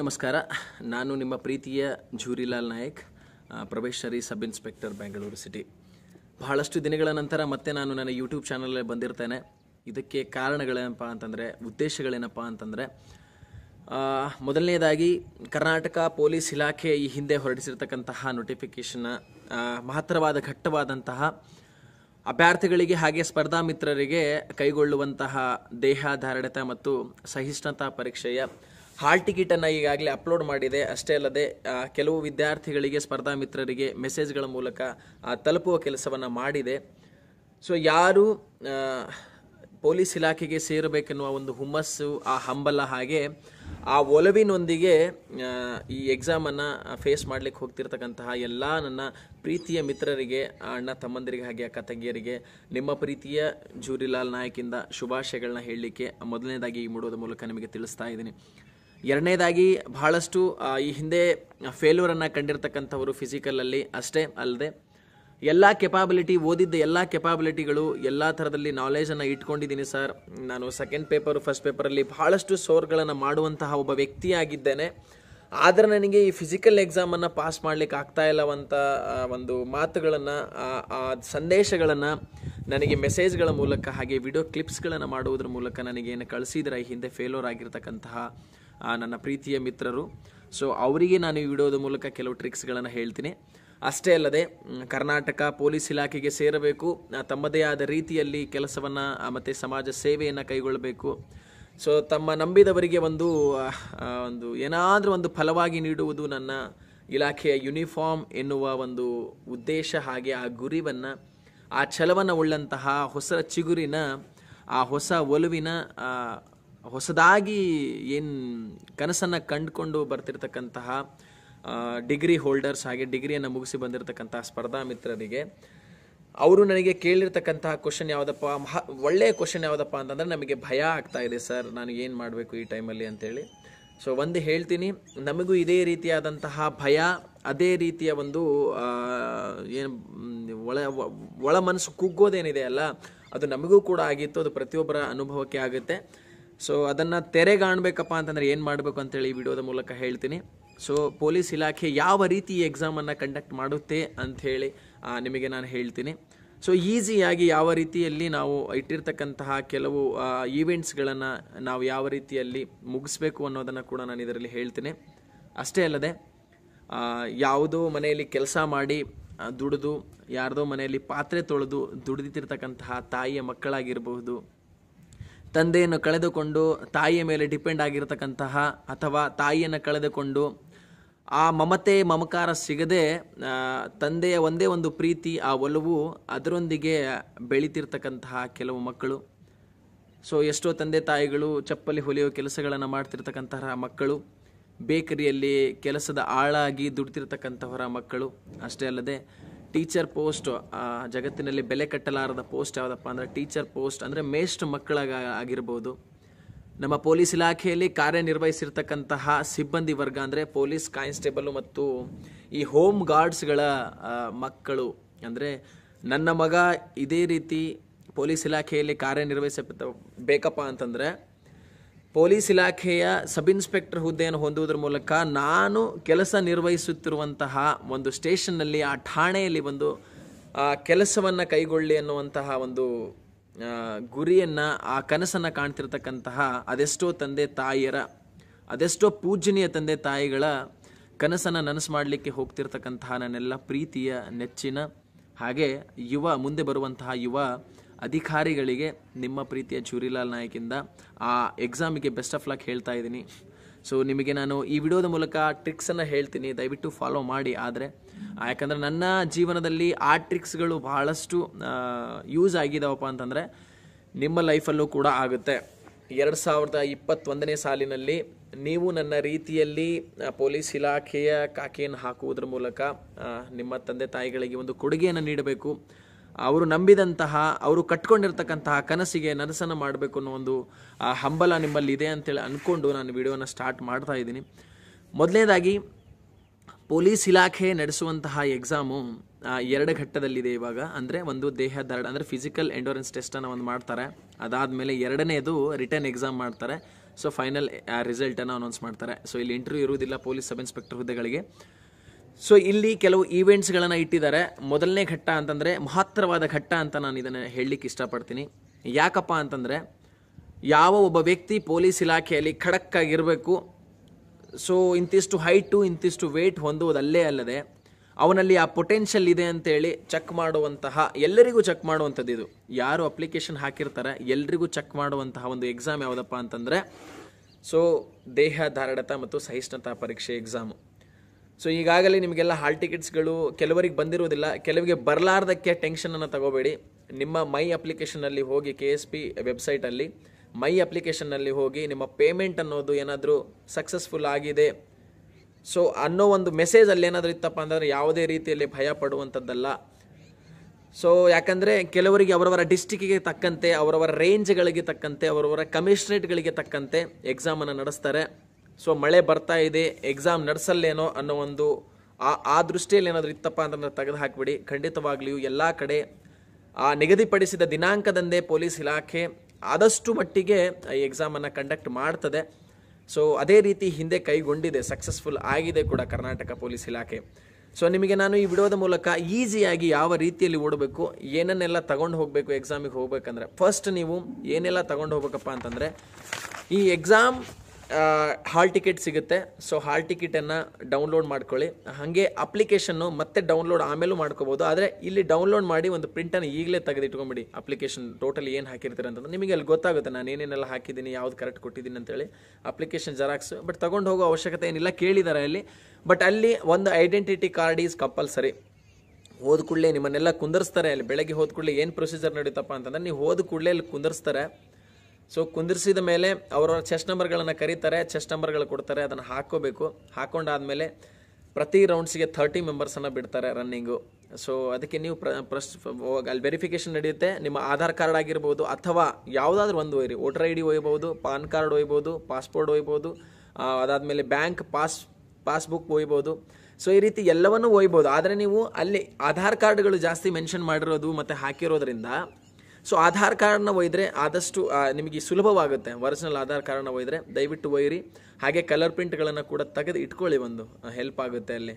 ನಮಸ್ಕಾರ ನಾನು ನಿಮ್ಮ ಪ್ರೀತಿಯ Jhurilal Nayak probationary sub inspector Bengaluru city ಬಹಳಷ್ಟು ದಿನಗಳ ನಂತರ ಮತ್ತೆ ನಾನು ನನ್ನ ಯೂಟ್ಯೂಬ್ ಚಾನಲಲ್ಲಿ ಬಂದಿರ್ತೇನೆ ಇದಕ್ಕೆ ಕಾರಣಗಳೇನಪ್ಪ ಅಂತಂದರೆ ಉದ್ದೇಶಗಳೇನಪ್ಪ ಅಂತಂದರೆ ಮೊದಲನೇದಾಗಿ ಕರ್ನಾಟಕ ಪೊಲೀಸ್ ಇಲಾಖೆ ಈ ಹಿಂದೆ ಹೊರಡಿಸಿರ್ತಕ್ಕಂತಹ ನೋಟಿಫಿಕೇಷನ್ನ ಮಹತ್ತರವಾದ ಘಟ್ಟವಾದಂತಹ ಅಭ್ಯರ್ಥಿಗಳಿಗೆ ಹಾಗೆ ಸ್ಪರ್ಧಾ ಮಿತ್ರರಿಗೆ ಕೈಗೊಳ್ಳುವಂತಹ ದೇಹ ಧಾರಣತೆ ಮತ್ತು ಸಹಿಷ್ಣುತಾ ಪರೀಕ್ಷೆಯ ಹಾಲ್ ಟಿಕೆಟನ್ನು ಈಗಾಗಲೇ ಅಪ್ಲೋಡ್ ಮಾಡಿದೆ ಅಷ್ಟೇ ಅಲ್ಲದೆ ಕೆಲವು ವಿದ್ಯಾರ್ಥಿಗಳಿಗೆ ಸ್ಪರ್ಧಾ ಮಿತ್ರರಿಗೆ ಮೆಸೇಜ್ಗಳ ಮೂಲಕ ತಲುಪುವ ಕೆಲಸವನ್ನು ಮಾಡಿದೆ ಸೊ ಯಾರು ಪೊಲೀಸ್ ಇಲಾಖೆಗೆ ಸೇರಬೇಕೆನ್ನುವ ಒಂದು ಹುಮ್ಮಸ್ಸು ಆ ಹಂಬಲ ಹಾಗೆ ಆ ಒಲವಿನೊಂದಿಗೆ ಈ ಎಕ್ಸಾಮನ್ನು ಫೇಸ್ ಮಾಡಲಿಕ್ಕೆ ಹೋಗ್ತಿರ್ತಕ್ಕಂತಹ ಎಲ್ಲ ನನ್ನ ಪ್ರೀತಿಯ ಮಿತ್ರರಿಗೆ ಅಣ್ಣ ತಮ್ಮಂದಿರಿಗೆ ಹಾಗೆ ಅಕ್ಕ ತಂಗಿಯರಿಗೆ ನಿಮ್ಮ ಪ್ರೀತಿಯ ಜೂರಿಲಾಲ್ ನಾಯಕಿಂದ ಶುಭಾಶಯಗಳನ್ನ ಹೇಳಲಿಕ್ಕೆ ಮೊದಲನೇದಾಗಿ ಈ ಮೂಡೋದ ಮೂಲಕ ನಿಮಗೆ ತಿಳಿಸ್ತಾ ಇದ್ದೀನಿ ಎರಡನೇದಾಗಿ ಬಹಳಷ್ಟು ಈ ಹಿಂದೆ ಫೇಲ್ಯೂರನ್ನು ಕಂಡಿರ್ತಕ್ಕಂಥವರು ಫಿಸಿಕಲಲ್ಲಿ ಅಷ್ಟೇ ಅಲ್ಲದೆ ಎಲ್ಲ ಕೆಪಾಬಿಲಿಟಿ ಓದಿದ್ದ ಎಲ್ಲ ಕೆಪಾಬಿಲಿಟಿಗಳು ಎಲ್ಲ ಥರದಲ್ಲಿ ನಾಲೆಜನ್ನು ಇಟ್ಕೊಂಡಿದ್ದೀನಿ ಸರ್ ನಾನು ಸೆಕೆಂಡ್ ಪೇಪರು ಫಸ್ಟ್ ಪೇಪರಲ್ಲಿ ಬಹಳಷ್ಟು ಸೋರ್ಗಳನ್ನು ಮಾಡುವಂತಹ ಒಬ್ಬ ವ್ಯಕ್ತಿಯಾಗಿದ್ದೇನೆ ಆದರೆ ನನಗೆ ಈ ಫಿಸಿಕಲ್ ಎಕ್ಸಾಮನ್ನು ಪಾಸ್ ಮಾಡಲಿಕ್ಕೆ ಆಗ್ತಾ ಇಲ್ಲವಂಥ ಒಂದು ಮಾತುಗಳನ್ನು ಆ ಸಂದೇಶಗಳನ್ನು ನನಗೆ ಮೆಸೇಜ್ಗಳ ಮೂಲಕ ಹಾಗೆ ವಿಡಿಯೋ ಕ್ಲಿಪ್ಸ್ಗಳನ್ನು ಮಾಡುವುದರ ಮೂಲಕ ನನಗೇನು ಕಳಿಸಿದ್ರೆ ಈ ಹಿಂದೆ ಫೇಲೋರ್ ಆಗಿರ್ತಕ್ಕಂತಹ ನನ್ನ ಪ್ರೀತಿಯ ಮಿತ್ರರು ಸೊ ಅವರಿಗೆ ನಾನು ಈ ವಿಡಿಯೋದ ಮೂಲಕ ಕೆಲವು ಟ್ರಿಕ್ಸ್ಗಳನ್ನು ಹೇಳ್ತೀನಿ ಅಷ್ಟೇ ಅಲ್ಲದೆ ಕರ್ನಾಟಕ ಪೊಲೀಸ್ ಇಲಾಖೆಗೆ ಸೇರಬೇಕು ತಮ್ಮದೇ ಆದ ರೀತಿಯಲ್ಲಿ ಕೆಲಸವನ್ನು ಮತ್ತು ಸಮಾಜ ಸೇವೆಯನ್ನು ಕೈಗೊಳ್ಳಬೇಕು ಸೊ ತಮ್ಮ ನಂಬಿದವರಿಗೆ ಒಂದು ಒಂದು ಏನಾದರೂ ಒಂದು ಫಲವಾಗಿ ನೀಡುವುದು ನನ್ನ ಇಲಾಖೆಯ ಯೂನಿಫಾರ್ಮ್ ಎನ್ನುವ ಒಂದು ಉದ್ದೇಶ ಹಾಗೆ ಆ ಗುರಿವನ್ನು ಆ ಛಲವನ್ನು ಉಳ್ಳಂತಹ ಹೊಸ ಚಿಗುರಿನ ಆ ಹೊಸ ಒಲುವಿನ ಹೊಸದಾಗಿ ಏನು ಕನಸನ್ನು ಕಂಡುಕೊಂಡು ಬರ್ತಿರ್ತಕ್ಕಂತಹ ಡಿಗ್ರಿ ಹೋಲ್ಡರ್ಸ್ ಹಾಗೆ ಡಿಗ್ರಿಯನ್ನು ಮುಗಿಸಿ ಬಂದಿರತಕ್ಕಂತಹ ಸ್ಪರ್ಧಾ ಮಿತ್ರರಿಗೆ ಅವರು ನನಗೆ ಕೇಳಿರ್ತಕ್ಕಂತಹ ಕ್ವಶನ್ ಯಾವುದಪ್ಪ ಮಹ ಒಳ್ಳೆಯ ಕ್ವಶನ್ ಯಾವುದಪ್ಪ ಅಂತಂದರೆ ನಮಗೆ ಭಯ ಆಗ್ತಾ ಇದೆ ಸರ್ ನಾನು ಏನು ಮಾಡಬೇಕು ಈ ಟೈಮಲ್ಲಿ ಅಂತೇಳಿ ಸೊ ಒಂದು ಹೇಳ್ತೀನಿ ನಮಗೂ ಇದೇ ರೀತಿಯಾದಂತಹ ಭಯ ಅದೇ ರೀತಿಯ ಒಂದು ಏನು ಒಳ ಒಳ ಮನಸ್ಸು ಕುಗ್ಗೋದೇನಿದೆ ಅಲ್ಲ ಅದು ನಮಗೂ ಕೂಡ ಆಗಿತ್ತು ಅದು ಪ್ರತಿಯೊಬ್ಬರ ಅನುಭವಕ್ಕೆ ಆಗುತ್ತೆ ಸೊ ಅದನ್ನು ತೆರೆಗಾಣಬೇಕಪ್ಪ ಅಂತಂದರೆ ಏನು ಮಾಡಬೇಕು ಅಂತೇಳಿ ಈ ವಿಡಿಯೋದ ಮೂಲಕ ಹೇಳ್ತೀನಿ ಸೊ ಪೊಲೀಸ್ ಇಲಾಖೆ ಯಾವ ರೀತಿ ಈ ಎಕ್ಸಾಮನ್ನು ಕಂಡಕ್ಟ್ ಮಾಡುತ್ತೆ ಅಂಥೇಳಿ ನಿಮಗೆ ನಾನು ಹೇಳ್ತೀನಿ ಸೊ ಈಸಿಯಾಗಿ ಯಾವ ರೀತಿಯಲ್ಲಿ ನಾವು ಇಟ್ಟಿರ್ತಕ್ಕಂತಹ ಕೆಲವು ಈವೆಂಟ್ಸ್ಗಳನ್ನು ನಾವು ಯಾವ ರೀತಿಯಲ್ಲಿ ಮುಗಿಸ್ಬೇಕು ಅನ್ನೋದನ್ನು ಕೂಡ ನಾನು ಇದರಲ್ಲಿ ಹೇಳ್ತೀನಿ ಅಷ್ಟೇ ಅಲ್ಲದೆ ಯಾವುದೋ ಮನೆಯಲ್ಲಿ ಕೆಲಸ ಮಾಡಿ ದುಡಿದು ಯಾರದೋ ಮನೆಯಲ್ಲಿ ಪಾತ್ರೆ ತೊಳೆದು ದುಡಿದಿರ್ತಕ್ಕಂತಹ ತಾಯಿಯ ಮಕ್ಕಳಾಗಿರಬಹುದು ತಂದೆಯನ್ನು ಕಳೆದುಕೊಂಡು ತಾಯಿಯ ಮೇಲೆ ಡಿಪೆಂಡ್ ಆಗಿರತಕ್ಕಂತಹ ಅಥವಾ ತಾಯಿಯನ್ನು ಕಳೆದುಕೊಂಡು ಆ ಮಮತೆ ಮಮಕಾರ ಸಿಗದೆ ತಂದೆಯ ಒಂದೇ ಒಂದು ಪ್ರೀತಿ ಆ ಒಲವು ಅದರೊಂದಿಗೆ ಬೆಳೀತಿರ್ತಕ್ಕಂತಹ ಕೆಲವು ಮಕ್ಕಳು ಸೊ ಎಷ್ಟೋ ತಂದೆ ತಾಯಿಗಳು ಚಪ್ಪಲಿ ಹೊಲಿಯೋ ಕೆಲಸಗಳನ್ನು ಮಾಡ್ತಿರ್ತಕ್ಕಂತಹ ಮಕ್ಕಳು ಬೇಕರಿಯಲ್ಲಿ ಕೆಲಸದ ಆಳಾಗಿ ದುಡ್ತಿರ್ತಕ್ಕಂಥವರ ಮಕ್ಕಳು ಅಷ್ಟೇ ಅಲ್ಲದೆ ಟೀಚರ್ ಪೋಸ್ಟ್ ಜಗತ್ತಿನಲ್ಲಿ ಬೆಲೆ ಕಟ್ಟಲಾರದ ಪೋಸ್ಟ್ ಯಾವುದಪ್ಪ ಅಂದರೆ ಟೀಚರ್ ಪೋಸ್ಟ್ ಅಂದರೆ ಮೇಸ್ಟ್ ಮಕ್ಕಳಾಗ ಆಗಿರ್ಬೋದು ನಮ್ಮ ಪೊಲೀಸ್ ಇಲಾಖೆಯಲ್ಲಿ ಕಾರ್ಯನಿರ್ವಹಿಸಿರ್ತಕ್ಕಂತಹ ಸಿಬ್ಬಂದಿ ವರ್ಗ ಅಂದರೆ ಪೊಲೀಸ್ ಕಾನ್ಸ್ಟೇಬಲ್ ಮತ್ತು ಈ ಹೋಮ್ ಗಾರ್ಡ್ಸ್ಗಳ ಮಕ್ಕಳು ಅಂದರೆ ನನ್ನ ಮಗ ಇದೇ ರೀತಿ ಪೊಲೀಸ್ ಇಲಾಖೆಯಲ್ಲಿ ಕಾರ್ಯನಿರ್ವಹಿಸ ಬೇಕಪ್ಪ ಅಂತಂದರೆ ಪೊಲೀಸ್ ಇಲಾಖೆಯ ಸಬ್ ಇನ್ಸ್ಪೆಕ್ಟರ್ ಹುದ್ದೆಯನ್ನು ಹೊಂದುವುದರ ಮೂಲಕ ನಾನು ಕೆಲಸ ನಿರ್ವಹಿಸುತ್ತಿರುವಂತಹ ಒಂದು ಸ್ಟೇಷನ್ನಲ್ಲಿ ಆ ಠಾಣೆಯಲ್ಲಿ ಒಂದು ಕೆಲಸವನ್ನು ಕೈಗೊಳ್ಳಿ ಅನ್ನುವಂತಹ ಒಂದು ಗುರಿಯನ್ನು ಆ ಕನಸನ್ನು ಕಾಣ್ತಿರ್ತಕ್ಕಂತಹ ಅದೆಷ್ಟೋ ತಂದೆ ತಾಯಿಯರ ಅದೆಷ್ಟೋ ಪೂಜನೀಯ ತಂದೆ ತಾಯಿಗಳ ಕನಸನ್ನು ನನಸು ಮಾಡಲಿಕ್ಕೆ ಹೋಗ್ತಿರ್ತಕ್ಕಂತಹ ನನ್ನೆಲ್ಲ ಪ್ರೀತಿಯ ನೆಚ್ಚಿನ ಹಾಗೆ ಯುವ ಮುಂದೆ ಬರುವಂತಹ ಯುವ ಅಧಿಕಾರಿಗಳಿಗೆ ನಿಮ್ಮ ಪ್ರೀತಿಯ ಚೂರಿಲಾಲ್ ನಾಯಕಿಂದ ಆ ಎಕ್ಸಾಮಿಗೆ ಬೆಸ್ಟ್ ಆಫ್ ಲಕ್ ಹೇಳ್ತಾ ಇದ್ದೀನಿ ಸೊ ನಿಮಗೆ ನಾನು ಈ ವಿಡಿಯೋದ ಮೂಲಕ ಟ್ರಿಕ್ಸನ್ನು ಹೇಳ್ತೀನಿ ದಯವಿಟ್ಟು ಫಾಲೋ ಮಾಡಿ ಆದರೆ ಯಾಕಂದರೆ ನನ್ನ ಜೀವನದಲ್ಲಿ ಆ ಟ್ರಿಕ್ಸ್ಗಳು ಬಹಳಷ್ಟು ಯೂಸ್ ಆಗಿದ್ದಾವಪ್ಪ ಅಂತಂದರೆ ನಿಮ್ಮ ಲೈಫಲ್ಲೂ ಕೂಡ ಆಗುತ್ತೆ ಎರಡು ಸಾವಿರದ ಇಪ್ಪತ್ತೊಂದನೇ ಸಾಲಿನಲ್ಲಿ ನೀವು ನನ್ನ ರೀತಿಯಲ್ಲಿ ಪೊಲೀಸ್ ಇಲಾಖೆಯ ಕಾಕೆಯನ್ನು ಹಾಕುವುದರ ಮೂಲಕ ನಿಮ್ಮ ತಂದೆ ತಾಯಿಗಳಿಗೆ ಒಂದು ಕೊಡುಗೆಯನ್ನು ನೀಡಬೇಕು ಅವರು ನಂಬಿದಂತಹ ಅವರು ಕಟ್ಕೊಂಡಿರ್ತಕ್ಕಂತಹ ಕನಸಿಗೆ ನರಸನ ಮಾಡಬೇಕು ಅನ್ನೋ ಒಂದು ಹಂಬಲ ನಿಮ್ಮಲ್ಲಿ ಇದೆ ಅಂತೇಳಿ ಅಂದ್ಕೊಂಡು ನಾನು ವಿಡಿಯೋನ ಸ್ಟಾರ್ಟ್ ಮಾಡ್ತಾ ಇದ್ದೀನಿ ಮೊದಲನೇದಾಗಿ ಪೊಲೀಸ್ ಇಲಾಖೆ ನಡೆಸುವಂತಹ ಎಕ್ಸಾಮು ಎರಡು ಘಟ್ಟದಲ್ಲಿದೆ ಇವಾಗ ಅಂದರೆ ಒಂದು ದೇಹ ದರಡ್ ಅಂದರೆ ಫಿಸಿಕಲ್ ಎಂಡೋರೆನ್ಸ್ ಟೆಸ್ಟನ್ನು ಒಂದು ಮಾಡ್ತಾರೆ ಅದಾದಮೇಲೆ ಎರಡನೇದು ರಿಟರ್ನ್ ಎಕ್ಸಾಮ್ ಮಾಡ್ತಾರೆ ಸೊ ಫೈನಲ್ ರಿಸಲ್ಟನ್ನು ಅನೌನ್ಸ್ ಮಾಡ್ತಾರೆ ಸೊ ಇಲ್ಲಿ ಇಂಟರ್ವ್ಯೂ ಇರುವುದಿಲ್ಲ ಪೊಲೀಸ್ ಸಬ್ ಇನ್ಸ್ಪೆಕ್ಟರ್ ಹುದ್ದೆಗಳಿಗೆ ಸೊ ಇಲ್ಲಿ ಕೆಲವು ಈವೆಂಟ್ಸ್ಗಳನ್ನು ಇಟ್ಟಿದ್ದಾರೆ ಮೊದಲನೇ ಘಟ್ಟ ಅಂತಂದರೆ ಮಹತ್ತರವಾದ ಘಟ್ಟ ಅಂತ ನಾನು ಇದನ್ನು ಹೇಳಲಿಕ್ಕೆ ಇಷ್ಟಪಡ್ತೀನಿ ಯಾಕಪ್ಪ ಅಂತಂದರೆ ಯಾವ ಒಬ್ಬ ವ್ಯಕ್ತಿ ಪೊಲೀಸ್ ಇಲಾಖೆಯಲ್ಲಿ ಖಡಕ್ಕಾಗಿರಬೇಕು ಸೊ ಇಂತಿಷ್ಟು ಹೈಟು ಇಂತಿಷ್ಟು ವೇಟ್ ಹೊಂದುವುದಲ್ಲೇ ಅಲ್ಲದೆ ಅವನಲ್ಲಿ ಆ ಪೊಟೆನ್ಷಿಯಲ್ ಇದೆ ಅಂತೇಳಿ ಚೆಕ್ ಮಾಡುವಂತಹ ಎಲ್ಲರಿಗೂ ಚೆಕ್ ಮಾಡುವಂಥದ್ದು ಇದು ಯಾರು ಅಪ್ಲಿಕೇಶನ್ ಹಾಕಿರ್ತಾರೆ ಎಲ್ಲರಿಗೂ ಚೆಕ್ ಮಾಡುವಂತಹ ಒಂದು ಎಕ್ಸಾಮ್ ಯಾವುದಪ್ಪ ಅಂತಂದರೆ ಸೊ ದೇಹ ಧಾರಾಡತ ಮತ್ತು ಸಹಿಷ್ಣುತಾ ಪರೀಕ್ಷೆ ಎಕ್ಸಾಮು ಸೊ ಈಗಾಗಲೇ ನಿಮಗೆಲ್ಲ ಹಾಲ್ ಟಿಕೆಟ್ಸ್ಗಳು ಕೆಲವರಿಗೆ ಬಂದಿರೋದಿಲ್ಲ ಕೆಲವರಿಗೆ ಬರಲಾರ್ದಕ್ಕೆ ಟೆನ್ಷನನ್ನು ತಗೋಬೇಡಿ ನಿಮ್ಮ ಮೈ ಅಪ್ಲಿಕೇಶನಲ್ಲಿ ಹೋಗಿ ಕೆ ಎಸ್ ಪಿ ವೆಬ್ಸೈಟಲ್ಲಿ ಮೈ ಅಪ್ಲಿಕೇಶನ್ನಲ್ಲಿ ಹೋಗಿ ನಿಮ್ಮ ಪೇಮೆಂಟ್ ಅನ್ನೋದು ಏನಾದರೂ ಸಕ್ಸಸ್ಫುಲ್ ಆಗಿದೆ ಸೊ ಅನ್ನೋ ಒಂದು ಮೆಸೇಜ್ ಅಲ್ಲಿ ಏನಾದರೂ ಇತ್ತಪ್ಪ ಅಂದರೆ ಯಾವುದೇ ರೀತಿಯಲ್ಲಿ ಭಯ ಪಡುವಂಥದ್ದಲ್ಲ ಸೊ ಯಾಕಂದರೆ ಕೆಲವರಿಗೆ ಅವರವರ ಡಿಸ್ಟಿಕ್ಕಿಗೆ ತಕ್ಕಂತೆ ಅವರವರ ರೇಂಜ್ಗಳಿಗೆ ತಕ್ಕಂತೆ ಅವರವರ ಕಮಿಷನೇಟ್ಗಳಿಗೆ ತಕ್ಕಂತೆ ಎಕ್ಸಾಮನ್ನು ನಡೆಸ್ತಾರೆ ಸೊ ಮಳೆ ಬರ್ತಾ ಇದೆ ಎಕ್ಸಾಮ್ ನಡೆಸಲ್ಲೇನೋ ಅನ್ನೋ ಒಂದು ಆ ಆ ದೃಷ್ಟಿಯಲ್ಲಿ ಏನಾದರೂ ಇತ್ತಪ್ಪ ಅಂತಂದ್ರೆ ತೆಗೆದು ಹಾಕಿಬಿಡಿ ಖಂಡಿತವಾಗ್ಲಿಯೂ ಎಲ್ಲ ಕಡೆ ಆ ನಿಗದಿಪಡಿಸಿದ ದಿನಾಂಕದಂದೇ ಪೊಲೀಸ್ ಇಲಾಖೆ ಆದಷ್ಟು ಮಟ್ಟಿಗೆ ಈ ಎಕ್ಸಾಮನ್ನು ಕಂಡಕ್ಟ್ ಮಾಡ್ತದೆ ಸೊ ಅದೇ ರೀತಿ ಹಿಂದೆ ಕೈಗೊಂಡಿದೆ ಸಕ್ಸಸ್ಫುಲ್ ಆಗಿದೆ ಕೂಡ ಕರ್ನಾಟಕ ಪೊಲೀಸ್ ಇಲಾಖೆ ಸೊ ನಿಮಗೆ ನಾನು ಈ ವಿಡಿಯೋದ ಮೂಲಕ ಈಸಿಯಾಗಿ ಯಾವ ರೀತಿಯಲ್ಲಿ ಓಡಬೇಕು ಏನನ್ನೆಲ್ಲ ತಗೊಂಡು ಹೋಗಬೇಕು ಎಕ್ಸಾಮಿಗೆ ಹೋಗ್ಬೇಕಂದ್ರೆ ಫಸ್ಟ್ ನೀವು ಏನೆಲ್ಲ ತಗೊಂಡು ಹೋಗ್ಬೇಕಪ್ಪ ಅಂತಂದರೆ ಈ ಎಕ್ಸಾಮ್ ಹಾಲ್ ಟಿಕೆಟ್ ಸಿಗುತ್ತೆ ಸೊ ಹಾಲ್ ಟಿಕೆಟನ್ನು ಡೌನ್ಲೋಡ್ ಮಾಡ್ಕೊಳ್ಳಿ ಹಾಗೆ ಅಪ್ಲಿಕೇಶನ್ನು ಮತ್ತೆ ಡೌನ್ಲೋಡ್ ಆಮೇಲೂ ಮಾಡ್ಕೋಬೋದು ಆದರೆ ಇಲ್ಲಿ ಡೌನ್ಲೋಡ್ ಮಾಡಿ ಒಂದು ಪ್ರಿಂಟನ್ನು ಈಗಲೇ ತೆಗೆದಿಟ್ಕೊಂಬಿಡಿ ಅಪ್ಲಿಕೇಶನ್ ಟೋಟಲಿ ಏನು ಹಾಕಿರ್ತೀರ ಅಂತಂದ್ರೆ ನಿಮಗೆ ಅಲ್ಲಿ ಗೊತ್ತಾಗುತ್ತೆ ನಾನು ಏನೇನೆಲ್ಲ ಹಾಕಿದ್ದೀನಿ ಯಾವ್ದು ಕರೆಕ್ಟ್ ಕೊಟ್ಟಿದ್ದೀನಿ ಅಂತೇಳಿ ಅಪ್ಲಿಕೇಶನ್ ಜೆರಾಕ್ಸ್ ಬಟ್ ತಗೊಂಡು ಹೋಗೋ ಅವಶ್ಯಕತೆ ಏನಿಲ್ಲ ಕೇಳಿದ್ದಾರೆ ಅಲ್ಲಿ ಬಟ್ ಅಲ್ಲಿ ಒಂದು ಐಡೆಂಟಿಟಿ ಕಾರ್ಡ್ ಈಸ್ ಕಂಪಲ್ಸರಿ ಹೋದ ಕೂಡಲೇ ನಿಮ್ಮನ್ನೆಲ್ಲ ಕುಂದರ್ಸ್ತಾರೆ ಅಲ್ಲಿ ಬೆಳಗ್ಗೆ ಹೋದ ಕೂಡಲೇ ಏನು ಪ್ರೊಸೀಜರ್ ನಡೀತಪ್ಪ ಅಂತಂದ್ರೆ ನೀವು ಹೋದ ಕೂಡಲೇ ಅಲ್ಲಿ ಕುಂದರ್ಸ್ತಾರೆ ಸೊ ಕುಂದಿರಿಸಿದ ಮೇಲೆ ಅವರವರ ಚೆಸ್ಟ್ ನಂಬರ್ಗಳನ್ನು ಕರೀತಾರೆ ಚೆಸ್ಟ್ ನಂಬರ್ಗಳು ಕೊಡ್ತಾರೆ ಅದನ್ನು ಹಾಕ್ಕೋಬೇಕು ಹಾಕ್ಕೊಂಡಾದಮೇಲೆ ಪ್ರತಿ ರೌಂಡ್ಸಿಗೆ ಥರ್ಟಿ ಮೆಂಬರ್ಸನ್ನು ಬಿಡ್ತಾರೆ ರನ್ನಿಂಗು ಸೊ ಅದಕ್ಕೆ ನೀವು ಪ್ರ ಅಲ್ಲಿ ವೆರಿಫಿಕೇಷನ್ ನಡೆಯುತ್ತೆ ನಿಮ್ಮ ಆಧಾರ್ ಕಾರ್ಡ್ ಆಗಿರ್ಬೋದು ಅಥವಾ ಯಾವುದಾದ್ರೂ ಒಂದು ಒಯ್ಯಿರಿ ವೋಟರ್ ಐ ಡಿ ಒಯ್ಬೋದು ಪಾನ್ ಕಾರ್ಡ್ ಒಯ್ಬೋದು ಪಾಸ್ಪೋರ್ಟ್ ಒಯ್ಬೋದು ಅದಾದಮೇಲೆ ಬ್ಯಾಂಕ್ ಪಾಸ್ ಪಾಸ್ಬುಕ್ ಒಯ್ಬೋದು ಸೊ ಈ ರೀತಿ ಎಲ್ಲವನ್ನೂ ಒಯ್ಬೋದು ಆದರೆ ನೀವು ಅಲ್ಲಿ ಆಧಾರ್ ಕಾರ್ಡ್ಗಳು ಜಾಸ್ತಿ ಮೆನ್ಷನ್ ಮಾಡಿರೋದು ಮತ್ತು ಹಾಕಿರೋದ್ರಿಂದ ಸೊ ಆಧಾರ್ ಕಾರ್ಡನ್ನ ಒಯ್ದರೆ ಆದಷ್ಟು ನಿಮಗೆ ಸುಲಭವಾಗುತ್ತೆ ಒರಿಜಿನಲ್ ಆಧಾರ್ ಕಾರ್ಡ್ನ ಒಯ್ದರೆ ದಯವಿಟ್ಟು ಒಯ್ಯಿರಿ ಹಾಗೆ ಕಲರ್ ಪ್ರಿಂಟ್ಗಳನ್ನು ಕೂಡ ತೆಗೆದು ಇಟ್ಕೊಳ್ಳಿ ಒಂದು ಹೆಲ್ಪ್ ಆಗುತ್ತೆ ಅಲ್ಲಿ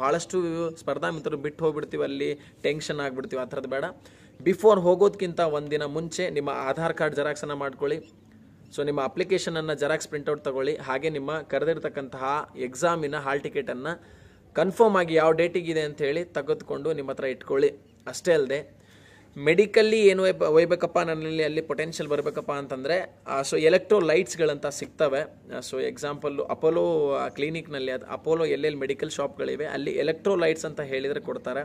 ಭಾಳಷ್ಟು ಸ್ಪರ್ಧಾ ಮಿತ್ರರು ಬಿಟ್ಟು ಹೋಗ್ಬಿಡ್ತೀವಿ ಅಲ್ಲಿ ಟೆನ್ಷನ್ ಆಗಿಬಿಡ್ತೀವಿ ಆ ಥರದ್ದು ಬೇಡ ಬಿಫೋರ್ ಹೋಗೋದಕ್ಕಿಂತ ಒಂದಿನ ಮುಂಚೆ ನಿಮ್ಮ ಆಧಾರ್ ಕಾರ್ಡ್ ಜೆರಾಕ್ಸನ್ನು ಮಾಡ್ಕೊಳ್ಳಿ ಸೊ ನಿಮ್ಮ ಅಪ್ಲಿಕೇಶನನ್ನು ಜೆರಾಕ್ಸ್ ಪ್ರಿಂಟೌಟ್ ತಗೊಳ್ಳಿ ಹಾಗೆ ನಿಮ್ಮ ಕರೆದಿರ್ತಕ್ಕಂತಹ ಎಕ್ಸಾಮಿನ ಹಾಲ್ ಟಿಕೆಟನ್ನು ಕನ್ಫರ್ಮ್ ಆಗಿ ಯಾವ ಡೇಟಿಗಿದೆ ಅಂತ ಹೇಳಿ ತೆಗೆದುಕೊಂಡು ನಿಮ್ಮ ಹತ್ರ ಇಟ್ಕೊಳ್ಳಿ ಅಷ್ಟೇ ಅಲ್ಲದೆ ಮೆಡಿಕಲ್ಲಿ ಏನು ಒಯ್ಬೇಕಪ್ಪ ನನ್ನಲ್ಲಿ ಅಲ್ಲಿ ಪೊಟೆನ್ಷಿಯಲ್ ಬರಬೇಕಪ್ಪ ಅಂತಂದರೆ ಸೊ ಎಲೆಕ್ಟ್ರೋಲೈಟ್ಸ್ಗಳಂತ ಸಿಗ್ತವೆ ಸೊ ಎಕ್ಸಾಂಪಲ್ಲು ಅಪೋಲೋ ಕ್ಲಿನಿಕ್ನಲ್ಲಿ ಅದು ಅಪೋಲೋ ಎಲ್ಲೆಲ್ಲಿ ಮೆಡಿಕಲ್ ಶಾಪ್ಗಳಿವೆ ಅಲ್ಲಿ ಎಲೆಕ್ಟ್ರೋಲೈಟ್ಸ್ ಅಂತ ಹೇಳಿದರೆ ಕೊಡ್ತಾರೆ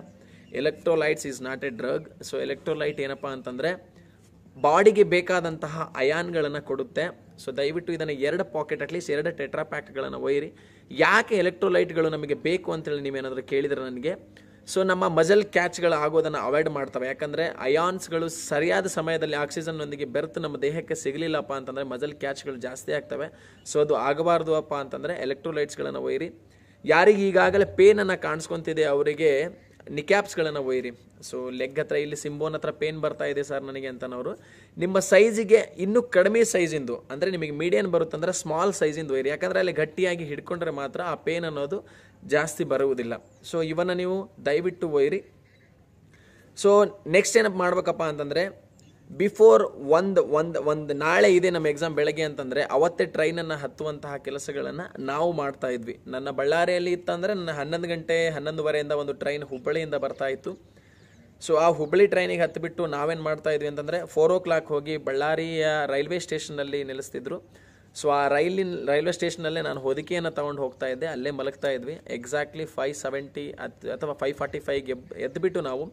electrolytes is not a drug so electrolyte ಏನಪ್ಪ ಅಂತಂದರೆ ಬಾಡಿಗೆ ಬೇಕಾದಂತಹ ಅಯಾನ್ಗಳನ್ನು ಕೊಡುತ್ತೆ ಸೊ ದಯವಿಟ್ಟು ಇದನ್ನು ಎರಡು ಪಾಕೆಟ್ ಅಟ್ಲೀಸ್ಟ್ ಎರಡು ಟೆಟ್ರಾ ಪ್ಯಾಕ್ಗಳನ್ನು ಒಯ್ಯಿರಿ ಯಾಕೆ ಎಲೆಕ್ಟ್ರೋಲೈಟ್ಗಳು ನಮಗೆ ಬೇಕು ಅಂತೇಳಿ ನೀವೇನಾದರೂ ಕೇಳಿದರೆ ನನಗೆ ಸೊ ನಮ್ಮ ಮಜಲ್ ಕ್ಯಾಚ್ಗಳು ಆಗೋದನ್ನು ಅವಾಯ್ಡ್ ಮಾಡ್ತವೆ ಯಾಕಂದರೆ ಅಯಾನ್ಸ್ಗಳು ಸರಿಯಾದ ಸಮಯದಲ್ಲಿ ಆಕ್ಸಿಜನ್ನೊಂದಿಗೆ ಬೆರೆತು ನಮ್ಮ ದೇಹಕ್ಕೆ ಸಿಗಲಿಲ್ಲಪ್ಪ ಅಂತಂದರೆ ಮಜಲ್ ಕ್ಯಾಚ್ಗಳು ಜಾಸ್ತಿ ಆಗ್ತವೆ ಸೊ ಅದು ಆಗಬಾರ್ದು ಅಪ್ಪ ಅಂತಂದರೆ ಎಲೆಕ್ಟ್ರೋಲೈಟ್ಸ್ಗಳನ್ನು ಒಯ್ಯಿರಿ ಯಾರಿಗೆ ಈಗಾಗಲೇ ಪೇನನ್ನು ಕಾಣಿಸ್ಕೊತಿದೆ ಅವರಿಗೆ ನಿಕ್ಯಾಪ್ಸ್ಗಳನ್ನು ಒಯ್ಯಿರಿ ಸೊ ಲೆಗ್ ಹತ್ರ ಇಲ್ಲಿ ಸಿಂಬೋನ್ ಹತ್ರ ಪೇನ್ ಬರ್ತಾ ಇದೆ ಸರ್ ನನಗೆ ಅಂತನವರು ನಿಮ್ಮ ಸೈಜಿಗೆ ಇನ್ನೂ ಕಡಿಮೆ ಸೈಜಿಂದು ಅಂದರೆ ನಿಮಗೆ ಮೀಡಿಯನ್ ಬರುತ್ತಂದ್ರೆ ಸ್ಮಾಲ್ ಸೈಜಿಂದು ಒಯ್ಯಿರಿ ಯಾಕಂದರೆ ಅಲ್ಲಿ ಗಟ್ಟಿಯಾಗಿ ಹಿಡ್ಕೊಂಡ್ರೆ ಮಾತ್ರ ಆ ಪೇನ್ ಅನ್ನೋದು ಜಾಸ್ತಿ ಬರುವುದಿಲ್ಲ ಸೊ ಇವನ್ನು ನೀವು ದಯವಿಟ್ಟು ಒಯ್ಯಿರಿ ಸೊ ನೆಕ್ಸ್ಟ್ ಏನಪ್ಪ ಮಾಡ್ಬೇಕಪ್ಪ ಅಂತಂದರೆ ಬಿಫೋರ್ ಒಂದು ಒಂದು ಒಂದು ನಾಳೆ ಇದೆ ನಮ್ಮ ಎಕ್ಸಾಮ್ ಬೆಳಗ್ಗೆ ಅಂತಂದರೆ ಅವತ್ತೇ ಟ್ರೈನನ್ನು ಹತ್ತುವಂತಹ ಕೆಲಸಗಳನ್ನು ನಾವು ಮಾಡ್ತಾ ಇದ್ವಿ ನನ್ನ ಬಳ್ಳಾರಿಯಲ್ಲಿ ಇತ್ತಂದರೆ ನನ್ನ ಹನ್ನೊಂದು ಗಂಟೆ ಹನ್ನೊಂದುವರೆಯಿಂದ ಒಂದು ಟ್ರೈನ್ ಹುಬ್ಬಳ್ಳಿಯಿಂದ ಬರ್ತಾ ಇತ್ತು ಸೊ ಆ ಹುಬ್ಬಳ್ಳಿ ಟ್ರೈನಿಗೆ ಹತ್ತಿಬಿಟ್ಟು ನಾವೇನು ಮಾಡ್ತಾ ಇದ್ವಿ ಅಂತಂದರೆ ಫೋರ್ ಓ ಕ್ಲಾಕ್ ಹೋಗಿ ಬಳ್ಳಾರಿಯ ರೈಲ್ವೆ ಸ್ಟೇಷನಲ್ಲಿ ನಿಲ್ಲಿಸ್ತಿದ್ರು ಸೊ ಆ ರೈಲಿನ ರೈಲ್ವೆ ಸ್ಟೇಷನಲ್ಲೇ ನಾನು ಹೊದಿಕೆಯನ್ನು ತೊಗೊಂಡು ಹೋಗ್ತಾ ಇದ್ದೆ ಅಲ್ಲೇ ಮಲಗ್ತಾ ಇದ್ವಿ ಎಕ್ಸಾಕ್ಟ್ಲಿ ಫೈವ್ ಸೆವೆಂಟಿ ಅಥವಾ ಫೈವ್ ಫಾರ್ಟಿ ಫೈವ್ಗೆ ಎದ್ದುಬಿಟ್ಟು ನಾವು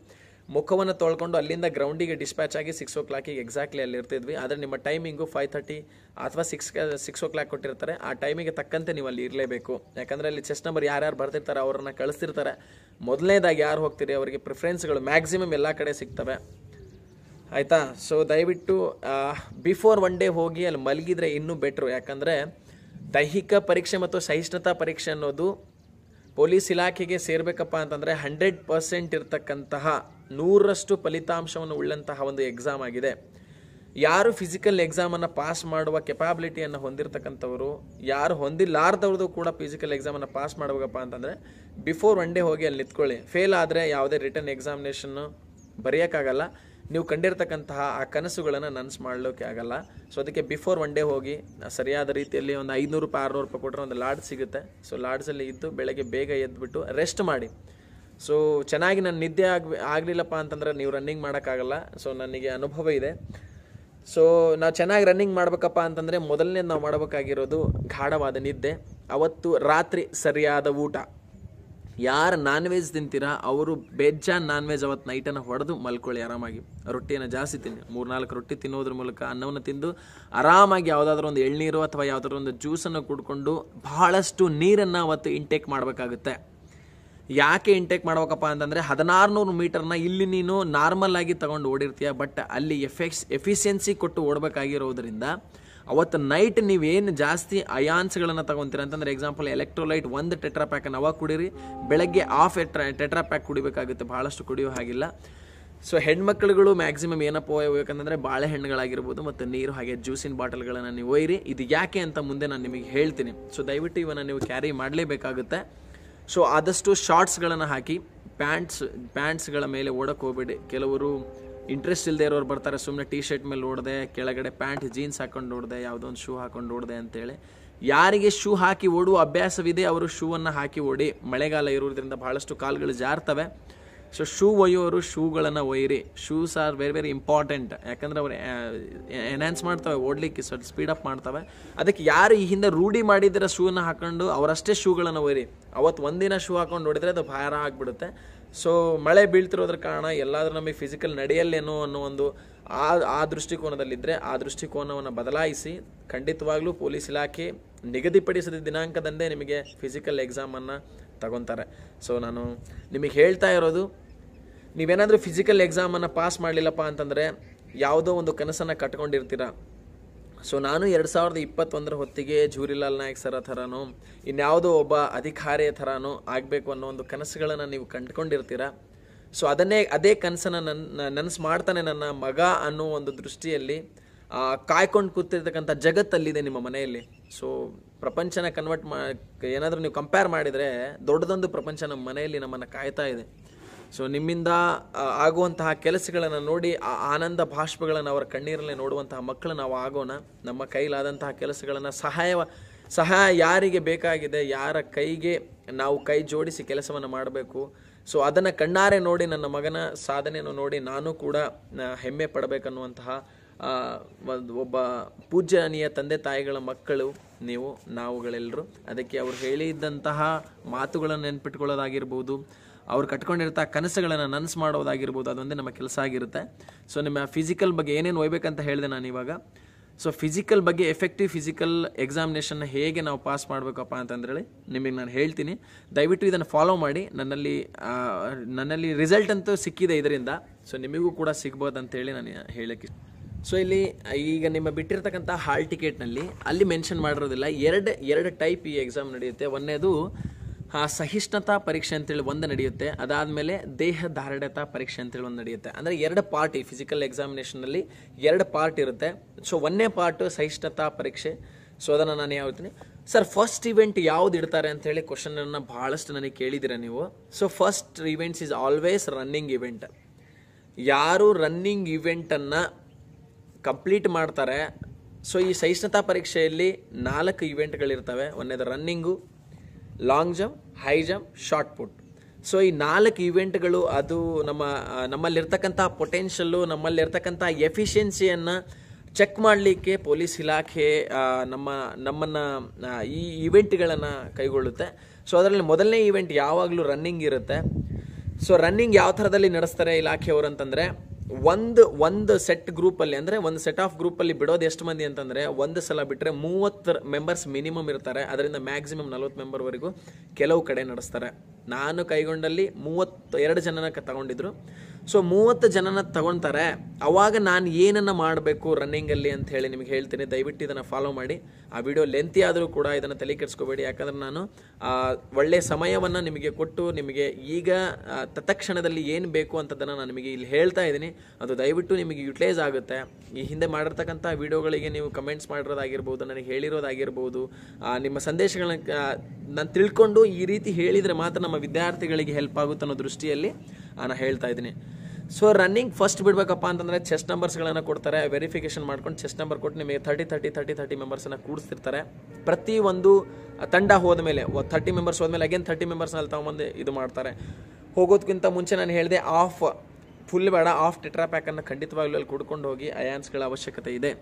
ಮುಖವನ್ನು ತೊಳ್ಕೊಂಡು ಅಲ್ಲಿಂದ ಗ್ರೌಂಡಿಗೆ ಡಿಸ್ಪ್ಯಾಚ್ ಆಗಿ ಸಿಕ್ಸ್ ಓ ಕ್ಲಾಕಿಗೆ ಎಕ್ಸಾಕ್ಟ್ಲಿ ಅಲ್ಲಿ ಇರ್ತಿದ್ವಿ ಆದರೆ ನಿಮ್ಮ ಟೈಮಿಂಗು ಫೈವ್ ತರ್ಟಿ ಅಥವಾ ಸಿಕ್ಸ್ ಸಿಕ್ಸ್ ಓ ಕ್ಲಾಕ್ ಕೊಟ್ಟಿರ್ತಾರೆ ಆ ಟೈಮಿಗೆ ತಕ್ಕಂತೆ ನೀವು ಅಲ್ಲಿ ಇರಲೇಬೇಕು ಯಾಕಂದರೆ ಅಲ್ಲಿ ಚೆಸ್ ನಂಬರ್ ಯಾರ್ಯಾರು ಬರ್ತಿರ್ತಾರೆ ಅವ್ರನ್ನ ಕಳಿಸ್ತಿರ್ತಾರೆ ಮೊದಲನೇದಾಗಿ ಯಾರು ಹೋಗ್ತೀರಿ ಅವರಿಗೆ ಪ್ರಿಫರೆನ್ಸ್ಗಳು ಮ್ಯಾಕ್ಸಿಮಮ್ ಎಲ್ಲ ಕಡೆ ಸಿಗ್ತವೆ ಆಯಿತಾ ಸೊ ದಯವಿಟ್ಟು ಬಿಫೋರ್ ಒನ್ ಡೇ ಹೋಗಿ ಅಲ್ಲಿ ಮಲಗಿದರೆ ಇನ್ನೂ ಬೆಟ್ರು ಯಾಕಂದರೆ ದೈಹಿಕ ಪರೀಕ್ಷೆ ಮತ್ತು ಸಹಿಷ್ಣುತಾ ಪರೀಕ್ಷೆ ಅನ್ನೋದು ಪೊಲೀಸ್ ಇಲಾಖೆಗೆ ಸೇರಬೇಕಪ್ಪ ಅಂತಂದರೆ ಹಂಡ್ರೆಡ್ ಪರ್ಸೆಂಟ್ ಇರತಕ್ಕಂತಹ ನೂರಷ್ಟು ಫಲಿತಾಂಶವನ್ನು ಉಳ್ಳಂತಹ ಒಂದು ಎಕ್ಸಾಮ್ ಆಗಿದೆ ಯಾರು ಫಿಸಿಕಲ್ ಎಕ್ಸಾಮನ್ನು ಪಾಸ್ ಮಾಡುವ ಕೆಪಾಬಿಲಿಟಿಯನ್ನು ಹೊಂದಿರತಕ್ಕಂಥವರು ಯಾರು ಹೊಂದಿಲ್ಲಾರ್ದವ್ರದ್ದು ಕೂಡ ಫಿಸಿಕಲ್ ಎಕ್ಸಾಮನ್ನು ಪಾಸ್ ಮಾಡಬೇಕಪ್ಪ ಅಂತಂದರೆ ಬಿಫೋರ್ ಒನ್ ಡೇ ಹೋಗಿ ಅಲ್ಲಿ ನಿಂತ್ಕೊಳ್ಳಿ ಫೇಲ್ ಆದರೆ ಯಾವುದೇ ರಿಟರ್ನ್ ಎಕ್ಸಾಮಿನೇಷನ್ನು ಬರೆಯೋಕ್ಕಾಗಲ್ಲ ನೀವು ಕಂಡಿರ್ತಕ್ಕಂತಹ ಆ ಕನಸುಗಳನ್ನು ನನಸು ಮಾಡಲಿಕ್ಕೆ ಆಗಲ್ಲ ಸೊ ಅದಕ್ಕೆ ಬಿಫೋರ್ ಒನ್ ಡೇ ಹೋಗಿ ಸರಿಯಾದ ರೀತಿಯಲ್ಲಿ ಒಂದು ಐದುನೂರು ರೂಪಾಯಿ ಆರುನೂರು ರೂಪಾಯಿ ಕೊಟ್ಟರೆ ಒಂದು ಲಾಡ್ ಸಿಗುತ್ತೆ ಸೊ ಲಾಡ್ಸಲ್ಲಿ ಇದ್ದು ಬೆಳಗ್ಗೆ ಬೇಗ ಎದ್ದುಬಿಟ್ಟು ರೆಸ್ಟ್ ಮಾಡಿ ಸೊ ಚೆನ್ನಾಗಿ ನನ್ನ ನಿದ್ದೆ ಆಗ ಆಗಲಿಲ್ಲಪ್ಪ ಅಂತಂದರೆ ನೀವು ರನ್ನಿಂಗ್ ಮಾಡೋಕ್ಕಾಗಲ್ಲ ಸೊ ನನಗೆ ಅನುಭವ ಇದೆ ಸೊ ನಾವು ಚೆನ್ನಾಗಿ ರನ್ನಿಂಗ್ ಮಾಡಬೇಕಪ್ಪ ಅಂತಂದರೆ ಮೊದಲನೇ ನಾವು ಮಾಡಬೇಕಾಗಿರೋದು ಗಾಢವಾದ ನಿದ್ದೆ ಅವತ್ತು ರಾತ್ರಿ ಸರಿಯಾದ ಊಟ ಯಾರು ನಾನ್ ವೆಜ್ ತಿಂತೀರಾ ಅವರು ಬೇಜಾನ್ ನಾನ್ ವೆಜ್ ಅವತ್ತು ನೈಟನ್ನು ಹೊಡೆದು ಮಲ್ಕೊಳ್ಳಿ ಆರಾಮಾಗಿ ರೊಟ್ಟಿಯನ್ನು ಜಾಸ್ತಿ ತಿನ್ನಿ ಮೂರ್ನಾಲ್ಕು ರೊಟ್ಟಿ ತಿನ್ನೋದ್ರ ಮೂಲಕ ಅನ್ನವನ್ನು ತಿಂದು ಆರಾಮಾಗಿ ಯಾವುದಾದ್ರೂ ಒಂದು ಎಳ್ನೀರು ಅಥವಾ ಯಾವುದಾದ್ರೂ ಒಂದು ಜ್ಯೂಸನ್ನು ಕುಡ್ಕೊಂಡು ಬಹಳಷ್ಟು ನೀರನ್ನು ಅವತ್ತು ಇಂಟೇಕ್ ಮಾಡಬೇಕಾಗುತ್ತೆ ಯಾಕೆ ಇಂಟೇಕ್ ಮಾಡ್ಬೇಕಪ್ಪ ಅಂತಂದರೆ ಹದಿನಾರುನೂರು ಮೀಟರ್ನ ಇಲ್ಲಿ ನೀನು ನಾರ್ಮಲ್ ಆಗಿ ತೊಗೊಂಡು ಓಡಿರ್ತೀಯ ಬಟ್ ಅಲ್ಲಿ ಎಫೆಕ್ಸ್ ಎಫಿಷಿಯನ್ಸಿ ಕೊಟ್ಟು ಓಡಬೇಕಾಗಿರೋದ್ರಿಂದ ಅವತ್ತು ನೈಟ್ ನೀವೇನು ಜಾಸ್ತಿ ಅಯಾನ್ಸ್ಗಳನ್ನು ತಗೊಂತೀರ ಅಂತಂದರೆ ಎಕ್ಸಾಂಪಲ್ ಎಲೆಕ್ಟ್ರೋಲೈಟ್ ಒಂದು ಟೆಟ್ರಾ ಪ್ಯಾಕನ್ನು ಅವಾಗ ಕುಡೀರಿ ಬೆಳಗ್ಗೆ ಆಫ್ ಎಟ್ರಾ ಟೆಟ್ರಾ ಪ್ಯಾಕ್ ಕುಡಿಬೇಕಾಗುತ್ತೆ ಭಾಳಷ್ಟು ಕುಡಿಯೋ ಹಾಗಿಲ್ಲ ಸೊ ಹೆಣ್ಮಕ್ಳುಗಳು ಮ್ಯಾಕ್ಸಿಮಮ್ ಏನಪ್ಪ ಒಯ್ಯಬೇಕಂತಂದರೆ ಬಾಳೆಹಣ್ಣುಗಳಾಗಿರ್ಬೋದು ಮತ್ತು ನೀರು ಹಾಗೆ ಜ್ಯೂಸಿನ ಬಾಟಲ್ಗಳನ್ನು ನೀವು ಒಯ್ಯಿರಿ ಇದು ಯಾಕೆ ಅಂತ ಮುಂದೆ ನಾನು ನಿಮಗೆ ಹೇಳ್ತೀನಿ ಸೊ ದಯವಿಟ್ಟು ಇವನ್ನ ನೀವು ಕ್ಯಾರಿ ಮಾಡಲೇಬೇಕಾಗುತ್ತೆ ಸೊ ಆದಷ್ಟು ಶಾರ್ಟ್ಸ್ಗಳನ್ನು ಹಾಕಿ ಪ್ಯಾಂಟ್ಸ್ ಪ್ಯಾಂಟ್ಸ್ಗಳ ಮೇಲೆ ಓಡಕ್ಕೆ ಹೋಗ್ಬೇಡಿ ಕೆಲವರು ಇಂಟ್ರೆಸ್ಟ್ ಇಲ್ಲದೆ ಇರೋರು ಬರ್ತಾರೆ ಸುಮ್ಮನೆ ಟಿ ಶರ್ಟ್ ಮೇಲೆ ಓಡಿದೆ ಕೆಳಗಡೆ ಪ್ಯಾಂಟ್ ಜೀನ್ಸ್ ಹಾಕೊಂಡು ಓಡಿದೆ ಯಾವುದೋ ಒಂದು ಶೂ ಹಾಕೊಂಡು ಓಡಿದೆ ಅಂತೇಳಿ ಯಾರಿಗೆ ಶೂ ಹಾಕಿ ಓಡುವ ಅಭ್ಯಾಸವಿದೆ ಅವರು ಶೂವನ್ನು ಹಾಕಿ ಓಡಿ ಮಳೆಗಾಲ ಇರುವುದರಿಂದ ಬಹಳಷ್ಟು ಕಾಲುಗಳು ಜಾರ್ತವೆ ಸೊ ಶೂ ಒಯ್ಯೋರು ಶೂಗಳನ್ನು ಒಯ್ಯಿರಿ shoes are very very important ಯಾಕಂದರೆ ಅವರು ಎನ್ಹ್ಯಾನ್ಸ್ ಮಾಡ್ತವೆ ಓಡಲಿಕ್ಕೆ ಸ್ವಲ್ಪ ಸ್ಪೀಡ್ ಅಪ್ ಮಾಡ್ತವೆ ಅದಕ್ಕೆ ಯಾರು ಈ ಹಿಂದೆ ರೂಢಿ ಮಾಡಿದ್ರೆ ಶೂನ ಹಾಕೊಂಡು ಅವರಷ್ಟೇ ಶೂಗಳನ್ನು ಒಯ್ಯಿರಿ ಅವತ್ತು ಒಂದಿನ ಶೂ ಹಾಕೊಂಡು ನೋಡಿದರೆ ಅದು ಭಾರ ಆಗಿಬಿಡುತ್ತೆ ಸೊ ಮಳೆ ಬೀಳ್ತಿರೋದ್ರ ಕಾರಣ ಎಲ್ಲಾದರೂ ನಮಗೆ ಫಿಸಿಕಲ್ ನಡೆಯಲ್ಲೇನೋ ಅನ್ನೋ ಒಂದು ಆ ಆ ದೃಷ್ಟಿಕೋನದಲ್ಲಿದ್ದರೆ ಆ ದೃಷ್ಟಿಕೋನವನ್ನು ಬದಲಾಯಿಸಿ ಖಂಡಿತವಾಗ್ಲೂ ಪೊಲೀಸ್ ಇಲಾಖೆ ನಿಗದಿಪಡಿಸಿದ ದಿನಾಂಕದಂದೇ ನಿಮಗೆ ಫಿಸಿಕಲ್ ಎಕ್ಸಾಮನ್ನು ತಗೊತಾರೆ ಸೊ ನಾನು ನಿಮಗೆ ಹೇಳ್ತಾ ಇರೋದು ನೀವೇನಾದರೂ ಫಿಸಿಕಲ್ ಎಕ್ಸಾಮನ್ನು ಪಾಸ್ ಮಾಡಲಿಲ್ಲಪ್ಪ ಅಂತಂದರೆ ಯಾವುದೋ ಒಂದು ಕನಸನ್ನು ಕಟ್ಕೊಂಡಿರ್ತೀರ ಸೊ ನಾನು ಎರಡು ಸಾವಿರದ ಇಪ್ಪತ್ತೊಂದರ ಹೊತ್ತಿಗೆ ಜೂರಿಲಾಲ್ ನಾಯಕ್ ಸರ ಥರನೋ ಇನ್ಯಾವುದೋ ಒಬ್ಬ ಅಧಿಕಾರಿಯ ಥರನೋ ಆಗಬೇಕು ಅನ್ನೋ ಒಂದು ಕನಸುಗಳನ್ನು ನೀವು ಕಂಡುಕೊಂಡಿರ್ತೀರ ಸೊ ಅದನ್ನೇ ಅದೇ ಕನಸನ್ನು ನನ್ನ ನನಸು ಮಾಡ್ತಾನೆ ನನ್ನ ಮಗ ಅನ್ನೋ ಒಂದು ದೃಷ್ಟಿಯಲ್ಲಿ ಕಾಯ್ಕೊಂಡು ಕೂತಿರ್ತಕ್ಕಂಥ ಜಗತ್ತಲ್ಲಿದೆ ನಿಮ್ಮ ಮನೆಯಲ್ಲಿ ಸೊ ಪ್ರಪಂಚನ ಕನ್ವರ್ಟ್ ಮಾ ಏನಾದರೂ ನೀವು ಕಂಪೇರ್ ಮಾಡಿದರೆ ದೊಡ್ಡದೊಂದು ಪ್ರಪಂಚ ನಮ್ಮ ಮನೆಯಲ್ಲಿ ನಮ್ಮನ್ನು ಕಾಯ್ತಾ ಇದೆ ಸೊ ನಿಮ್ಮಿಂದ ಆಗುವಂತಹ ಕೆಲಸಗಳನ್ನು ನೋಡಿ ಆ ಆನಂದ ಭಾಷ್ಪಗಳನ್ನು ಅವರ ಕಣ್ಣೀರಲ್ಲೇ ನೋಡುವಂತಹ ಮಕ್ಕಳು ನಾವು ಆಗೋಣ ನಮ್ಮ ಕೈಲಾದಂತಹ ಕೆಲಸಗಳನ್ನು ಸಹಾಯ ಸಹಾಯ ಯಾರಿಗೆ ಬೇಕಾಗಿದೆ ಯಾರ ಕೈಗೆ ನಾವು ಕೈ ಜೋಡಿಸಿ ಕೆಲಸವನ್ನು ಮಾಡಬೇಕು ಸೊ ಅದನ್ನು ಕಣ್ಣಾರೆ ನೋಡಿ ನನ್ನ ಮಗನ ಸಾಧನೆಯನ್ನು ನೋಡಿ ನಾನು ಕೂಡ ಹೆಮ್ಮೆ ಪಡಬೇಕನ್ನುವಂತಹ ಒಬ್ಬ ಪೂಜ್ಯನೀಯ ತಂದೆ ತಾಯಿಗಳ ಮಕ್ಕಳು ನೀವು ನಾವುಗಳೆಲ್ಲರೂ ಅದಕ್ಕೆ ಅವ್ರು ಹೇಳಿದ್ದಂತಹ ಮಾತುಗಳನ್ನು ನೆನ್ಪಿಟ್ಕೊಳ್ಳೋದಾಗಿರ್ಬೋದು ಅವ್ರು ಕಟ್ಕೊಂಡಿರ್ತಾ ಕನಸುಗಳನ್ನು ನನಸು ಮಾಡೋದಾಗಿರ್ಬೋದು ಅದೊಂದೇ ನಮ್ಮ ಕೆಲಸ ಆಗಿರುತ್ತೆ ಸೊ ನಿಮ್ಮ ಫಿಸಿಕಲ್ ಬಗ್ಗೆ ಏನೇನು ಒಯ್ಬೇಕಂತ ಹೇಳಿದೆ ನಾನು ಇವಾಗ ಸೊ ಫಿಸಿಕಲ್ ಬಗ್ಗೆ ಎಫೆಕ್ಟಿವ್ ಫಿಸಿಕಲ್ ಎಕ್ಸಾಮಿನೇಷನ್ನ ಹೇಗೆ ನಾವು ಪಾಸ್ ಮಾಡಬೇಕಪ್ಪ ಅಂತಂದೇಳಿ ನಿಮಗೆ ನಾನು ಹೇಳ್ತೀನಿ ದಯವಿಟ್ಟು ಇದನ್ನು ಫಾಲೋ ಮಾಡಿ ನನ್ನಲ್ಲಿ ನನ್ನಲ್ಲಿ ರಿಸಲ್ಟ್ ಅಂತೂ ಸಿಕ್ಕಿದೆ ಇದರಿಂದ ಸೊ ನಿಮಗೂ ಕೂಡ ಸಿಗ್ಬೋದು ಅಂತೇಳಿ ನಾನು ಹೇಳೋಕ್ಕೆ ಸೊ ಇಲ್ಲಿ ಈಗ ನಿಮ್ಮ ಬಿಟ್ಟಿರ್ತಕ್ಕಂಥ ಹಾಲ್ ಟಿಕೆಟ್ನಲ್ಲಿ ಅಲ್ಲಿ ಮೆನ್ಷನ್ ಮಾಡಿರೋದಿಲ್ಲ ಎರಡು ಎರಡು ಟೈಪ್ ಈ ಎಕ್ಸಾಮ್ ನಡೆಯುತ್ತೆ ಒಂದನೇದು ಆ ಸಹಿಷ್ಣುತಾ ಪರೀಕ್ಷೆ ಅಂತೇಳಿ ಒಂದು ನಡೆಯುತ್ತೆ ಅದಾದಮೇಲೆ ದೇಹ ಧಾರಢ್ಯತಾ ಪರೀಕ್ಷೆ ಅಂತೇಳಿ ಒಂದು ನಡೆಯುತ್ತೆ ಅಂದರೆ ಎರಡು ಪಾರ್ಟ್ ಈ ಫಿಸಿಕಲ್ ಎಕ್ಸಾಮಿನೇಷನಲ್ಲಿ ಎರಡು ಪಾರ್ಟ್ ಇರುತ್ತೆ ಸೊ ಒಂದೇ ಪಾರ್ಟ್ ಸಹಿಷ್ಣುತಾ ಪರೀಕ್ಷೆ ಸೊ ಅದನ್ನು ನಾನು ಹೇಳ್ತೀನಿ ಸರ್ ಫಸ್ಟ್ ಇವೆಂಟ್ ಯಾವ್ದು ಇಡ್ತಾರೆ ಅಂತ ಹೇಳಿ ಕ್ವಶನನ್ನು ಭಾಳಷ್ಟು ನನಗೆ ಕೇಳಿದಿರ ನೀವು so first events is always running event ಯಾರು ರನ್ನಿಂಗ್ ಇವೆಂಟನ್ನು ಕಂಪ್ಲೀಟ್ ಮಾಡ್ತಾರೆ ಸೊ ಈ ಸಹಿಷ್ಣುತಾ ಪರೀಕ್ಷೆಯಲ್ಲಿ ನಾಲ್ಕು ಇವೆಂಟ್ಗಳಿರ್ತವೆ ಒಂದೇದು running long jump high jump shot put so ಈ ನಾಲ್ಕು ಇವೆಂಟ್ಗಳು ಅದು ನಮ್ಮ ನಮ್ಮಲ್ಲಿರ್ತಕ್ಕಂಥ ಪೊಟೆನ್ಷಿಯಲ್ಲು ನಮ್ಮಲ್ಲಿರ್ತಕ್ಕಂಥ ಎಫಿಷಿಯನ್ಸಿಯನ್ನು ಚೆಕ್ ಮಾಡಲಿಕ್ಕೆ ಪೊಲೀಸ್ ಇಲಾಖೆ ನಮ್ಮ ನಮ್ಮನ್ನು ಈ ಈವೆಂಟ್ಗಳನ್ನು ಕೈಗೊಳ್ಳುತ್ತೆ ಸೊ ಅದರಲ್ಲಿ ಮೊದಲನೇ ಈವೆಂಟ್ ಯಾವಾಗಲೂ ರನ್ನಿಂಗ್ ಇರುತ್ತೆ ಸೊ ರನ್ನಿಂಗ್ ಯಾವ ಥರದಲ್ಲಿ ನಡೆಸ್ತಾರೆ ಇಲಾಖೆಯವರು ಅಂತಂದರೆ ಒಂದು ಒಂದು ಸೆಟ್ ಗ್ರೂಪಲ್ಲಿ ಅಂದರೆ ಒಂದು ಸೆಟ್ ಆಫ್ ಗ್ರೂಪಲ್ಲಿ ಬಿಡೋದು ಎಷ್ಟು ಮಂದಿ ಅಂತಂದರೆ ಒಂದು ಸಲ ಬಿಟ್ಟರೆ ಮೂವತ್ತು ಮೆಂಬರ್ಸ್ ಮಿನಿಮಮ್ ಇರ್ತಾರೆ ಅದರಿಂದ ಮ್ಯಾಕ್ಸಿಮಮ್ ನಲ್ವತ್ತು ಮೆಂಬರ್ವರೆಗೂ ಕೆಲವು ಕಡೆ ನಡೆಸ್ತಾರೆ ನಾನು ಕೈಗೊಂಡಲ್ಲಿ ಮೂವತ್ತು ಎರಡು ಜನನ ತಗೊಂಡಿದ್ರು ಸೊ ಮೂವತ್ತು ಜನನ ತಗೊತಾರೆ ಆವಾಗ ನಾನು ಏನನ್ನು ಮಾಡಬೇಕು ರನ್ನಿಂಗಲ್ಲಿ ಅಂತ ಹೇಳಿ ನಿಮಗೆ ಹೇಳ್ತೀನಿ ದಯವಿಟ್ಟು ಇದನ್ನು ಫಾಲೋ ಮಾಡಿ ಆ ವಿಡಿಯೋ ಲೆಂತಿ ಆದರೂ ಕೂಡ ಇದನ್ನು ತಲೆ ಕೆಡಿಸ್ಕೋಬೇಡಿ ಯಾಕಂದರೆ ನಾನು ಒಳ್ಳೆಯ ಸಮಯವನ್ನು ನಿಮಗೆ ಕೊಟ್ಟು ನಿಮಗೆ ಈಗ ತತ್ಕ್ಷಣದಲ್ಲಿ ಏನು ಬೇಕು ಅಂತದನ್ನು ನಾನು ನಿಮಗೆ ಇಲ್ಲಿ ಹೇಳ್ತಾ ಇದ್ದೀನಿ ಅದು ದಯವಿಟ್ಟು ನಿಮಗೆ ಯುಟಿಲೈಸ್ ಆಗುತ್ತೆ ಈ ಹಿಂದೆ ಮಾಡಿರ್ತಕ್ಕಂಥ ವಿಡಿಯೋಗಳಿಗೆ ನೀವು ಕಮೆಂಟ್ಸ್ ಮಾಡಿರೋದಾಗಿರ್ಬೋದು ನನಗೆ ಹೇಳಿರೋದಾಗಿರ್ಬೋದು ನಿಮ್ಮ ಸಂದೇಶಗಳನ್ನ ನಾನು ತಿಳ್ಕೊಂಡು ಈ ರೀತಿ ಹೇಳಿದರೆ ಮಾತ್ರ ನಮ್ಮ ವಿದ್ಯಾರ್ಥಿಗಳಿಗೆ ಹೆಲ್ಪ್ ಆಗುತ್ತೆ ಅನ್ನೋ ದೃಷ್ಟಿಯಲ್ಲಿ ನಾನು ಹೇಳ್ತಾ ಇದ್ದೀನಿ ಸೊ ರನ್ನಿಂಗ್ ಫಸ್ಟ್ ಬಿಡಬೇಕಪ್ಪ ಅಂತಂದರೆ ಚೆಸ್ಟ್ ನಂಬರ್ಸ್ಗಳನ್ನು ಕೊಡ್ತಾರೆ ವೆರಿಫಿಕೇಷನ್ ಮಾಡ್ಕೊಂಡು ಚೆಸ್ಟ್ ನಂಬರ್ ಕೊಟ್ಟು ನಿಮಗೆ ತರ್ಟಿ ತರ್ಟಿ ತರ್ಟಿ ತರ್ಟಿ ಮೆಂಬರ್ಸನ್ನು ಕೂಡಿಸ್ತಿರ್ತಾರೆ ಪ್ರತಿ ಒಂದು ತಂಡ ಹೋದ ಮೇಲೆ ತರ್ಟಿ ಮೆಂಬರ್ಸ್ ಹೋದ್ಮೇಲೆ ಅಗೇನ್ ತರ್ಟಿ ಮೆಂಬರ್ಸ್ನಲ್ಲಿ ತೊಗೊಂಬಂದು ಇದು ಮಾಡ್ತಾರೆ ಹೋಗೋದಕ್ಕಿಂತ ಮುಂಚೆ ನಾನು ಹೇಳಿದೆ ಆಫ್ ಫುಲ್ ಬೇಡ ಆಫ್ ಟೆಟ್ರಾ ಪ್ಯಾಕನ್ನು ಖಂಡಿತವಾಗ್ಲೂ ಅಲ್ಲಿ ಕುಡ್ಕೊಂಡು ಹೋಗಿ ಅಯಾನ್ಸ್ಗಳ ಅವಶ್ಯಕತೆ ಇದೆ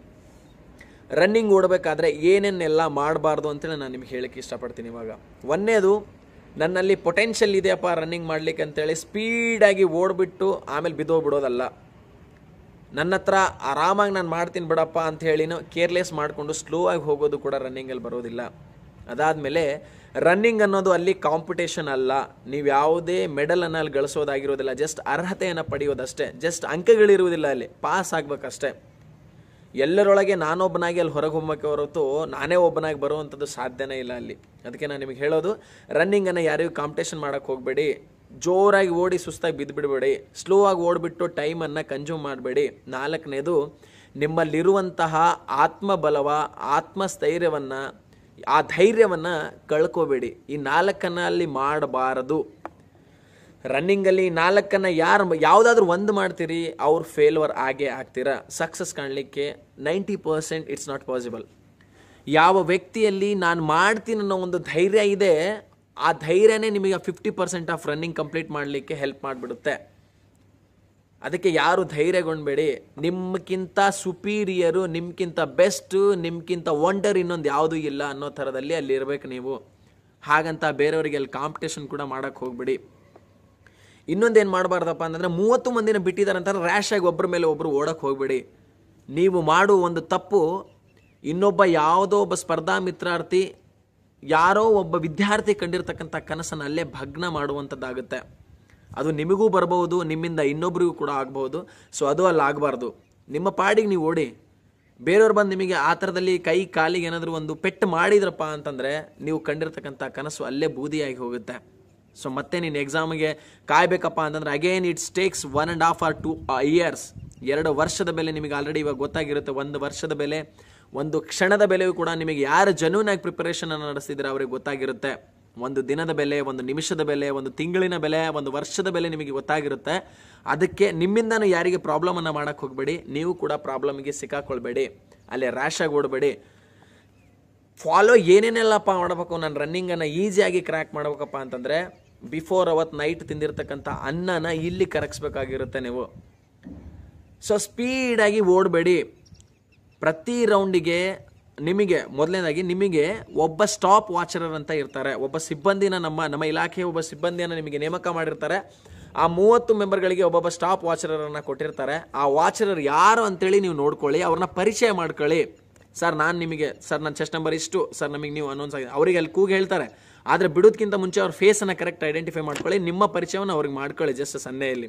ರನ್ನಿಂಗ್ ಓಡಬೇಕಾದ್ರೆ ಏನೇನೆಲ್ಲ ಮಾಡಬಾರ್ದು ಅಂತೇಳಿ ನಾನು ನಿಮ್ಗೆ ಹೇಳಕ್ಕೆ ಇಷ್ಟಪಡ್ತೀನಿ ಇವಾಗ ಒಂದೇದು ನನ್ನಲ್ಲಿ ಪೊಟೆನ್ಷಿಯಲ್ ಇದೆಯಪ್ಪ ರನ್ನಿಂಗ್ ಮಾಡಲಿಕ್ಕೆ ಅಂತೇಳಿ ಸ್ಪೀಡಾಗಿ ಓಡಿಬಿಟ್ಟು ಆಮೇಲೆ ಬಿದ್ದೋಗ್ಬಿಡೋದಲ್ಲ ನನ್ನ ಹತ್ರ ಆರಾಮಾಗಿ ನಾನು ಮಾಡ್ತೀನಿ ಬಿಡಪ್ಪ ಅಂತ ಕೇರ್ಲೆಸ್ ಮಾಡಿಕೊಂಡು ಸ್ಲೋ ಆಗಿ ಹೋಗೋದು ಕೂಡ ರನ್ನಿಂಗಲ್ಲಿ ಬರೋದಿಲ್ಲ ಅದಾದಮೇಲೆ ರನ್ನಿಂಗ್ ಅನ್ನೋದು ಅಲ್ಲಿ ಕಾಂಪಿಟೇಷನ್ ಅಲ್ಲ ನೀವು ಯಾವುದೇ ಮೆಡಲನ್ನು ಅಲ್ಲಿ ಗಳಿಸೋದಾಗಿರೋದಿಲ್ಲ ಜಸ್ಟ್ ಅರ್ಹತೆಯನ್ನು ಪಡೆಯೋದಷ್ಟೇ ಜಸ್ಟ್ ಅಂಕಗಳಿರುವುದಿಲ್ಲ ಅಲ್ಲಿ ಪಾಸ್ ಆಗಬೇಕಷ್ಟೇ ಎಲ್ಲರೊಳಗೆ ನಾನೊಬ್ಬನಾಗಿ ಅಲ್ಲಿ ಹೊರಗೆ ಹೋಗಕ್ಕೆ ಹೊರತು ನಾನೇ ಒಬ್ಬನಾಗಿ ಬರುವಂಥದ್ದು ಸಾಧ್ಯನೇ ಇಲ್ಲ ಅಲ್ಲಿ ಅದಕ್ಕೆ ನಾನು ನಿಮಗೆ ಹೇಳೋದು ರನ್ನಿಂಗನ್ನು ಯಾರಿಗೂ ಕಾಂಪಿಟೇಷನ್ ಮಾಡೋಕ್ಕೆ ಹೋಗಬೇಡಿ ಜೋರಾಗಿ ಓಡಿ ಸುಸ್ತಾಗಿ ಬಿದ್ದುಬಿಡಬೇಡಿ ಸ್ಲೋ ಆಗಿ ಓಡಿಬಿಟ್ಟು ಟೈಮನ್ನು ಕನ್ಸ್ಯೂಮ್ ಮಾಡಬೇಡಿ ನಾಲ್ಕನೇದು ನಿಮ್ಮಲ್ಲಿರುವಂತಹ ಆತ್ಮಬಲವ ಆತ್ಮಸ್ಥೈರ್ಯವನ್ನು ಆ ಧೈರ್ಯವನ್ನು ಕಳ್ಕೋಬೇಡಿ ಈ ನಾಲ್ಕನ್ನು ಅಲ್ಲಿ ಮಾಡಬಾರದು ರನ್ನಿಂಗಲ್ಲಿ ನಾಲ್ಕನ್ನು ಯಾರು ಯಾವುದಾದ್ರೂ ಒಂದು ಮಾಡ್ತೀರಿ ಅವ್ರು ಫೇಲ್ವರ್ ಆಗೇ ಆಗ್ತೀರಾ ಸಕ್ಸಸ್ ಕಾಣಲಿಕ್ಕೆ ninety percent it's not possible ಯಾವ ವ್ಯಕ್ತಿಯಲ್ಲಿ ನಾನು ಮಾಡ್ತೀನಿ ಅನ್ನೋ ಒಂದು ಧೈರ್ಯ ಇದೆ ಆ ಧೈರ್ಯನೇ ನಿಮಗೆ fifty percent of running complete ಮಾಡಲಿಕ್ಕೆ ಹೆಲ್ಪ್ ಮಾಡಿಬಿಡುತ್ತೆ ಅದಕ್ಕೆ ಯಾರು ಧೈರ್ಯಗೊಂಡ್ಬೇಡಿ ನಿಮ್ಗಿಂತ ಸುಪೀರಿಯರು ನಿಮ್ಗಿಂತ ಬೆಸ್ಟು ನಿಮ್ಗಿಂತ ವಂಡರ್ ಇನ್ನೊಂದು ಯಾವುದೂ ಇಲ್ಲ ಅನ್ನೋ ಥರದಲ್ಲಿ ಅಲ್ಲಿ ನೀವು ಹಾಗಂತ ಬೇರೆಯವರಿಗೆ ಅಲ್ಲಿ ಕಾಂಪಿಟೇಷನ್ ಕೂಡ ಮಾಡೋಕ್ಕೆ ಹೋಗ್ಬಿಡಿ ಇನ್ನೊಂದೇನು ಮಾಡಬಾರ್ದಪ್ಪ ಅಂತಂದರೆ ಮೂವತ್ತು ಮಂದಿನ ಬಿಟ್ಟಿದ್ದಾರೆ ಅಂತಂದ್ರೆ ಆಗಿ ಒಬ್ಬರ ಮೇಲೆ ಒಬ್ಬರು ಓಡಕ್ಕೆ ಹೋಗಬೇಡಿ ನೀವು ಮಾಡುವ ಒಂದು ತಪ್ಪು ಇನ್ನೊಬ್ಬ ಯಾವುದೋ ಒಬ್ಬ ಸ್ಪರ್ಧಾ ಮಿತ್ರಾರ್ಥಿ ಯಾರೋ ಒಬ್ಬ ವಿದ್ಯಾರ್ಥಿ ಕಂಡಿರ್ತಕ್ಕಂಥ ಕನಸನ್ನು ಅಲ್ಲೇ ಭಗ್ನ ಮಾಡುವಂಥದ್ದಾಗುತ್ತೆ ಅದು ನಿಮಗೂ ಬರಬಹುದು ನಿಮ್ಮಿಂದ ಇನ್ನೊಬ್ಬರಿಗೂ ಕೂಡ ಆಗಬಹುದು ಸೊ ಅದು ಅಲ್ಲಿ ಆಗಬಾರ್ದು ನಿಮ್ಮ ಪಾಡಿಗೆ ನೀವು ಓಡಿ ಬೇರೆಯವ್ರು ಬಂದು ನಿಮಗೆ ಆ ಥರದಲ್ಲಿ ಕೈ ಕಾಲಿಗೆ ಏನಾದರೂ ಒಂದು ಪೆಟ್ಟು ಮಾಡಿದ್ರಪ್ಪ ಅಂತಂದರೆ ನೀವು ಕಂಡಿರ್ತಕ್ಕಂಥ ಕನಸು ಅಲ್ಲೇ ಬೂದಿಯಾಗಿ ಹೋಗುತ್ತೆ ಸೊ ಮತ್ತೆ ನೀನು ಎಕ್ಸಾಮ್ಗೆ ಕಾಯಬೇಕಪ್ಪ ಅಂತಂದ್ರೆ again it's takes one and half or two years ಎರಡು ವರ್ಷದ ಬೆಲೆ ನಿಮಗೆ ಆಲ್ರೆಡಿ ಇವಾಗ ಗೊತ್ತಾಗಿರುತ್ತೆ ಒಂದು ವರ್ಷದ ಬೆಲೆ ಒಂದು ಕ್ಷಣದ ಬೆಲೆಯೂ ಕೂಡ ನಿಮಗೆ ಯಾರು ಜನೂನಾಗಿ ಅನ್ನು ನಡೆಸಿದ್ರೆ ಅವ್ರಿಗೆ ಗೊತ್ತಾಗಿರುತ್ತೆ ಒಂದು ದಿನದ ಬೆಲೆ ಒಂದು ನಿಮಿಷದ ಬೆಲೆ ಒಂದು ತಿಂಗಳಿನ ಬೆಲೆ ಒಂದು ವರ್ಷದ ಬೆಲೆ ನಿಮಗೆ ಗೊತ್ತಾಗಿರುತ್ತೆ ಅದಕ್ಕೆ ನಿಮ್ಮಿಂದನೂ ಯಾರಿಗೆ ಪ್ರಾಬ್ಲಮನ್ನು ಮಾಡೋಕ್ಕೆ ಹೋಗಬೇಡಿ ನೀವು ಕೂಡ ಪ್ರಾಬ್ಲಮ್ಗೆ ಸಿಕ್ಕಾಕೊಳ್ಬೇಡಿ ಅಲ್ಲಿ ರ್ಯಾಶಾಗಿ ಓಡಬೇಡಿ ಫಾಲೋ ಏನೇನೆಲ್ಲಪ್ಪ ಮಾಡಬೇಕು ನಾನು ರನ್ನಿಂಗನ್ನು ಈಸಿಯಾಗಿ ಕ್ರ್ಯಾಕ್ ಮಾಡಬೇಕಪ್ಪ ಅಂತಂದರೆ ಬಿಫೋರ್ ಅವತ್ತು ನೈಟ್ ತಿಂದಿರ್ತಕ್ಕಂಥ ಅನ್ನನ ಇಲ್ಲಿ ಕರಗಿಸ್ಬೇಕಾಗಿರುತ್ತೆ ನೀವು ಸೊ ಸ್ಪೀಡಾಗಿ ಓಡಬೇಡಿ ಪ್ರತಿ ರೌಂಡಿಗೆ ನಿಮಗೆ ಮೊದಲನೇದಾಗಿ ನಿಮಗೆ ಒಬ್ಬ ಸ್ಟಾಪ್ ವಾಚರರ್ ಅಂತ ಇರ್ತಾರೆ ಒಬ್ಬ ಸಿಬ್ಬಂದಿನ ನಮ್ಮ ನಮ್ಮ ಇಲಾಖೆಯ ಒಬ್ಬ ಸಿಬ್ಬಂದಿಯನ್ನು ನಿಮಗೆ ನೇಮಕ ಮಾಡಿರ್ತಾರೆ ಆ ಮೂವತ್ತು ಮೆಂಬರ್ಗಳಿಗೆ ಒಬ್ಬೊಬ್ಬ ಸ್ಟಾಪ್ ವಾಚರರನ್ನು ಕೊಟ್ಟಿರ್ತಾರೆ ಆ ವಾಚರರ್ ಯಾರು ಅಂತೇಳಿ ನೀವು ನೋಡ್ಕೊಳ್ಳಿ ಅವ್ರನ್ನ ಪರಿಚಯ ಮಾಡ್ಕೊಳ್ಳಿ ಸರ್ ನಾನು ನಿಮಗೆ ಸರ್ ನನ್ನ ಚೆಸ್ಟ್ ನಂಬರ್ ಇಷ್ಟು ಸರ್ ನಮಗೆ ನೀವು ಅನೌನ್ಸ್ ಆಗಿದೆ ಅವರಿಗೆ ಅಲ್ಲಿ ಕೂಗಿ ಹೇಳ್ತಾರೆ ಆದರೆ ಬಿಡೋದಕ್ಕಿಂತ ಮುಂಚೆ ಅವ್ರ ಫೇಸನ್ನು ಕರೆಕ್ಟ್ ಐಡೆಂಟಿಫೈ ಮಾಡ್ಕೊಳ್ಳಿ ನಿಮ್ಮ ಪರಿಚಯವನ್ನು ಅವ್ರಿಗೆ ಮಾಡ್ಕೊಳ್ಳಿ ಜಸ್ಟ್ ಸಂದೆಯಲ್ಲಿ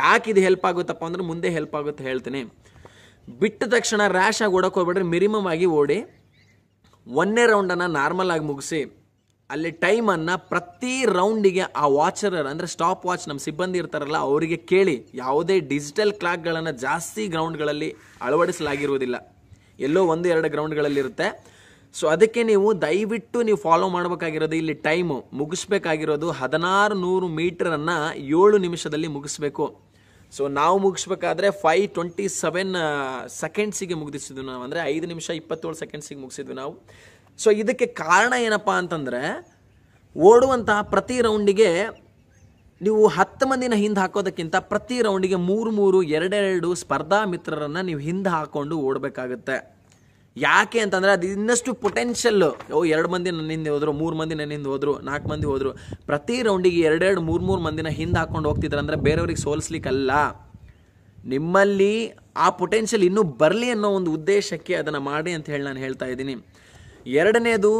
ಯಾಕೆ ಇದು ಹೆಲ್ಪ್ ಆಗುತ್ತಪ್ಪ ಅಂದ್ರೆ ಮುಂದೆ ಹೆಲ್ಪ್ ಆಗುತ್ತೆ ಹೇಳ್ತೀನಿ ಬಿಟ್ಟ ತಕ್ಷಣ ರ್ಯಾಶ್ ಆಗಿ ಓಡೋಕೆ ಹೋಗ್ಬೇಡ್ರಿ ಮಿನಿಮಮ್ ಆಗಿ ಓಡಿ ಒಂದನೇ ರೌಂಡನ್ನು ನಾರ್ಮಲ್ ಆಗಿ ಮುಗಿಸಿ ಅಲ್ಲಿ ಟೈಮನ್ನು ಪ್ರತಿ ರೌಂಡಿಗೆ ಆ ವಾಚರ್ ಅಂದರೆ ಸ್ಟಾಪ್ ವಾಚ್ ನಮ್ಮ ಸಿಬ್ಬಂದಿ ಇರ್ತಾರಲ್ಲ ಅವರಿಗೆ ಕೇಳಿ ಯಾವುದೇ ಡಿಜಿಟಲ್ ಕ್ಲಾಕ್ಗಳನ್ನು ಜಾಸ್ತಿ ಗ್ರೌಂಡ್ಗಳಲ್ಲಿ ಅಳವಡಿಸಲಾಗಿರುವುದಿಲ್ಲ ಎಲ್ಲೋ ಒಂದು ಎರಡು ಗ್ರೌಂಡ್ಗಳಲ್ಲಿರುತ್ತೆ ಸೊ ಅದಕ್ಕೆ ನೀವು ದಯವಿಟ್ಟು ನೀವು ಫಾಲೋ ಮಾಡಬೇಕಾಗಿರೋದು ಇಲ್ಲಿ ಟೈಮು ಮುಗಿಸ್ಬೇಕಾಗಿರೋದು ಹದಿನಾರು ನೂರು ಮೀಟ್ರನ್ನು ಏಳು ನಿಮಿಷದಲ್ಲಿ ಮುಗಿಸ್ಬೇಕು ಸೊ ನಾವು ಮುಗಿಸ್ಬೇಕಾದ್ರೆ ಫೈ ಟ್ವೆಂಟಿ ಸೆವೆನ್ ಸೆಕೆಂಡ್ಸಿಗೆ ಮುಗಿಸಿದ್ವಿ ನಾವು ಅಂದರೆ ಐದು ನಿಮಿಷ ಇಪ್ಪತ್ತೇಳು ಸೆಕೆಂಡ್ಸಿಗೆ ಮುಗಿಸಿದ್ವಿ ನಾವು ಸೊ ಇದಕ್ಕೆ ಕಾರಣ ಏನಪ್ಪ ಅಂತಂದರೆ ಓಡುವಂತಹ ಪ್ರತಿ ರೌಂಡಿಗೆ ನೀವು ಹತ್ತು ಮಂದಿನ ಹಿಂದೆ ಹಾಕೋದಕ್ಕಿಂತ ಪ್ರತಿ ರೌಂಡಿಗೆ ಮೂರು ಮೂರು ಎರಡೆರಡು ಸ್ಪರ್ಧಾ ಮಿತ್ರರನ್ನು ನೀವು ಹಿಂದೆ ಹಾಕ್ಕೊಂಡು ಓಡಬೇಕಾಗುತ್ತೆ ಯಾಕೆ ಅಂತಂದರೆ ಅದು ಇನ್ನಷ್ಟು ಪೊಟೆನ್ಷಿಯಲ್ಲು ಓ ಎರಡು ಮಂದಿ ನನ್ನ ಹಿಂದೆ ಹೋದರು ಮೂರು ಮಂದಿ ನನ್ನ ಹಿಂದೆ ಹೋದರು ನಾಲ್ಕು ಮಂದಿ ಹೋದರು ಪ್ರತಿ ರೌಂಡಿಗೆ ಎರಡೆರಡು ಮೂರು ಮೂರು ಮಂದಿನ ಹಿಂದೆ ಹಾಕ್ಕೊಂಡು ಹೋಗ್ತಿದ್ರೆ ಅಂದರೆ ಬೇರೆಯವ್ರಿಗೆ ಸೋಲಿಸ್ಲಿಕ್ಕಲ್ಲ ನಿಮ್ಮಲ್ಲಿ ಆ ಪೊಟೆನ್ಷಿಯಲ್ ಇನ್ನೂ ಬರಲಿ ಅನ್ನೋ ಒಂದು ಉದ್ದೇಶಕ್ಕೆ ಅದನ್ನು ಮಾಡಿ ಅಂತ ಹೇಳಿ ನಾನು ಹೇಳ್ತಾ ಇದ್ದೀನಿ ಎರಡನೇದು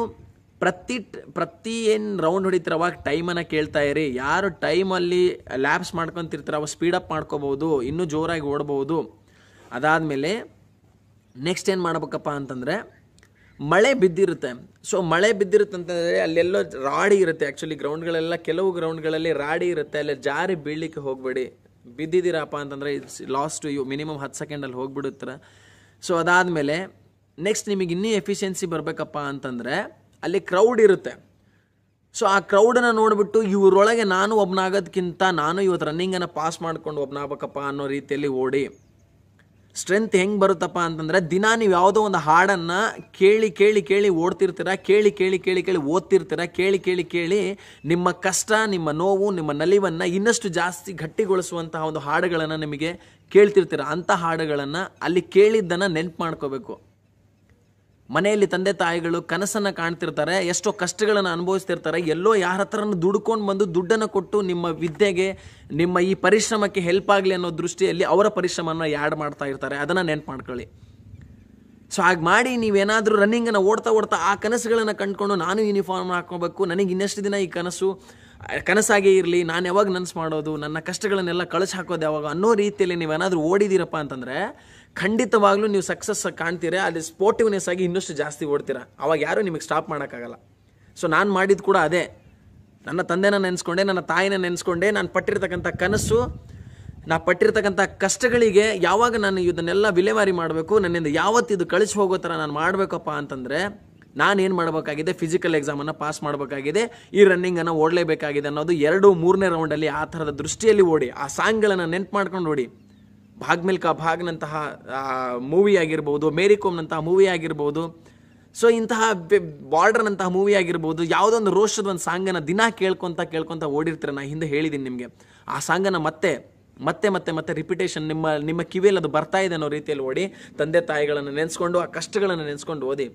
ಪ್ರತಿ ಪ್ರತಿ ಏನು ರೌಂಡ್ ಹೊಡಿತಾರೆ ಅವಾಗ ಟೈಮನ್ನು ಕೇಳ್ತಾ ಇರಿ ಯಾರು ಟೈಮಲ್ಲಿ ಲ್ಯಾಬ್ಸ್ ಮಾಡ್ಕೊತಿರ್ತಾರೆ ಅವಾಗ ಸ್ಪೀಡಪ್ ಮಾಡ್ಕೋಬೋದು ಇನ್ನೂ ಜೋರಾಗಿ ಓಡ್ಬೋದು ಅದಾದಮೇಲೆ ನೆಕ್ಸ್ಟ್ ಏನು ಮಾಡ್ಬೇಕಪ್ಪ ಅಂತಂದರೆ ಮಳೆ ಬಿದ್ದಿರುತ್ತೆ ಸೊ ಮಳೆ ಬಿದ್ದಿರುತ್ತೆ ಅಂತಂದರೆ ಅಲ್ಲೆಲ್ಲೋ ರಾಡಿ ಇರುತ್ತೆ ಆ್ಯಕ್ಚುಲಿ ಗ್ರೌಂಡ್ಗಳೆಲ್ಲ ಕೆಲವು ಗ್ರೌಂಡ್ಗಳಲ್ಲಿ ರಾಡಿ ಇರುತ್ತೆ ಅಲ್ಲಿ ಜಾರಿ ಬೀಳಲಿಕ್ಕೆ ಹೋಗಬೇಡಿ ಬಿದ್ದಿದ್ದೀರಪ್ಪ ಅಂತಂದರೆ ಇಟ್ಸ್ ಲಾಸ್ಟ್ ಯು ಮಿನಿಮಮ್ ಹತ್ತು ಸೆಕೆಂಡಲ್ಲಿ ಹೋಗಿಬಿಡುತ್ತೆ ಸೊ ಅದಾದಮೇಲೆ ನೆಕ್ಸ್ಟ್ ನಿಮಗೆ ಇನ್ನೂ ಎಫಿಷಿಯನ್ಸಿ ಬರಬೇಕಪ್ಪ ಅಂತಂದರೆ ಅಲ್ಲಿ ಕ್ರೌಡ್ ಇರುತ್ತೆ ಸೊ ಆ ಕ್ರೌಡನ್ನು ನೋಡಿಬಿಟ್ಟು ಇವರೊಳಗೆ ನಾನು ಒಬ್ಬನಾಗೋದಕ್ಕಿಂತ ನಾನು ಇವತ್ತು ರನ್ನಿಂಗನ್ನು ಪಾಸ್ ಮಾಡ್ಕೊಂಡು ಒಬ್ಬನಾಗಬೇಕಪ್ಪ ಅನ್ನೋ ರೀತಿಯಲ್ಲಿ ಓಡಿ ಸ್ಟ್ರೆಂತ್ ಹೆಂಗೆ ಬರುತ್ತಪ್ಪ ಅಂತಂದರೆ ದಿನ ನೀವು ಯಾವುದೋ ಒಂದು ಹಾಡನ್ನು ಕೇಳಿ ಕೇಳಿ ಕೇಳಿ ಓಡ್ತಿರ್ತೀರ ಕೇಳಿ ಕೇಳಿ ಕೇಳಿ ಕೇಳಿ ಓದ್ತಿರ್ತೀರ ಕೇಳಿ ಕೇಳಿ ಕೇಳಿ ನಿಮ್ಮ ಕಷ್ಟ ನಿಮ್ಮ ನೋವು ನಿಮ್ಮ ನಲಿವನ್ನು ಇನ್ನಷ್ಟು ಜಾಸ್ತಿ ಗಟ್ಟಿಗೊಳಿಸುವಂತಹ ಒಂದು ಹಾಡುಗಳನ್ನು ನಿಮಗೆ ಕೇಳ್ತಿರ್ತೀರ ಅಂಥ ಹಾಡುಗಳನ್ನು ಅಲ್ಲಿ ಕೇಳಿದ್ದನ್ನು ನೆನ್ಪು ಮಾಡ್ಕೋಬೇಕು ಮನೆಯಲ್ಲಿ ತಂದೆ ತಾಯಿಗಳು ಕನಸನ್ನು ಕಾಣ್ತಿರ್ತಾರೆ ಎಷ್ಟೋ ಕಷ್ಟಗಳನ್ನು ಅನುಭವಿಸ್ತಿರ್ತಾರೆ ಎಲ್ಲೋ ಯಾರ ಹತ್ರನೂ ದುಡ್ಕೊಂಡು ಬಂದು ದುಡ್ಡನ್ನು ಕೊಟ್ಟು ನಿಮ್ಮ ವಿದ್ಯೆಗೆ ನಿಮ್ಮ ಈ ಪರಿಶ್ರಮಕ್ಕೆ ಹೆಲ್ಪ್ ಆಗಲಿ ಅನ್ನೋ ದೃಷ್ಟಿಯಲ್ಲಿ ಅವರ ಪರಿಶ್ರಮನ ಯಾಡ್ ಮಾಡ್ತಾ ಇರ್ತಾರೆ ಅದನ್ನು ನೆನ್ಪು ಮಾಡ್ಕೊಳ್ಳಿ ಸೊ ಹಾಗೆ ಮಾಡಿ ನೀವೇನಾದರೂ ರನ್ನಿಂಗನ್ನು ಓಡ್ತಾ ಓಡ್ತಾ ಆ ಕನಸುಗಳನ್ನು ಕಂಡ್ಕೊಂಡು ನಾನು ಯೂನಿಫಾರ್ಮ್ ಹಾಕೋಬೇಕು ನನಗೆ ಇನ್ನೆಷ್ಟು ದಿನ ಈ ಕನಸು ಕನಸಾಗೇ ಇರಲಿ ನಾನು ಯಾವಾಗ ನನಸು ಮಾಡೋದು ನನ್ನ ಕಷ್ಟಗಳನ್ನೆಲ್ಲ ಕಳಿಸಿ ಹಾಕೋದು ಯಾವಾಗ ಅನ್ನೋ ರೀತಿಯಲ್ಲಿ ನೀವೇನಾದರೂ ಓಡಿದ್ದೀರಪ್ಪ ಅಂತಂದರೆ ಖಂಡಿತವಾಗ್ಲೂ ನೀವು ಸಕ್ಸಸ್ ಕಾಣ್ತೀರಾ ಅಲ್ಲಿ ಸ್ಪೋರ್ಟಿವ್ನೆಸ್ ಆಗಿ ಇನ್ನಷ್ಟು ಜಾಸ್ತಿ ಓಡ್ತೀರಾ ಅವಾಗ ಯಾರೂ ನಿಮಗೆ ಸ್ಟಾಪ್ ಮಾಡೋಕ್ಕಾಗಲ್ಲ ಸೊ ನಾನು ಮಾಡಿದ್ದು ಕೂಡ ಅದೇ ನನ್ನ ತಂದೆನ ನೆನೆಸ್ಕೊಂಡೆ ನನ್ನ ತಾಯಿನ ನೆನೆಸ್ಕೊಂಡೆ ನಾನು ಪಟ್ಟಿರ್ತಕ್ಕಂಥ ಕನಸು ನಾ ಪಟ್ಟಿರ್ತಕ್ಕಂಥ ಕಷ್ಟಗಳಿಗೆ ಯಾವಾಗ ನಾನು ಇದನ್ನೆಲ್ಲ ವಿಲೇವಾರಿ ಮಾಡಬೇಕು ನನ್ನಿಂದ ಯಾವತ್ತು ಇದು ಕಳಿಸಿ ಹೋಗೋ ಥರ ನಾನು ಮಾಡಬೇಕಪ್ಪ ಅಂತಂದರೆ ಏನು ಮಾಡಬೇಕಾಗಿದೆ ಫಿಸಿಕಲ್ ಎಕ್ಸಾಮನ್ನು ಪಾಸ್ ಮಾಡಬೇಕಾಗಿದೆ ಈ ರನ್ನಿಂಗನ್ನು ಓಡಲೇಬೇಕಾಗಿದೆ ಅನ್ನೋದು ಎರಡು ಮೂರನೇ ರೌಂಡಲ್ಲಿ ಆ ಥರದ ದೃಷ್ಟಿಯಲ್ಲಿ ಓಡಿ ಆ ಸಾಂಗ್ಗಳನ್ನು ನೆನ್ಪು ಮಾಡ್ಕೊಂಡು ಓಡಿ ಭಾಗ್ ಮಿಲ್ಕಾ ಭಾಗ್ನಂತಹ ಮೂವಿ ಆಗಿರ್ಬೋದು ಮೇರಿ ಕೋಮ್ನಂತಹ ಮೂವಿ ಆಗಿರ್ಬೋದು ಸೊ ಇಂತಹ ಬಾರ್ಡರ್ನಂತಹ ಮೂವಿ ಆಗಿರ್ಬೋದು ಯಾವುದೋ ಒಂದು ರೋಷದ ಒಂದು ಸಾಂಗನ್ನು ದಿನ ಕೇಳ್ಕೊತ ಕೇಳ್ಕೊತ ಓಡಿರ್ತಾರೆ ನಾನು ಹಿಂದೆ ಹೇಳಿದ್ದೀನಿ ನಿಮಗೆ ಆ ಸಾಂಗನ್ನು ಮತ್ತೆ ಮತ್ತೆ ಮತ್ತೆ ಮತ್ತೆ ರಿಪಿಟೇಷನ್ ನಿಮ್ಮ ನಿಮ್ಮ ಕಿವಿಯಲ್ಲಿ ಅದು ಬರ್ತಾ ಇದೆ ಅನ್ನೋ ರೀತಿಯಲ್ಲಿ ಓಡಿ ತಂದೆ ತಾಯಿಗಳನ್ನು ನೆನೆಸ್ಕೊಂಡು ಆ ಕಷ್ಟಗಳನ್ನು ನೆನೆಸ್ಕೊಂಡು ಓದಿ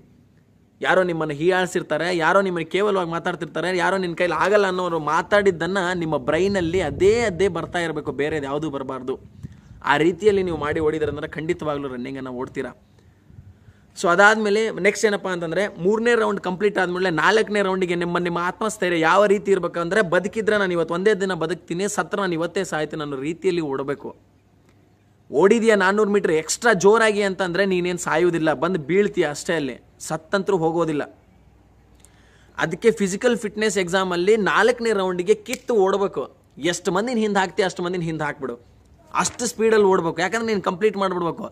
ಯಾರೋ ನಿಮ್ಮನ್ನು ಹೀಯಾಳಿಸಿರ್ತಾರೆ ಯಾರೋ ನಿಮ್ಮನ್ನು ಕೇವಲವಾಗಿ ಮಾತಾಡ್ತಿರ್ತಾರೆ ಯಾರೋ ನಿನ್ನ ಕೈಲಿ ಆಗಲ್ಲ ಅನ್ನೋರು ಮಾತಾಡಿದ್ದನ್ನು ನಿಮ್ಮ ಬ್ರೈನಲ್ಲಿ ಅದೇ ಅದೇ ಬರ್ತಾ ಇರಬೇಕು ಬೇರೆ ಯಾವುದು ಬರಬಾರ್ದು ಆ ರೀತಿಯಲ್ಲಿ ನೀವು ಮಾಡಿ ಓಡಿದ್ರಂದ್ರೆ ಖಂಡಿತವಾಗ್ಲೂ ರನ್ನಿಂಗನ್ನು ಓಡ್ತೀರಾ ಸೊ ಅದಾದಮೇಲೆ ನೆಕ್ಸ್ಟ್ ಏನಪ್ಪ ಅಂತಂದರೆ ಮೂರನೇ ರೌಂಡ್ ಕಂಪ್ಲೀಟ್ ಆದಮೇಲೆ ನಾಲ್ಕನೇ ರೌಂಡಿಗೆ ನಿಮ್ಮ ನಿಮ್ಮ ಆತ್ಮಸ್ಥೈರ್ಯ ಯಾವ ರೀತಿ ಇರಬೇಕಂದ್ರೆ ಬದುಕಿದ್ರೆ ನಾನು ಇವತ್ತು ಒಂದೇ ದಿನ ಬದುಕ್ತೀನಿ ಸತ್ರ ನಾನು ಇವತ್ತೇ ಸಾಯ್ತೀನಿ ಅನ್ನೋ ರೀತಿಯಲ್ಲಿ ಓಡಬೇಕು ಓಡಿದೆಯಾ ನಾನ್ನೂರು ಮೀಟ್ರ್ ಎಕ್ಸ್ಟ್ರಾ ಜೋರಾಗಿ ಅಂತಂದರೆ ನೀನೇನು ಸಾಯುವುದಿಲ್ಲ ಬಂದು ಬೀಳ್ತೀಯ ಅಷ್ಟೇ ಅಲ್ಲಿ ಸತ್ತಂತರೂ ಹೋಗೋದಿಲ್ಲ ಅದಕ್ಕೆ ಫಿಸಿಕಲ್ ಫಿಟ್ನೆಸ್ ಎಕ್ಸಾಮಲ್ಲಿ ನಾಲ್ಕನೇ ರೌಂಡಿಗೆ ಕಿತ್ತು ಓಡಬೇಕು ಎಷ್ಟು ಮಂದಿನ ಹಿಂದೆ ಹಾಕ್ತೀಯ ಅಷ್ಟು ಮಂದಿನ ಹಿಂದೆ ಹಾಕ್ಬಿಡು ಅಷ್ಟು ಸ್ಪೀಡಲ್ಲಿ ಓಡಬೇಕು ಯಾಕಂದ್ರೆ ನೀನು ಕಂಪ್ಲೀಟ್ ಮಾಡಿಬಿಡ್ಬೇಕು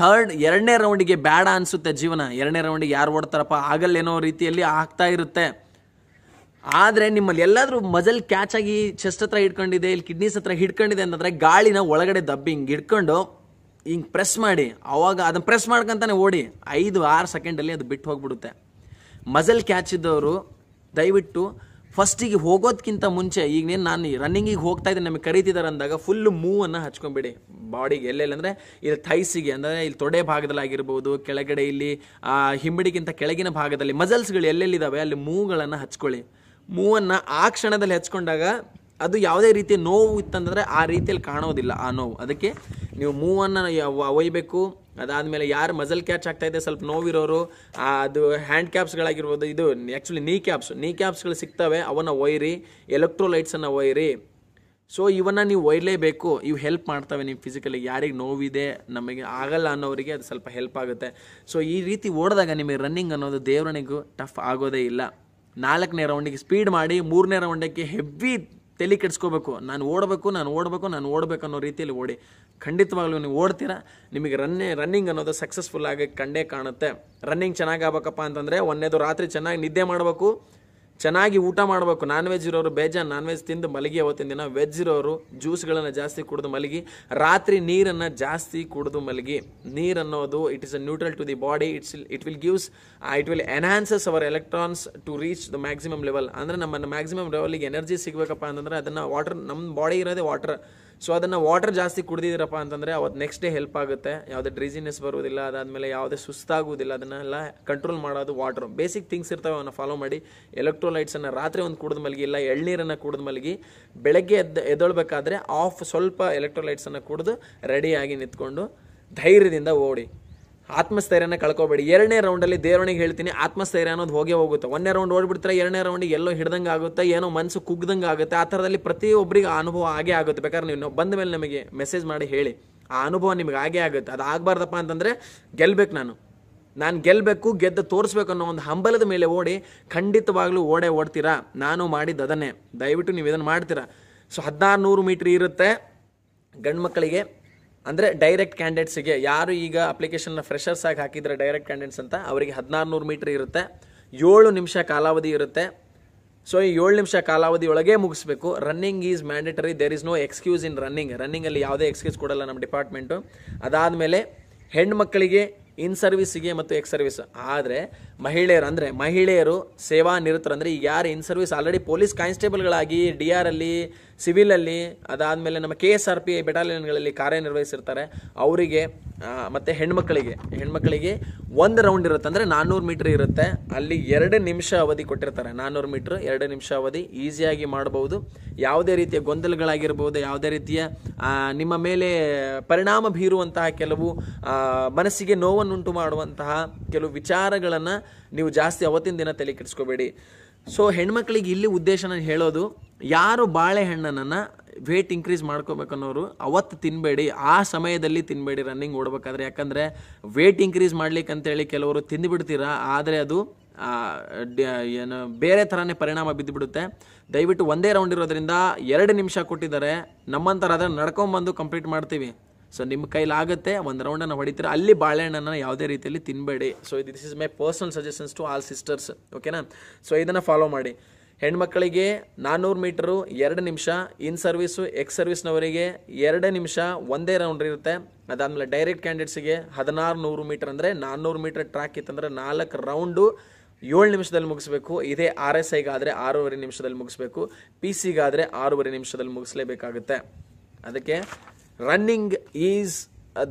ಥರ್ಡ್ ಎರಡನೇ ರೌಂಡಿಗೆ ಬೇಡ ಅನಿಸುತ್ತೆ ಜೀವನ ಎರಡನೇ ರೌಂಡಿಗೆ ಯಾರು ಓಡ್ತಾರಪ್ಪ ಆಗಲ್ಲೇನೋ ರೀತಿಯಲ್ಲಿ ಆಗ್ತಾ ಇರುತ್ತೆ ಆದರೆ ನಿಮ್ಮಲ್ಲಿ ಎಲ್ಲಾದರೂ ಮಜಲ್ ಕ್ಯಾಚ್ ಆಗಿ ಚೆಸ್ಟ್ ಹತ್ರ ಹಿಡ್ಕೊಂಡಿದೆ ಇಲ್ಲಿ ಕಿಡ್ನೀಸ್ ಹತ್ರ ಹಿಡ್ಕೊಂಡಿದೆ ಅಂತಂದರೆ ಗಾಳಿನ ಒಳಗಡೆ ದಬ್ಬಿ ಹಿಂಗೆ ಹಿಡ್ಕೊಂಡು ಹಿಂಗೆ ಪ್ರೆಸ್ ಮಾಡಿ ಅವಾಗ ಅದನ್ನು ಪ್ರೆಸ್ ಮಾಡ್ಕೊಂತಾನೆ ಓಡಿ ಐದು ಆರು ಸೆಕೆಂಡಲ್ಲಿ ಅದು ಬಿಟ್ಟು ಹೋಗ್ಬಿಡುತ್ತೆ ಮಜಲ್ ಕ್ಯಾಚ್ ಇದ್ದವರು ದಯವಿಟ್ಟು ಫಸ್ಟಿಗೆ ಹೋಗೋದಕ್ಕಿಂತ ಮುಂಚೆ ಈಗೇನು ನಾನು ರನ್ನಿಂಗಿಗೆ ಹೋಗ್ತಾ ಇದ್ದೀನಿ ನಮಗೆ ಕರೀತಿದ್ದಾರೆ ಅಂದಾಗ ಫುಲ್ ಮೂವನ್ನು ಹಚ್ಕೊಂಬಿಡಿ ಬಾಡಿಗೆ ಅಂದರೆ ಇಲ್ಲಿ ಥೈಸಿಗೆ ಅಂದರೆ ಇಲ್ಲಿ ತೊಡೆ ಭಾಗದಲ್ಲಿ ಆಗಿರ್ಬೋದು ಕೆಳಗಡೆ ಇಲ್ಲಿ ಹಿಂಬಡಿಗಿಂತ ಕೆಳಗಿನ ಭಾಗದಲ್ಲಿ ಮಜಲ್ಸ್ಗಳು ಎಲ್ಲೆಲ್ಲಿದ್ದಾವೆ ಅಲ್ಲಿ ಮೂಗಳನ್ನು ಹಚ್ಕೊಳ್ಳಿ ಮೂವನ್ನು ಆ ಕ್ಷಣದಲ್ಲಿ ಹಚ್ಕೊಂಡಾಗ ಅದು ಯಾವುದೇ ರೀತಿ ನೋವು ಇತ್ತಂದರೆ ಆ ರೀತಿಯಲ್ಲಿ ಕಾಣೋದಿಲ್ಲ ಆ ನೋವು ಅದಕ್ಕೆ ನೀವು ಮೂವನ್ನು ಒಯ್ಯಬೇಕು ಅದಾದಮೇಲೆ ಯಾರು ಮಜಲ್ ಕ್ಯಾಚ್ ಇದೆ ಸ್ವಲ್ಪ ನೋವಿರೋರು ಅದು ಹ್ಯಾಂಡ್ ಕ್ಯಾಪ್ಸ್ಗಳಾಗಿರ್ಬೋದು ಇದು ಆ್ಯಕ್ಚುಲಿ ನೀ ಕ್ಯಾಪ್ಸ್ ನೀ ಕ್ಯಾಪ್ಸ್ಗಳು ಸಿಗ್ತವೆ ಅವನ್ನು ಒಯ್ಯಿರಿ ಎಲೆಕ್ಟ್ರೋಲೈಟ್ಸನ್ನು ಒಯ್ಯಿರಿ ಸೊ ಇವನ್ನು ನೀವು ಒಯ್ಯಲೇಬೇಕು ಇವು ಹೆಲ್ಪ್ ಮಾಡ್ತವೆ ನೀವು ಫಿಸಿಕಲಿ ಯಾರಿಗೆ ನೋವಿದೆ ನಮಗೆ ಆಗಲ್ಲ ಅನ್ನೋರಿಗೆ ಅದು ಸ್ವಲ್ಪ ಹೆಲ್ಪ್ ಆಗುತ್ತೆ ಸೊ ಈ ರೀತಿ ಓಡಿದಾಗ ನಿಮಗೆ ರನ್ನಿಂಗ್ ಅನ್ನೋದು ದೇವರನಿಗೂ ಟಫ್ ಆಗೋದೇ ಇಲ್ಲ ನಾಲ್ಕನೇ ರೌಂಡಿಗೆ ಸ್ಪೀಡ್ ಮಾಡಿ ಮೂರನೇ ರೌಂಡಕ್ಕೆ ಹೆವಿ ತಲೆ ಕೆಡಿಸ್ಕೋಬೇಕು ನಾನು ಓಡಬೇಕು ನಾನು ಓಡಬೇಕು ನಾನು ಓಡಬೇಕು ಅನ್ನೋ ರೀತಿಯಲ್ಲಿ ಓಡಿ ಖಂಡಿತವಾಗ್ಲೂ ನೀವು ಓಡ್ತೀರಾ ನಿಮಗೆ ರನ್ನೇ ರನ್ನಿಂಗ್ ಅನ್ನೋದು ಸಕ್ಸಸ್ಫುಲ್ ಆಗಿ ಕಂಡೇ ಕಾಣುತ್ತೆ ರನ್ನಿಂಗ್ ಚೆನ್ನಾಗಿ ಆಗ್ಬೇಕಪ್ಪ ಅಂತಂದರೆ ಒಂದೇದು ರಾತ್ರಿ ಚೆನ್ನಾಗಿ ನಿದ್ದೆ ಮಾಡಬೇಕು ಚೆನ್ನಾಗಿ ಊಟ ಮಾಡಬೇಕು ನಾನ್ ವೆಜ್ ಇರೋರು ಬೇಜಾನ್ ನಾನ್ ವೆಜ್ ತಿಂದು ಮಲಗಿ ಅವತ್ತಿನ ದಿನ ವೆಜ್ ಇರೋರು ಜ್ಯೂಸ್ಗಳನ್ನು ಜಾಸ್ತಿ ಕುಡಿದು ಮಲಗಿ ರಾತ್ರಿ ನೀರನ್ನು ಜಾಸ್ತಿ ಕುಡಿದು ಮಲಗಿ ನೀರು ಅನ್ನೋದು it is a neutral to the body it's it will gives it will enhances our electrons to reach the maximum level ಅಂದರೆ ನಮ್ಮನ್ನು ಮ್ಯಾಕ್ಸಿಮಮ್ ಲೆವೆಲ್ಗೆ ಎನರ್ಜಿ ಸಿಗಬೇಕಪ್ಪ ಅಂದ್ರೆ ಅದನ್ನು ವಾಟರ್ ನಮ್ಮ ಬಾಡಿ ಇರೋದೇ ವಾಟರ್ ಸೊ ಅದನ್ನು ವಾಟರ್ ಜಾಸ್ತಿ ಕುಡಿದಿದಿರಪ್ಪ ಅಂತಂದರೆ ಅವತ್ತು ನೆಕ್ಸ್ಟ್ ಡೇ ಹೆಲ್ಪ್ ಆಗುತ್ತೆ ಯಾವುದೇ ಡ್ರೀಸಿನೆಸ್ ಬರುವುದಿಲ್ಲ ಅದಾದಮೇಲೆ ಯಾವುದೇ ಸುಸ್ತಾಗುವುದಿಲ್ಲ ಅದನ್ನೆಲ್ಲ ಕಂಟ್ರೋಲ್ ಮಾಡೋದು ವಾಟರ್ ಬೇಸಿಕ್ ಥಿಂಗ್ಸ್ ಇರ್ತವೆ ಅವನ್ನ ಫಾಲೋ ಮಾಡಿ ಎಲೆಕ್ಟ್ರೋಲೈಟ್ಸನ್ನು ರಾತ್ರಿ ಒಂದು ಕುಡಿದು ಇಲ್ಲ ಎಳ್ನೀರನ್ನು ಕುಡಿದು ಮಲಗಿ ಬೆಳಗ್ಗೆ ಎದ್ದು ಎದ್ದೊಳ್ಬೇಕಾದ್ರೆ ಆಫ್ ಸ್ವಲ್ಪ ಎಲೆಕ್ಟ್ರೋಲೈಟ್ಸನ್ನು ಕುಡಿದು ರೆಡಿಯಾಗಿ ನಿಂತ್ಕೊಂಡು ಧೈರ್ಯದಿಂದ ಓಡಿ ಆತ್ಮಸ್ಥೈರ್ಯನ ಕಳ್ಕೊಬೇಡಿ ಎರಡನೇ ರೌಂಡಲ್ಲಿ ದೇವರಣಿಗೆ ಹೇಳ್ತೀನಿ ಆತ್ಮಸ್ಥೈರ್ಯ ಅನ್ನೋದು ಹೋಗೇ ಹೋಗುತ್ತೆ ಒಂದೇ ರೌಂಡ್ ಓಡ್ಬಿಡ್ತಾರೆ ಎರಡನೇ ರೌಂಡಿಗೆ ಎಲ್ಲೋ ಹಿಡ್ದಂಗೆ ಆಗುತ್ತೆ ಏನೋ ಮನಸ್ಸು ಕುಗ್ದಂಗೆ ಆಗುತ್ತೆ ಆ ಥರದಲ್ಲಿ ಪ್ರತಿಯೊಬ್ಬರಿಗೆ ಆ ಅನುಭವ ಆಗೇ ಆಗುತ್ತೆ ಬೇಕಾದ್ರೆ ನೀವು ಬಂದ ಮೇಲೆ ನಮಗೆ ಮೆಸೇಜ್ ಮಾಡಿ ಹೇಳಿ ಆ ಅನುಭವ ನಿಮಗೆ ಆಗೇ ಆಗುತ್ತೆ ಅದು ಆಗಬಾರ್ದಪ್ಪ ಅಂತಂದರೆ ಗೆಲ್ಲಬೇಕು ನಾನು ನಾನು ಗೆಲ್ಲಬೇಕು ಗೆದ್ದು ತೋರಿಸ್ಬೇಕು ಅನ್ನೋ ಒಂದು ಹಂಬಲದ ಮೇಲೆ ಓಡಿ ಖಂಡಿತವಾಗ್ಲೂ ಓಡೇ ಓಡ್ತೀರಾ ನಾನು ಮಾಡಿದ್ದು ಅದನ್ನೇ ದಯವಿಟ್ಟು ನೀವು ಇದನ್ನು ಮಾಡ್ತೀರಾ ಸೊ ಹದಿನಾರು ನೂರು ಮೀಟ್ರ್ ಇರುತ್ತೆ ಗಂಡು ಮಕ್ಕಳಿಗೆ ಅಂದರೆ ಡೈರೆಕ್ಟ್ ಕ್ಯಾಂಡಿಡೇಟ್ಸಿಗೆ ಯಾರು ಈಗ ಅಪ್ಲಿಕೇಶನ್ನ ಫ್ರೆಷರ್ಸ್ ಆಗಿ ಹಾಕಿದರೆ ಡೈರೆಕ್ಟ್ ಕ್ಯಾಂಡಿಡೇಟ್ಸ್ ಅಂತ ಅವರಿಗೆ ಹದಿನಾರು ನೂರು ಮೀಟ್ರ್ ಇರುತ್ತೆ ಏಳು ನಿಮಿಷ ಕಾಲಾವಧಿ ಇರುತ್ತೆ ಸೊ ಈ ಏಳು ನಿಮಿಷ ಕಾಲಾವಧಿ ಒಳಗೆ ಮುಗಿಸ್ಬೇಕು running is mandatory there is no excuse in running ರನ್ನಿಂಗಲ್ಲಿ ಯಾವುದೇ ಎಕ್ಸ್ಕ್ಯೂಸ್ ಕೊಡಲ್ಲ ನಮ್ಮ ಡಿಪಾರ್ಟ್ಮೆಂಟು ಅದಾದಮೇಲೆ ಹೆಣ್ಮಕ್ಕಳಿಗೆ ಇನ್ ಸರ್ವಿಸಿಗೆ ಮತ್ತು ಎಕ್ಸ್ ಸರ್ವಿಸ್ ಆದರೆ ಮಹಿಳೆಯರು ಅಂದರೆ ಮಹಿಳೆಯರು ಸೇವಾ ನಿರತರು ಅಂದರೆ ಈಗ ಯಾರು ಇನ್ ಸರ್ವಿಸ್ ಆಲ್ರೆಡಿ ಪೊಲೀಸ್ ಕಾನ್ಸ್ಟೇಬಲ್ಗಳಾಗಿ ಡಿ ಆರ್ ಅಲ್ಲಿ ಸಿವಿಲಲ್ಲಿ ಅದಾದಮೇಲೆ ನಮ್ಮ ಕೆ ಎಸ್ ಆರ್ ಪಿ ಬೆಟಾಲಿಯನ್ಗಳಲ್ಲಿ ಕಾರ್ಯನಿರ್ವಹಿಸಿರ್ತಾರೆ ಅವರಿಗೆ ಮತ್ತು ಹೆಣ್ಮಕ್ಳಿಗೆ ಹೆಣ್ಮಕ್ಕಳಿಗೆ ಒಂದು ರೌಂಡ್ ಇರುತ್ತೆ ಅಂದರೆ ನಾನ್ನೂರು ಮೀಟ್ರ್ ಇರುತ್ತೆ ಅಲ್ಲಿ ಎರಡು ನಿಮಿಷ ಅವಧಿ ಕೊಟ್ಟಿರ್ತಾರೆ ನಾನ್ನೂರು ಮೀಟ್ರ್ ಎರಡು ನಿಮಿಷ ಅವಧಿ ಈಸಿಯಾಗಿ ಮಾಡ್ಬೋದು ಯಾವುದೇ ರೀತಿಯ ಗೊಂದಲಗಳಾಗಿರ್ಬೋದು ಯಾವುದೇ ರೀತಿಯ ನಿಮ್ಮ ಮೇಲೆ ಪರಿಣಾಮ ಬೀರುವಂತಹ ಕೆಲವು ಮನಸ್ಸಿಗೆ ನೋವನ್ನುಂಟು ಮಾಡುವಂತಹ ಕೆಲವು ವಿಚಾರಗಳನ್ನು ನೀವು ಜಾಸ್ತಿ ಅವತ್ತಿನ ದಿನ ತಲೆ ಕೆಡಿಸ್ಕೋಬೇಡಿ ಸೊ ಹೆಣ್ಮಕ್ಳಿಗೆ ಇಲ್ಲಿ ಉದ್ದೇಶ ನಾನು ಹೇಳೋದು ಯಾರು ಬಾಳೆಹಣ್ಣನ್ನು ವೆಯ್ಟ್ ಇನ್ಕ್ರೀಸ್ ಮಾಡ್ಕೋಬೇಕನ್ನೋರು ಅವತ್ತು ತಿನ್ನಬೇಡಿ ಆ ಸಮಯದಲ್ಲಿ ತಿನ್ನಬೇಡಿ ರನ್ನಿಂಗ್ ಓಡಬೇಕಾದ್ರೆ ಯಾಕಂದರೆ ವೇಟ್ ಇನ್ಕ್ರೀಸ್ ಮಾಡ್ಲಿಕ್ಕೆ ಅಂತೇಳಿ ಕೆಲವರು ತಿಂದುಬಿಡ್ತೀರಾ ಆದರೆ ಅದು ಏನು ಬೇರೆ ಥರನೇ ಪರಿಣಾಮ ಬಿದ್ದುಬಿಡುತ್ತೆ ದಯವಿಟ್ಟು ಒಂದೇ ರೌಂಡ್ ಇರೋದ್ರಿಂದ ಎರಡು ನಿಮಿಷ ಕೊಟ್ಟಿದ್ದಾರೆ ಅದನ್ನು ನಡ್ಕೊಂಬಂದು ಕಂಪ್ಲೀಟ್ ಮಾಡ್ತೀವಿ ಸೊ ನಿಮ್ಮ ಕೈಲಾಗುತ್ತೆ ಒಂದು ರೌಂಡನ್ನು ಹೊಡಿತೀರ ಅಲ್ಲಿ ಬಾಳೆಹಣ್ಣನ್ನು ಯಾವುದೇ ರೀತಿಯಲ್ಲಿ ತಿನ್ನಬೇಡಿ so this is my personal suggestions to all sisters ಓಕೆನಾ ಸೊ ಇದನ್ನು ಫಾಲೋ ಮಾಡಿ ಹೆಣ್ಮಕ್ಕಳಿಗೆ ನಾನ್ನೂರು ಮೀಟರು ಎರಡು ನಿಮಿಷ ಇನ್ ಸರ್ವಿಸು ಎಕ್ಸ್ ಸರ್ವಿಸ್ನವರಿಗೆ ಎರಡು ನಿಮಿಷ ಒಂದೇ ರೌಂಡ್ ಇರುತ್ತೆ ಅದಾದಮೇಲೆ ಡೈರೆಕ್ಟ್ ಕ್ಯಾಂಡಿಡೇಟ್ಸಿಗೆ ಹದಿನಾರು ನೂರು ಮೀಟರ್ ಅಂದರೆ ನಾನ್ನೂರು ಮೀಟರ್ ಟ್ರ್ಯಾಕ್ ಇತ್ತಂದರೆ ನಾಲ್ಕು ರೌಂಡು ಏಳು ನಿಮಿಷದಲ್ಲಿ ಮುಗಿಸ್ಬೇಕು ಇದೇ ಆರ್ ಎಸ್ ಐಗಾದರೆ ಆರೂವರೆ ನಿಮಿಷದಲ್ಲಿ ಮುಗಿಸ್ಬೇಕು ಪಿ ಸಿಗಾದರೆ ಆರೂವರೆ ನಿಮಿಷದಲ್ಲಿ ಮುಗಿಸ್ಲೇಬೇಕಾಗುತ್ತೆ ಅದಕ್ಕೆ running is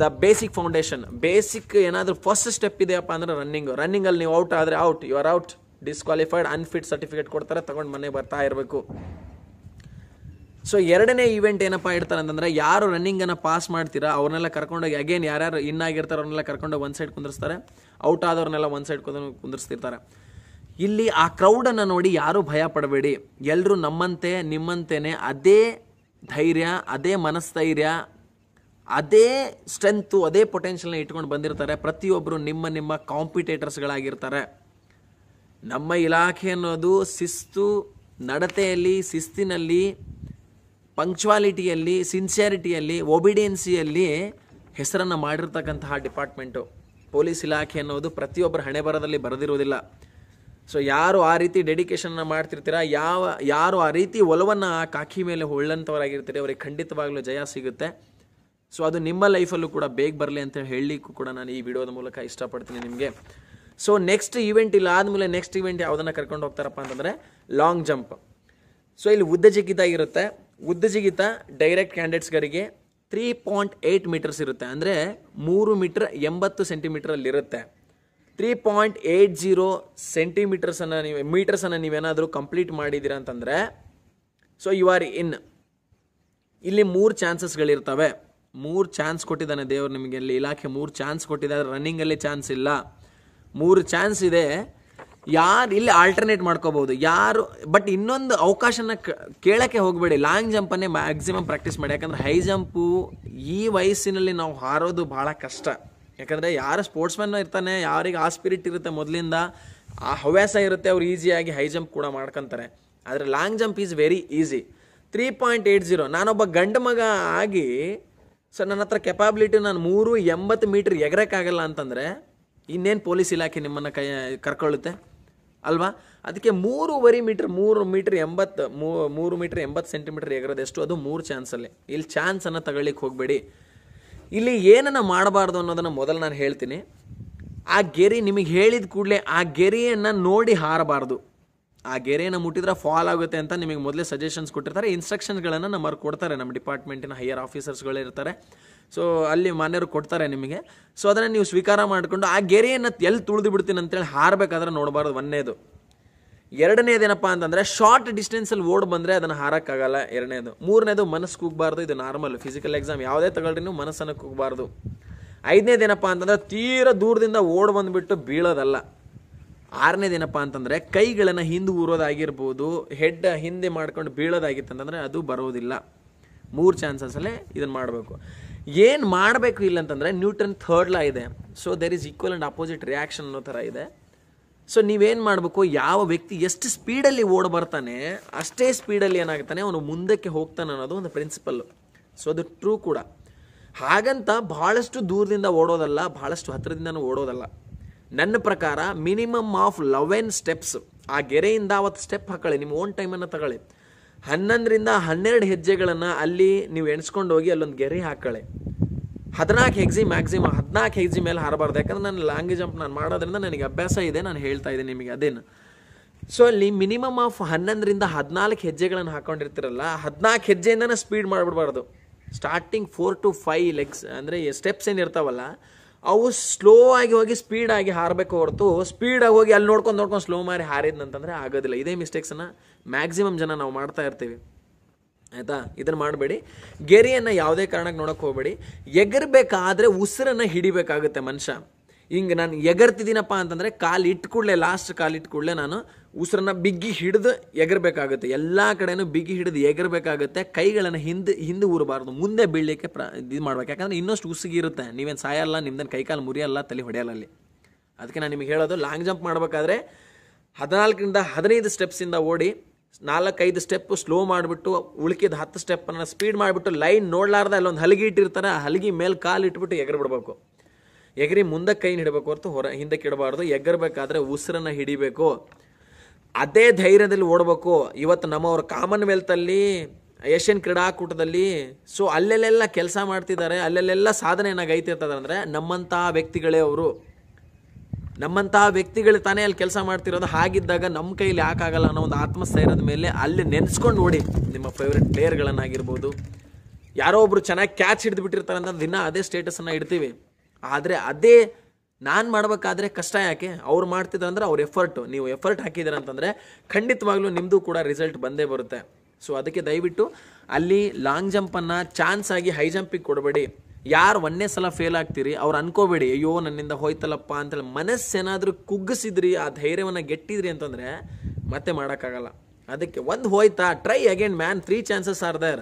the basic foundation basic ಏನಾದರೂ ಫಸ್ಟ್ ಸ್ಟೆಪ್ ಇದೆಯಪ್ಪ ಅಂದರೆ ರನ್ನಿಂಗ್ ರನ್ನಿಂಗಲ್ಲಿ ನೀವು ಔಟ್ ಆದರೆ out you are out disqualified unfit certificate ಕೊಡ್ತಾರೆ ತಗೊಂಡು ಮನೆಗೆ ಬರ್ತಾ ಇರಬೇಕು ಸೊ ಎರಡನೇ ಈವೆಂಟ್ ಏನಪ್ಪ ಇಡ್ತಾರೆ ಅಂತಂದ್ರೆ ಯಾರು ರನ್ನಿಂಗನ್ನು ಪಾಸ್ ಮಾಡ್ತೀರಾ ಅವ್ರನ್ನೆಲ್ಲ ಕರ್ಕೊಂಡೋಗಿ ಅಗೇನ್ ಯಾರ್ಯಾರು ಇನ್ ಆಗಿರ್ತಾರೆ ಅವ್ರನ್ನೆಲ್ಲ ಕರ್ಕೊಂಡೋಗಿ ಒಂದು ಸೈಡ್ ಕುಂದಿರ್ಸ್ತಾರೆ ಔಟ್ ಆದವ್ರನ್ನೆಲ್ಲ ಒಂದು ಸೈಡ್ ಕುಂದ ಕುಂದಿರ್ಸ್ತಿರ್ತಾರೆ ಇಲ್ಲಿ ಆ ಕ್ರೌಡನ್ನು ನೋಡಿ ಯಾರೂ ಭಯ ಪಡಬೇಡಿ ಎಲ್ಲರೂ ನಮ್ಮಂತೆ ನಿಮ್ಮಂತೆಯೇ ಅದೇ ಧೈರ್ಯ ಅದೇ ಮನಸ್ಥೈರ್ಯ ಅದೇ ಸ್ಟ್ರೆಂತು ಅದೇ ಪೊಟೆನ್ಷಿಯಲ್ನ ಇಟ್ಕೊಂಡು ಬಂದಿರ್ತಾರೆ ಪ್ರತಿಯೊಬ್ಬರು ನಿಮ್ಮ ನಿಮ್ಮ ಕಾಂಪಿಟೇಟರ್ಸ್ಗಳಾಗಿರ್ತಾರೆ ನಮ್ಮ ಇಲಾಖೆ ಅನ್ನೋದು ಶಿಸ್ತು ನಡತೆಯಲ್ಲಿ ಶಿಸ್ತಿನಲ್ಲಿ ಪಂಕ್ಚುವಾಲಿಟಿಯಲ್ಲಿ ಸಿನ್ಸಿಯಾರಿಟಿಯಲ್ಲಿ ಒಬಿಡಿಯನ್ಸಿಯಲ್ಲಿ ಹೆಸರನ್ನು ಮಾಡಿರ್ತಕ್ಕಂತಹ ಡಿಪಾರ್ಟ್ಮೆಂಟು ಪೊಲೀಸ್ ಇಲಾಖೆ ಅನ್ನೋದು ಪ್ರತಿಯೊಬ್ಬರ ಹಣೆ ಬರದಲ್ಲಿ ಬರೆದಿರೋದಿಲ್ಲ ಸೊ ಯಾರು ಆ ರೀತಿ ಡೆಡಿಕೇಶನ್ನ ಮಾಡ್ತಿರ್ತೀರ ಯಾವ ಯಾರು ಆ ರೀತಿ ಒಲವನ್ನು ಆ ಕಾಕಿ ಮೇಲೆ ಹೊಳ್ಳಂಥವರಾಗಿರ್ತೀರಿ ಅವರಿಗೆ ಖಂಡಿತವಾಗ್ಲೂ ಜಯ ಸಿಗುತ್ತೆ ಸೊ ಅದು ನಿಮ್ಮ ಲೈಫಲ್ಲೂ ಕೂಡ ಬೇಗ ಬರಲಿ ಅಂತ ಹೇಳಲಿಕ್ಕೂ ಕೂಡ ನಾನು ಈ ವಿಡಿಯೋದ ಮೂಲಕ ಇಷ್ಟಪಡ್ತೀನಿ ನಿಮಗೆ ಸೊ ನೆಕ್ಸ್ಟ್ ಈವೆಂಟ್ ಇಲ್ಲ ಆದಮೇಲೆ ನೆಕ್ಸ್ಟ್ ಈವೆಂಟ್ ಯಾವುದನ್ನು ಕರ್ಕೊಂಡು ಹೋಗ್ತಾರಪ್ಪ ಅಂತಂದರೆ ಲಾಂಗ್ ಜಂಪ್ ಸೊ ಇಲ್ಲಿ ಉದ್ದ ಜಿಗಿತ ಇರುತ್ತೆ ಉದ್ದ ಜಿಗಿತ ಡೈರೆಕ್ಟ್ ಕ್ಯಾಂಡಿಡೇಟ್ಸ್ಗಳಿಗೆ ತ್ರೀ ಪಾಯಿಂಟ್ ಏಯ್ಟ್ ಮೀಟರ್ಸ್ ಇರುತ್ತೆ ಅಂದರೆ ಮೂರು ಮೀಟರ್ ಎಂಬತ್ತು ಸೆಂಟಿಮೀಟ್ರಲ್ಲಿರುತ್ತೆ ತ್ರೀ ಪಾಯಿಂಟ್ ಏಯ್ಟ್ ಜೀರೋ ಸೆಂಟಿಮೀಟರ್ಸನ್ನು ನೀವು ಮೀಟರ್ಸನ್ನು ನೀವೇನಾದರೂ ಕಂಪ್ಲೀಟ್ ಮಾಡಿದ್ದೀರಾ ಅಂತಂದರೆ ಸೊ ಯು ಆರ್ ಇನ್ ಇಲ್ಲಿ ಮೂರು ಚಾನ್ಸಸ್ಗಳಿರ್ತವೆ ಮೂರು ಚಾನ್ಸ್ ಕೊಟ್ಟಿದ್ದಾನೆ ದೇವರು ನಿಮಗೆ ಅಲ್ಲಿ ಇಲಾಖೆ ಮೂರು ಚಾನ್ಸ್ ಕೊಟ್ಟಿದ್ದಾರೆ ರನ್ನಿಂಗಲ್ಲಿ ಚಾನ್ಸ್ ಇಲ್ಲ ಮೂರು ಚಾನ್ಸ್ ಇದೆ ಯಾರು ಇಲ್ಲಿ ಆಲ್ಟರ್ನೇಟ್ ಮಾಡ್ಕೋಬೋದು ಯಾರು ಬಟ್ ಇನ್ನೊಂದು ಅವಕಾಶನ ಕೇಳೋಕ್ಕೆ ಹೋಗಬೇಡಿ ಲಾಂಗ್ ಜಂಪನ್ನೇ ಮ್ಯಾಕ್ಸಿಮಮ್ ಪ್ರಾಕ್ಟೀಸ್ ಮಾಡಿ ಯಾಕಂದರೆ ಹೈ ಜಂಪು ಈ ವಯಸ್ಸಿನಲ್ಲಿ ನಾವು ಹಾರೋದು ಭಾಳ ಕಷ್ಟ ಯಾಕಂದರೆ ಯಾರು ಸ್ಪೋರ್ಟ್ಸ್ ಮ್ಯಾನು ಇರ್ತಾನೆ ಯಾರಿಗೆ ಆ ಸ್ಪಿರಿಟ್ ಇರುತ್ತೆ ಮೊದಲಿಂದ ಆ ಹವ್ಯಾಸ ಇರುತ್ತೆ ಅವ್ರು ಈಸಿಯಾಗಿ ಹೈ ಜಂಪ್ ಕೂಡ ಮಾಡ್ಕೊತಾರೆ ಆದರೆ long jump is very easy three point eight zero ನಾನೊಬ್ಬ ಗಂಡು ಮಗ ಆಗಿ ಸರ್ ನನ್ನ ಹತ್ರ ಕೆಪಾಬಿಲಿಟಿ ನಾನು ಮೂರು ಎಂಬತ್ತು ಮೀಟ್ರ್ ಎಗರೋಕ್ಕಾಗಲ್ಲ ಅಂತಂದರೆ ಇನ್ನೇನು ಪೊಲೀಸ್ ಇಲಾಖೆ ನಿಮ್ಮನ್ನು ಕೈ ಕರ್ಕೊಳ್ಳುತ್ತೆ ಅಲ್ವಾ ಅದಕ್ಕೆ ಮೂರುವರೆ ಮೀಟ್ರ್ ಮೂರು ಮೀಟ್ರ್ ಎಂಬತ್ತು ಮೂರು ಮೀಟ್ರ್ ಎಂಬತ್ತು ಸೆಂಟಿಮೀಟ್ರ್ ಎಷ್ಟು ಅದು ಮೂರು ಚಾನ್ಸಲ್ಲಿ ಇಲ್ಲಿ ಚಾನ್ಸನ್ನು ತಗೊಳ್ಳಿಕ್ಕೆ ಹೋಗಬೇಡಿ ಇಲ್ಲಿ ಏನನ್ನು ಮಾಡಬಾರ್ದು ಅನ್ನೋದನ್ನು ಮೊದಲು ನಾನು ಹೇಳ್ತೀನಿ ಆ ಗೆರಿ ನಿಮಗೆ ಹೇಳಿದ ಕೂಡಲೇ ಆ ಗೆರಿಯನ್ನು ನೋಡಿ ಹಾರಬಾರ್ದು ಆ ಗೆರೆಯನ್ನು ಮುಟ್ಟಿದ್ರೆ ಫಾಲ್ ಆಗುತ್ತೆ ಅಂತ ನಿಮಗೆ ಮೊದಲೇ ಸಜೆಷನ್ಸ್ ಕೊಟ್ಟಿರ್ತಾರೆ ಇನ್ಸ್ಟ್ರಕ್ಷನ್ಸ್ಗಳನ್ನು ನಮ್ಮವ್ರು ಕೊಡ್ತಾರೆ ನಮ್ಮ ಡಿಪಾರ್ಟ್ಮೆಂಟಿನ ಹೈಯರ್ ಆಫೀಸರ್ಸ್ಗಳಿರ್ತಾರೆ ಸೊ ಅಲ್ಲಿ ಮಾನ್ಯರು ಕೊಡ್ತಾರೆ ನಿಮಗೆ ಸೊ ಅದನ್ನು ನೀವು ಸ್ವೀಕಾರ ಮಾಡಿಕೊಂಡು ಆ ಗೆರೆಯನ್ನು ಎಲ್ಲಿ ತುಳಿದು ಬಿಡ್ತೀನಿ ಅಂತೇಳಿ ಹಾರಬೇಕಾದ್ರೆ ನೋಡಬಾರ್ದು ಒಂದೇದು ಏನಪ್ಪ ಅಂತಂದರೆ ಶಾರ್ಟ್ ಡಿಸ್ಟೆನ್ಸಲ್ಲಿ ಓಡ್ ಬಂದರೆ ಅದನ್ನು ಹಾರಕ್ಕಾಗಲ್ಲ ಎರಡನೇದು ಮೂರನೇದು ಮನಸ್ಸು ಕೂಗಬಾರ್ದು ಇದು ನಾರ್ಮಲ್ ಫಿಸಿಕಲ್ ಎಕ್ಸಾಮ್ ಯಾವುದೇ ತಗೊಳ್ರಿ ನೀವು ಮನಸ್ಸನ್ನು ಕೂಗಬಾರ್ದು ಐದನೇದೇನಪ್ಪ ಅಂತಂದರೆ ತೀರ ದೂರದಿಂದ ಓಡ್ ಬಂದುಬಿಟ್ಟು ಬೀಳೋದಲ್ಲ ಆರನೇದೇನಪ್ಪ ಅಂತಂದರೆ ಕೈಗಳನ್ನು ಹಿಂದೆ ಊರೋದಾಗಿರ್ಬೋದು ಹೆಡ್ ಹಿಂದೆ ಮಾಡ್ಕೊಂಡು ಬೀಳೋದಾಗಿತ್ತಂತಂದರೆ ಅದು ಬರೋದಿಲ್ಲ ಮೂರು ಚಾನ್ಸಸ್ಸಲ್ಲೇ ಇದನ್ನು ಮಾಡಬೇಕು ಏನು ಮಾಡಬೇಕು ಇಲ್ಲ ಅಂತಂದರೆ ನ್ಯೂಟನ್ ಥರ್ಡ್ ಲಾ ಇದೆ so there is equal and opposite reaction ಅನ್ನೋ ಥರ ಇದೆ ಸೊ ನೀವೇನು ಮಾಡಬೇಕು ಯಾವ ವ್ಯಕ್ತಿ ಎಷ್ಟು ಸ್ಪೀಡಲ್ಲಿ ಓಡ್ ಬರ್ತಾನೆ ಅಷ್ಟೇ ಸ್ಪೀಡಲ್ಲಿ ಏನಾಗ್ತಾನೆ ಅವನು ಮುಂದಕ್ಕೆ ಹೋಗ್ತಾನೆ ಅನ್ನೋದು ಒಂದು ಪ್ರಿನ್ಸಿಪಲ್ ಸೊ ಅದು ಟ್ರೂ ಕೂಡ ಹಾಗಂತ ಭಾಳಷ್ಟು ದೂರದಿಂದ ಓಡೋದಲ್ಲ ಭಾಳಷ್ಟು ಹತ್ತಿರದಿಂದನೂ ಓಡೋದಲ್ಲ ನನ್ನ ಪ್ರಕಾರ ಮಿನಿಮಮ್ ಆಫ್ ಲೆವೆನ್ ಸ್ಟೆಪ್ಸ್ ಆ ಗೆರೆಯಿಂದ ಅವತ್ತು ಸ್ಟೆಪ್ ಹಾಕೊಳ್ಳಿ ನಿಮ್ಮ ಓನ್ ಟೈಮನ್ನು ತಗೊಳ್ಳಿ ಹನ್ನೊಂದರಿಂದ ಹನ್ನೆರಡು ಹೆಜ್ಜೆಗಳನ್ನು ಅಲ್ಲಿ ನೀವು ಎಣಿಸ್ಕೊಂಡು ಹೋಗಿ ಅಲ್ಲೊಂದು ಗೆರೆ ಹಾಕೊಳ್ಳಿ ಹದಿನಾಲ್ಕು ಹೆಜ್ಜೆ ಮ್ಯಾಕ್ಸಿಮಮ್ ಹದಿನಾಲ್ಕು ಹೆಜ್ಜೆ ಮೇಲೆ ಹಾರಬಾರ್ದು ಯಾಕಂದ್ರೆ ನಾನು ಲಾಂಗ್ ಜಂಪ್ ನಾನು ಮಾಡೋದ್ರಿಂದ ನನಗೆ ಅಭ್ಯಾಸ ಇದೆ ನಾನು ಹೇಳ್ತಾ ಇದ್ದೆ ನಿಮಗೆ ಅದೇನು ಸೊ ಅಲ್ಲಿ ಮಿನಿಮಮ್ ಆಫ್ ಹನ್ನೊಂದರಿಂದ ಹದಿನಾಲ್ಕು ಹೆಜ್ಜೆಗಳನ್ನು ಹಾಕೊಂಡಿರ್ತಿರಲ್ಲ ಹದಿನಾಲ್ಕು ಹೆಜ್ಜೆಯಿಂದನೇ ಸ್ಪೀಡ್ ಮಾಡಿಬಿಡ್ಬಾರ್ದು starting four to five legs ಅಂದರೆ ಸ್ಟೆಪ್ಸ್ ಏನಿರ್ತಾವಲ್ಲ ಅವು ಸ್ಲೋ ಆಗಿ ಹೋಗಿ ಸ್ಪೀಡಾಗಿ ಹಾರಬೇಕು ಹೊರತು ಸ್ಪೀಡಾಗಿ ಹೋಗಿ ಅಲ್ಲಿ ನೋಡ್ಕೊಂಡು ನೋಡ್ಕೊಂಡು ಸ್ಲೋ ಮಾಡಿ ಹಾರಿದ್ನಂತಂದರೆ ಆಗೋದಿಲ್ಲ ಇದೇ ಮಿಸ್ಟೇಕ್ಸನ್ನ ಮ್ಯಾಕ್ಸಿಮಮ್ ಜನ ನಾವು ಮಾಡ್ತಾ ಇರ್ತೀವಿ ಆಯಿತಾ ಇದನ್ನು ಮಾಡಬೇಡಿ ಗೆರೆಯನ್ನು ಯಾವುದೇ ಕಾರಣಕ್ಕೆ ನೋಡೋಕೆ ಹೋಗಬೇಡಿ ಎಗರಬೇಕಾದ್ರೆ ಉಸಿರನ್ನು ಹಿಡಿಬೇಕಾಗುತ್ತೆ ಮನುಷ್ಯ ಹಿಂಗೆ ನಾನು ಎಗರ್ತಿದ್ದೀನಪ್ಪ ಅಂತಂದರೆ ಕಾಲು ಇಟ್ಟು ಕೂಡಲೇ ಲಾಸ್ಟ್ ಕಾಲು ಇಟ್ಟು ಕೂಡಲೇ ನಾನು ಉಸಿರನ್ನು ಬಿಗ್ಗಿ ಹಿಡಿದು ಎಗರಬೇಕಾಗುತ್ತೆ ಎಲ್ಲ ಕಡೆಯೂ ಬಿಗಿ ಹಿಡಿದು ಎಗರಬೇಕಾಗುತ್ತೆ ಕೈಗಳನ್ನು ಹಿಂದೆ ಹಿಂದೆ ಊರಬಾರ್ದು ಮುಂದೆ ಬೀಳಲಿಕ್ಕೆ ಪ್ರ ಇದು ಮಾಡ್ಬೇಕು ಯಾಕಂದರೆ ಇನ್ನಷ್ಟು ಉಸುಗಿರುತ್ತೆ ನೀವೇನು ಸಾಯಲ್ಲ ನಿಮ್ದೇನು ಕೈಕಾಲು ಮುರಿಯಲ್ಲ ತಲೆ ಹೊಡೆಯಲ್ಲ ಅದಕ್ಕೆ ನಾನು ನಿಮಗೆ ಹೇಳೋದು ಲಾಂಗ್ ಜಂಪ್ ಮಾಡಬೇಕಾದ್ರೆ ಹದಿನಾಲ್ಕರಿಂದ ಹದಿನೈದು ಸ್ಟೆಪ್ಸಿಂದ ಓಡಿ ನಾಲ್ಕೈದು ಸ್ಟೆಪ್ ಸ್ಲೋ ಮಾಡಿಬಿಟ್ಟು ಉಳ್ಕಿದ ಹತ್ತು ಸ್ಟೆಪ್ಪನ್ನು ಸ್ಪೀಡ್ ಮಾಡಿಬಿಟ್ಟು ಲೈನ್ ನೋಡಲಾರ್ದೆ ಅಲ್ಲೊಂದು ಹಲಗಿ ಇಟ್ಟಿರ್ತಾರೆ ಹಲಗಿ ಮೇಲೆ ಕಾಲು ಇಟ್ಬಿಟ್ಟು ಬಿಡಬೇಕು ಎಗರಿ ಮುಂದಕ್ಕೆ ಕೈ ಹಿಡಬೇಕು ಹೊರತು ಹೊರ ಹಿಂದಕ್ಕೆ ಇಡಬಾರ್ದು ಎಗರಬೇಕಾದ್ರೆ ಉಸಿರನ್ನು ಹಿಡಿಬೇಕು ಅದೇ ಧೈರ್ಯದಲ್ಲಿ ಓಡಬೇಕು ಇವತ್ತು ನಮ್ಮವ್ರ ಕಾಮನ್ವೆಲ್ತಲ್ಲಿ ಏಷ್ಯನ್ ಕ್ರೀಡಾಕೂಟದಲ್ಲಿ ಸೊ ಅಲ್ಲೆಲ್ಲೆಲ್ಲ ಕೆಲಸ ಮಾಡ್ತಿದ್ದಾರೆ ಅಲ್ಲೆಲ್ಲೆಲ್ಲ ಸಾಧನೆ ಏನಾಗೈತಿರ್ತದೆ ಅಂದರೆ ನಮ್ಮಂತಹ ವ್ಯಕ್ತಿಗಳೇ ಅವರು ನಮ್ಮಂತಹ ವ್ಯಕ್ತಿಗಳು ತಾನೇ ಅಲ್ಲಿ ಕೆಲಸ ಮಾಡ್ತಿರೋದು ಹಾಗಿದ್ದಾಗ ನಮ್ಮ ಕೈಲಿ ಯಾಕಾಗಲ್ಲ ಅನ್ನೋ ಒಂದು ಆತ್ಮಸ್ಥೈರ್ಯದ ಮೇಲೆ ಅಲ್ಲಿ ನೆನೆಸ್ಕೊಂಡು ಓಡಿ ನಿಮ್ಮ ಫೇವ್ರೆಟ್ ಪ್ಲೇಯರ್ಗಳನ್ನಾಗಿರ್ಬೋದು ಯಾರೋ ಒಬ್ರು ಚೆನ್ನಾಗಿ ಕ್ಯಾಚ್ ಹಿಡಿದು ಬಿಟ್ಟಿರ್ತಾರೆ ಅಂತ ದಿನ ಅದೇ ಸ್ಟೇಟಸನ್ನು ಇಡ್ತೀವಿ ಆದರೆ ಅದೇ ನಾನು ಮಾಡಬೇಕಾದ್ರೆ ಕಷ್ಟ ಯಾಕೆ ಅವ್ರು ಅಂದರೆ ಅವ್ರ ಎಫರ್ಟು ನೀವು ಎಫರ್ಟ್ ಅಂತಂದರೆ ಖಂಡಿತವಾಗ್ಲೂ ನಿಮ್ಮದು ಕೂಡ ರಿಸಲ್ಟ್ ಬಂದೇ ಬರುತ್ತೆ ಸೊ ಅದಕ್ಕೆ ದಯವಿಟ್ಟು ಅಲ್ಲಿ ಲಾಂಗ್ ಜಂಪನ್ನು ಚಾನ್ಸ್ ಆಗಿ ಹೈ ಜಂಪಿಗೆ ಕೊಡಬೇಡಿ ಯಾರು ಒಂದೇ ಸಲ ಫೇಲ್ ಆಗ್ತೀರಿ ಅವ್ರು ಅನ್ಕೋಬೇಡಿ ಅಯ್ಯೋ ನನ್ನಿಂದ ಹೋಯ್ತಲ್ಲಪ್ಪ ಅಂತೇಳಿ ಮನಸ್ಸೇನಾದರೂ ಕುಗ್ಗಿಸಿದ್ರಿ ಆ ಧೈರ್ಯವನ್ನು ಗೆಟ್ಟಿದ್ರಿ ಅಂತಂದರೆ ಮತ್ತೆ ಮಾಡೋಕ್ಕಾಗಲ್ಲ ಅದಕ್ಕೆ ಒಂದು ಹೋಯ್ತಾ try again man three chances are there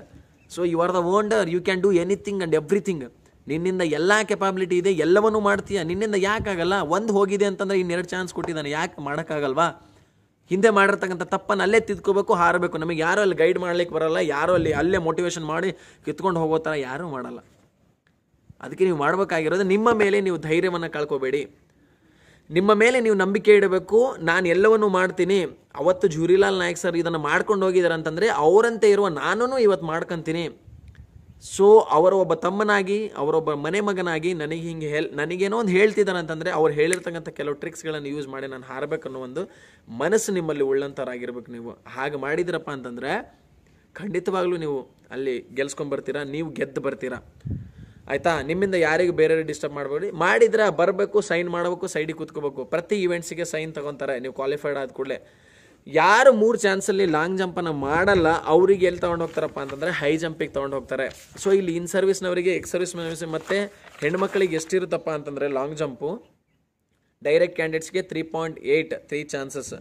so you are the wonder you can do anything and everything ನಿನ್ನಿಂದ ಎಲ್ಲ ಕೆಪಾಬಿಲಿಟಿ ಇದೆ ಎಲ್ಲವನ್ನೂ ಮಾಡ್ತೀಯ ನಿನ್ನಿಂದ ಯಾಕಾಗಲ್ಲ ಒಂದು ಹೋಗಿದೆ ಅಂತಂದರೆ ಇನ್ನೆರಡು ಚಾನ್ಸ್ ಕೊಟ್ಟಿದ್ದಾನೆ ಯಾಕೆ ಮಾಡೋಕ್ಕಾಗಲ್ವಾ ಹಿಂದೆ ಮಾಡಿರ್ತಕ್ಕಂಥ ತಪ್ಪನ್ನು ಅಲ್ಲೇ ತಿದ್ಕೋಬೇಕು ಹಾರಬೇಕು ನಮಗೆ ಯಾರೂ ಅಲ್ಲಿ ಗೈಡ್ ಮಾಡಲಿಕ್ಕೆ ಬರಲ್ಲ ಯಾರೂ ಅಲ್ಲಿ ಅಲ್ಲೇ ಮೋಟಿವೇಶನ್ ಮಾಡಿ ಕಿತ್ಕೊಂಡು ಹೋಗೋ ಥರ ಯಾರೂ ಮಾಡಲ್ಲ ಅದಕ್ಕೆ ನೀವು ಮಾಡಬೇಕಾಗಿರೋದು ನಿಮ್ಮ ಮೇಲೆ ನೀವು ಧೈರ್ಯವನ್ನು ಕಳ್ಕೋಬೇಡಿ ನಿಮ್ಮ ಮೇಲೆ ನೀವು ನಂಬಿಕೆ ಇಡಬೇಕು ನಾನು ಎಲ್ಲವನ್ನೂ ಮಾಡ್ತೀನಿ ಅವತ್ತು ಜೂರಿಲಾಲ್ ನಾಯಕ್ ಸರ್ ಇದನ್ನು ಮಾಡ್ಕೊಂಡು ಹೋಗಿದ್ದಾರೆ ಅಂತಂದರೆ ಅವರಂತೆ ಇರುವ ನಾನೂ ಇವತ್ತು ಮಾಡ್ಕೊತೀನಿ ಸೊ ಅವರ ಒಬ್ಬ ತಮ್ಮನಾಗಿ ಅವರೊಬ್ಬ ಮನೆ ಮಗನಾಗಿ ನನಗೆ ಹಿಂಗೆ ಹೆಲ್ ನನಗೇನೋ ಒಂದು ಹೇಳ್ತಿದ್ದಾನೆ ಅಂತಂದರೆ ಅವ್ರು ಹೇಳಿರ್ತಕ್ಕಂಥ ಕೆಲವು ಟ್ರಿಕ್ಸ್ಗಳನ್ನು ಯೂಸ್ ಮಾಡಿ ನಾನು ಹಾರಬೇಕನ್ನೋ ಒಂದು ಮನಸ್ಸು ನಿಮ್ಮಲ್ಲಿ ಉಳ್ಳಂಥರಾಗಿರ್ಬೇಕು ನೀವು ಹಾಗೆ ಮಾಡಿದ್ರಪ್ಪ ಅಂತಂದರೆ ಖಂಡಿತವಾಗ್ಲೂ ನೀವು ಅಲ್ಲಿ ಬರ್ತೀರಾ ನೀವು ಗೆದ್ದು ಬರ್ತೀರಾ ಆಯಿತಾ ನಿಮ್ಮಿಂದ ಯಾರಿಗೂ ಬೇರೆ ಡಿಸ್ಟರ್ಬ್ ಮಾಡಬೇಡಿ ಮಾಡಿದ್ರೆ ಬರಬೇಕು ಸೈನ್ ಮಾಡಬೇಕು ಸೈಡಿಗೆ ಕೂತ್ಕೋಬೇಕು ಪ್ರತಿ ಇವೆಂಟ್ಸಿಗೆ ಸೈನ್ ತೊಗೊತಾರೆ ನೀವು ಕ್ವಾಲಿಫೈಡ್ ಆದ ಕೂಡಲೇ ಯಾರು ಮೂರು ಚಾನ್ಸಲ್ಲಿ ಲಾಂಗ್ ಜಂಪನ್ನು ಮಾಡಲ್ಲ ಅವರಿಗೆ ಎಲ್ಲಿ ತೊಗೊಂಡು ಹೋಗ್ತಾರಪ್ಪ ಅಂತಂದರೆ ಹೈ ಜಂಪಿಗೆ ತೊಗೊಂಡು ಹೋಗ್ತಾರೆ ಸೊ ಇಲ್ಲಿ ಇನ್ ಸರ್ವಿಸ್ನವರಿಗೆ ಎಕ್ಸ್ ಸರ್ವಿಸ್ ಮೆನ್ಸ್ ಮತ್ತು ಹೆಣ್ಮಕ್ಳಿಗೆ ಎಷ್ಟಿರುತ್ತಪ್ಪ ಅಂತಂದರೆ ಲಾಂಗ್ ಜಂಪು ಡೈರೆಕ್ಟ್ ಕ್ಯಾಂಡಿಡೇಟ್ಸ್ಗೆ three point eight three chances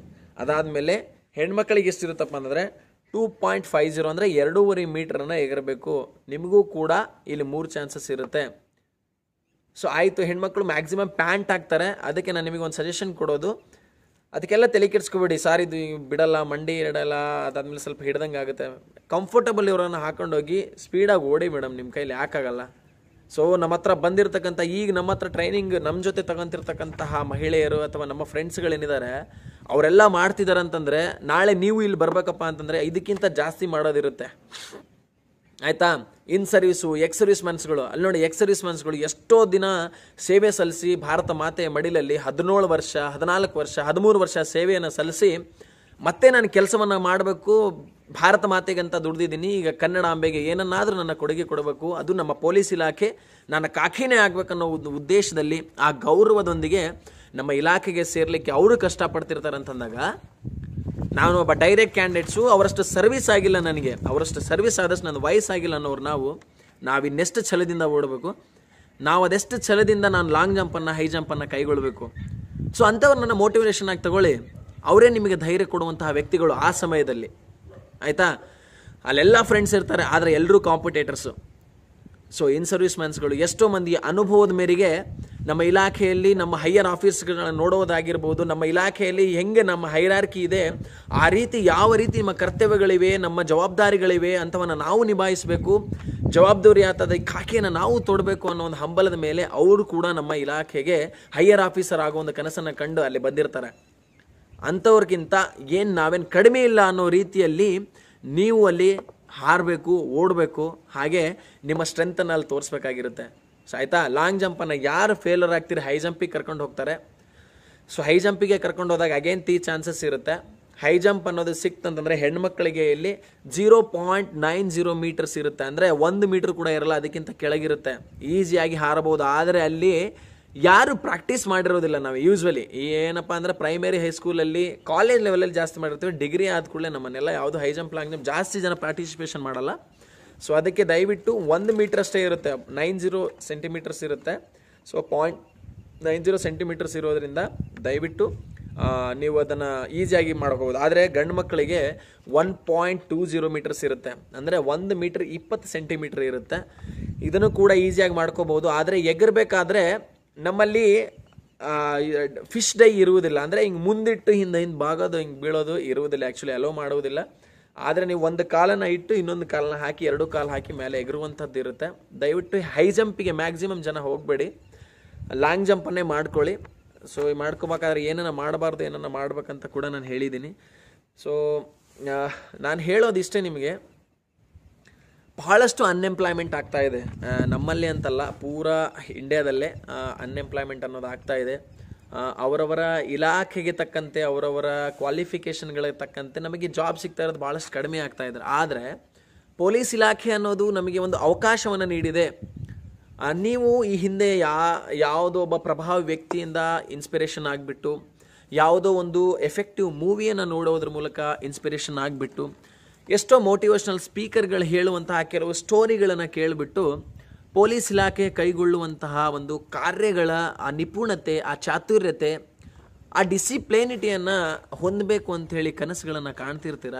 ಅದಾದಮೇಲೆ ಹೆಣ್ಮಕ್ಳಿಗೆ ಎಷ್ಟಿರುತ್ತಪ್ಪ ಅಂದರೆ ಟೂ ಪಾಯಿಂಟ್ ಫೈ ಜೀರೋ ಅಂದರೆ ಎರಡೂವರೆ ಮೀಟ್ರನ್ನು ಎಗರಬೇಕು ನಿಮಗೂ ಕೂಡ ಇಲ್ಲಿ ಮೂರು ಚಾನ್ಸಸ್ ಇರುತ್ತೆ ಸೊ ಆಯಿತು ಹೆಣ್ಮಕ್ಳು ಮ್ಯಾಕ್ಸಿಮಮ್ ಪ್ಯಾಂಟ್ ಹಾಕ್ತಾರೆ ಅದಕ್ಕೆ ನಾನು ನಿಮಗೆ ಒಂದು ಸಜೆಷನ್ ಕೊಡೋದು ಅದಕ್ಕೆಲ್ಲ ತಲೆ ಕೆಡಿಸ್ಕೋಬೇಡಿ ಸಾರಿ ಇದು ಬಿಡಲ್ಲ ಮಂಡಿ ಇಡಲ್ಲ ಅದಾದ್ಮೇಲೆ ಸ್ವಲ್ಪ ಹಿಡ್ದಂಗೆ ಆಗುತ್ತೆ ಕಂಫರ್ಟಬಲ್ ಇವರನ್ನು ಹಾಕೊಂಡೋಗಿ ಸ್ಪೀಡಾಗಿ ಓಡಿ ಮೇಡಮ್ ನಿಮ್ಮ ಕೈಲಿ ಯಾಕಾಗಲ್ಲ ಸೊ ನಮ್ಮ ಹತ್ರ ಬಂದಿರತಕ್ಕಂಥ ಈಗ ನಮ್ಮ ಹತ್ರ ಟ್ರೈನಿಂಗ್ ನಮ್ಮ ಜೊತೆ ತಗೊಂತಿರ್ತಕ್ಕಂತಹ ಮಹಿಳೆಯರು ಅಥವಾ ನಮ್ಮ ಫ್ರೆಂಡ್ಸ್ಗಳೇನಿದ್ದಾರೆ ಅವರೆಲ್ಲ ಮಾಡ್ತಿದ್ದಾರೆ ಅಂತಂದರೆ ನಾಳೆ ನೀವು ಇಲ್ಲಿ ಬರಬೇಕಪ್ಪ ಅಂತಂದರೆ ಇದಕ್ಕಿಂತ ಜಾಸ್ತಿ ಮಾಡೋದಿರುತ್ತೆ ಆಯಿತಾ ಇನ್ ಸರ್ವೀಸು ಎಕ್ಸ್ ಸರ್ವಿಸ್ ಮೆನ್ಸ್ಗಳು ಅಲ್ಲಿ ನೋಡಿ ಎಕ್ಸ್ ಸರ್ವಿಸ್ ಮೆನ್ಸ್ಗಳು ಎಷ್ಟೋ ದಿನ ಸೇವೆ ಸಲ್ಲಿಸಿ ಭಾರತ ಮಾತೆಯ ಮಡಿಲಲ್ಲಿ ಹದಿನೇಳು ವರ್ಷ ಹದಿನಾಲ್ಕು ವರ್ಷ ಹದಿಮೂರು ವರ್ಷ ಸೇವೆಯನ್ನು ಸಲ್ಲಿಸಿ ಮತ್ತೆ ನಾನು ಕೆಲಸವನ್ನು ಮಾಡಬೇಕು ಭಾರತ ಮಾತೆಗಂತ ದುಡ್ದಿದ್ದೀನಿ ಈಗ ಕನ್ನಡ ಅಂಬೆಗೆ ಏನನ್ನಾದರೂ ನನ್ನ ಕೊಡುಗೆ ಕೊಡಬೇಕು ಅದು ನಮ್ಮ ಪೊಲೀಸ್ ಇಲಾಖೆ ನನ್ನ ಕಾಖಿನೇ ಆಗಬೇಕನ್ನೋ ಒಂದು ಉದ್ದೇಶದಲ್ಲಿ ಆ ಗೌರವದೊಂದಿಗೆ ನಮ್ಮ ಇಲಾಖೆಗೆ ಸೇರಲಿಕ್ಕೆ ಅವರು ಕಷ್ಟಪಡ್ತಿರ್ತಾರೆ ಅಂತಂದಾಗ ನಾನು ಒಬ್ಬ ಡೈರೆಕ್ಟ್ ಕ್ಯಾಂಡಿಡೇಟ್ಸು ಅವರಷ್ಟು ಸರ್ವಿಸ್ ಆಗಿಲ್ಲ ನನಗೆ ಅವರಷ್ಟು ಸರ್ವಿಸ್ ಆದಷ್ಟು ನನ್ನ ವಯಸ್ಸಾಗಿಲ್ಲ ಅನ್ನೋರು ನಾವು ನಾವು ಇನ್ನೆಷ್ಟು ಛಲದಿಂದ ಓಡಬೇಕು ನಾವು ಅದೆಷ್ಟು ಛಲದಿಂದ ನಾನು ಲಾಂಗ್ ಜಂಪನ್ನು ಹೈ ಜಂಪನ್ನು ಕೈಗೊಳ್ಳಬೇಕು ಸೊ ಅಂಥವ್ರು ನನ್ನ ಮೋಟಿವೇಶನ್ ಆಗಿ ತಗೊಳ್ಳಿ ಅವರೇ ನಿಮಗೆ ಧೈರ್ಯ ಕೊಡುವಂತಹ ವ್ಯಕ್ತಿಗಳು ಆ ಸಮಯದಲ್ಲಿ ಆಯಿತಾ ಅಲ್ಲೆಲ್ಲ ಫ್ರೆಂಡ್ಸ್ ಇರ್ತಾರೆ ಆದರೆ ಎಲ್ಲರೂ ಕಾಂಪಿಟೇಟರ್ಸು ಸೊ ಇನ್ ಸರ್ವಿಸ್ ಮ್ಯಾನ್ಸ್ಗಳು ಎಷ್ಟೋ ಮಂದಿ ಅನುಭವದ ಮೇರೆಗೆ ನಮ್ಮ ಇಲಾಖೆಯಲ್ಲಿ ನಮ್ಮ ಹೈಯರ್ ಆಫೀಸ್ಗಳನ್ನ ನೋಡೋದಾಗಿರ್ಬೋದು ನಮ್ಮ ಇಲಾಖೆಯಲ್ಲಿ ಹೆಂಗೆ ನಮ್ಮ ಹೈರಾರ್ಕಿ ಇದೆ ಆ ರೀತಿ ಯಾವ ರೀತಿ ನಮ್ಮ ಕರ್ತವ್ಯಗಳಿವೆ ನಮ್ಮ ಜವಾಬ್ದಾರಿಗಳಿವೆ ಅಂಥವನ್ನು ನಾವು ನಿಭಾಯಿಸಬೇಕು ಜವಾಬ್ದಾರಿ ಆತದ ಈ ನಾವು ತೊಡಬೇಕು ಅನ್ನೋ ಒಂದು ಹಂಬಲದ ಮೇಲೆ ಅವರು ಕೂಡ ನಮ್ಮ ಇಲಾಖೆಗೆ ಹೈಯರ್ ಆಫೀಸರ್ ಆಗೋ ಒಂದು ಕನಸನ್ನು ಕಂಡು ಅಲ್ಲಿ ಬಂದಿರ್ತಾರೆ ಅಂಥವ್ರಿಗಿಂತ ಏನು ನಾವೇನು ಕಡಿಮೆ ಇಲ್ಲ ಅನ್ನೋ ರೀತಿಯಲ್ಲಿ ನೀವು ಅಲ್ಲಿ ಹಾರಬೇಕು ಓಡಬೇಕು ಹಾಗೆ ನಿಮ್ಮ ಸ್ಟ್ರೆಂತನ್ನು ಅಲ್ಲಿ ತೋರಿಸ್ಬೇಕಾಗಿರುತ್ತೆ ಸೊ ಆಯಿತಾ ಲಾಂಗ್ ಜಂಪನ್ನು ಯಾರು ಫೇಲರ್ ಆಗ್ತೀರಿ ಹೈ ಜಂಪಿಗೆ ಕರ್ಕೊಂಡು ಹೋಗ್ತಾರೆ ಸೊ ಹೈ ಜಂಪಿಗೆ ಕರ್ಕೊಂಡು ಹೋದಾಗ ಅಗೇನ್ ತೀ ಚಾನ್ಸಸ್ ಇರುತ್ತೆ ಹೈ ಜಂಪ್ ಅನ್ನೋದು ಸಿಕ್ತಂತಂದರೆ ಹೆಣ್ಮಕ್ಳಿಗೆ ಇಲ್ಲಿ zero point nine zero metres ಇರುತ್ತೆ ಅಂದರೆ ಒಂದು ಮೀಟರ್ ಕೂಡ ಇರಲ್ಲ ಅದಕ್ಕಿಂತ ಕೆಳಗಿರುತ್ತೆ ಈಸಿಯಾಗಿ ಹಾರಬಹುದು ಆದರೆ ಅಲ್ಲಿ ಯಾರು ಪ್ರಾಕ್ಟೀಸ್ ಮಾಡಿರೋದಿಲ್ಲ ನಾವು ಯೂಸ್ವಲಿ ಏನಪ್ಪ ಅಂದರೆ ಪ್ರೈಮರಿ ಹೈಸ್ಕೂಲಲ್ಲಿ ಕಾಲೇಜ್ ಲೆವೆಲಲ್ಲಿ ಜಾಸ್ತಿ ಮಾಡಿರ್ತೀವಿ ಡಿಗ್ರಿ ಆದ ಕೂಡಲೇ ನಮ್ಮನ್ನೆಲ್ಲ ಯಾವುದು ಹೈ ಜಂಪ್ ಲಾಂಗ್ ಜಂಪ್ ಜಾಸ್ತಿ ಜನ ಪಾರ್ಟಿಸಿಪೇಷನ್ ಮಾಡಲ್ಲ ಸೊ ಅದಕ್ಕೆ ದಯವಿಟ್ಟು ಒಂದು ಮೀಟರ್ ಅಷ್ಟೇ ಇರುತ್ತೆ ನೈನ್ ಜೀರೋ ಸೆಂಟಿಮೀಟರ್ಸ್ ಇರುತ್ತೆ so point nine zero centimetres ಇರೋದರಿಂದ ದಯವಿಟ್ಟು ನೀವು ಅದನ್ನು ಈಸಿಯಾಗಿ ಮಾಡ್ಕೋಬೋದು ಆದರೆ ಗಂಡು ಮಕ್ಕಳಿಗೆ one point two zero metres ಇರುತ್ತೆ ಅಂದರೆ ಒಂದು ಮೀಟ್ರ್ ಇಪ್ಪತ್ತು ಸೆಂಟಿಮೀಟ್ರ್ ಇರುತ್ತೆ ಇದನ್ನು ಕೂಡ ಈಸಿಯಾಗಿ ಮಾಡ್ಕೋಬೋದು ಆದರೆ ಎಗರಬೇಕಾದ್ರೆ ನಮ್ಮಲ್ಲಿ ಫಿಶ್ ಡೈ ಇರುವುದಿಲ್ಲ ಅಂದರೆ ಹಿಂಗೆ ಮುಂದಿಟ್ಟು ಹಿಂದೆ ಹಿಂದೆ ಬಾಗೋದು ಹಿಂಗೆ ಬೀಳೋದು ಇರುವುದಿಲ್ಲ ಆ್ಯಕ್ಚುಲಿ ಅಲೋ ಮಾಡುವುದಿಲ್ಲ ಆದರೆ ನೀವು ಒಂದು ಕಾಲನ್ನು ಇಟ್ಟು ಇನ್ನೊಂದು ಕಾಲನ್ನ ಹಾಕಿ ಎರಡು ಕಾಲು ಹಾಕಿ ಮೇಲೆ ಎಗರುವಂಥದ್ದು ಇರುತ್ತೆ ದಯವಿಟ್ಟು ಹೈ ಜಂಪಿಗೆ ಮ್ಯಾಕ್ಸಿಮಮ್ ಜನ ಹೋಗಬೇಡಿ ಲಾಂಗ್ ಜಂಪನ್ನೇ ಮಾಡ್ಕೊಳ್ಳಿ ಸೊ ಮಾಡ್ಕೋಬೇಕಾದ್ರೆ ಏನನ್ನ ಮಾಡಬಾರ್ದು ಏನನ್ನು ಮಾಡ್ಬೇಕಂತ ಕೂಡ ನಾನು ಹೇಳಿದ್ದೀನಿ ಸೊ ನಾನು ಹೇಳೋದಿಷ್ಟೇ ನಿಮಗೆ ಬಹಳಷ್ಟು ಅನ್ಎಂಪ್ಲಾಯ್ಮೆಂಟ್ ಆಗ್ತಾ ಇದೆ ನಮ್ಮಲ್ಲಿ ಅಂತಲ್ಲ ಪೂರಾ ಇಂಡಿಯಾದಲ್ಲೇ ಅನ್ಎಂಪ್ಲಾಯ್ಮೆಂಟ್ ಅನ್ನೋದು ಆಗ್ತಾ ಇದೆ ಅವರವರ ಇಲಾಖೆಗೆ ತಕ್ಕಂತೆ ಅವರವರ ಕ್ವಾಲಿಫಿಕೇಷನ್ಗಳಿಗೆ ತಕ್ಕಂತೆ ನಮಗೆ ಜಾಬ್ ಸಿಗ್ತಾ ಇರೋದು ಭಾಳಷ್ಟು ಕಡಿಮೆ ಆಗ್ತಾ ಇದ್ದಾರೆ ಆದರೆ ಪೊಲೀಸ್ ಇಲಾಖೆ ಅನ್ನೋದು ನಮಗೆ ಒಂದು ಅವಕಾಶವನ್ನು ನೀಡಿದೆ ನೀವು ಈ ಹಿಂದೆ ಯಾ ಯಾವುದೋ ಒಬ್ಬ ಪ್ರಭಾವಿ ವ್ಯಕ್ತಿಯಿಂದ ಇನ್ಸ್ಪಿರೇಷನ್ ಆಗಿಬಿಟ್ಟು ಯಾವುದೋ ಒಂದು ಎಫೆಕ್ಟಿವ್ ಮೂವಿಯನ್ನು ನೋಡೋದ್ರ ಮೂಲಕ ಇನ್ಸ್ಪಿರೇಷನ್ ಆಗಿಬಿಟ್ಟು ಎಷ್ಟೋ ಮೋಟಿವೇಶ್ನಲ್ ಸ್ಪೀಕರ್ಗಳು ಹೇಳುವಂತಹ ಕೆಲವು ಸ್ಟೋರಿಗಳನ್ನು ಕೇಳಿಬಿಟ್ಟು ಪೊಲೀಸ್ ಇಲಾಖೆ ಕೈಗೊಳ್ಳುವಂತಹ ಒಂದು ಕಾರ್ಯಗಳ ಆ ನಿಪುಣತೆ ಆ ಚಾತುರ್ಯತೆ ಆ ಡಿಸಿಪ್ಲೇನಿಟಿಯನ್ನು ಹೊಂದಬೇಕು ಅಂಥೇಳಿ ಕನಸುಗಳನ್ನು ಕಾಣ್ತಿರ್ತೀರ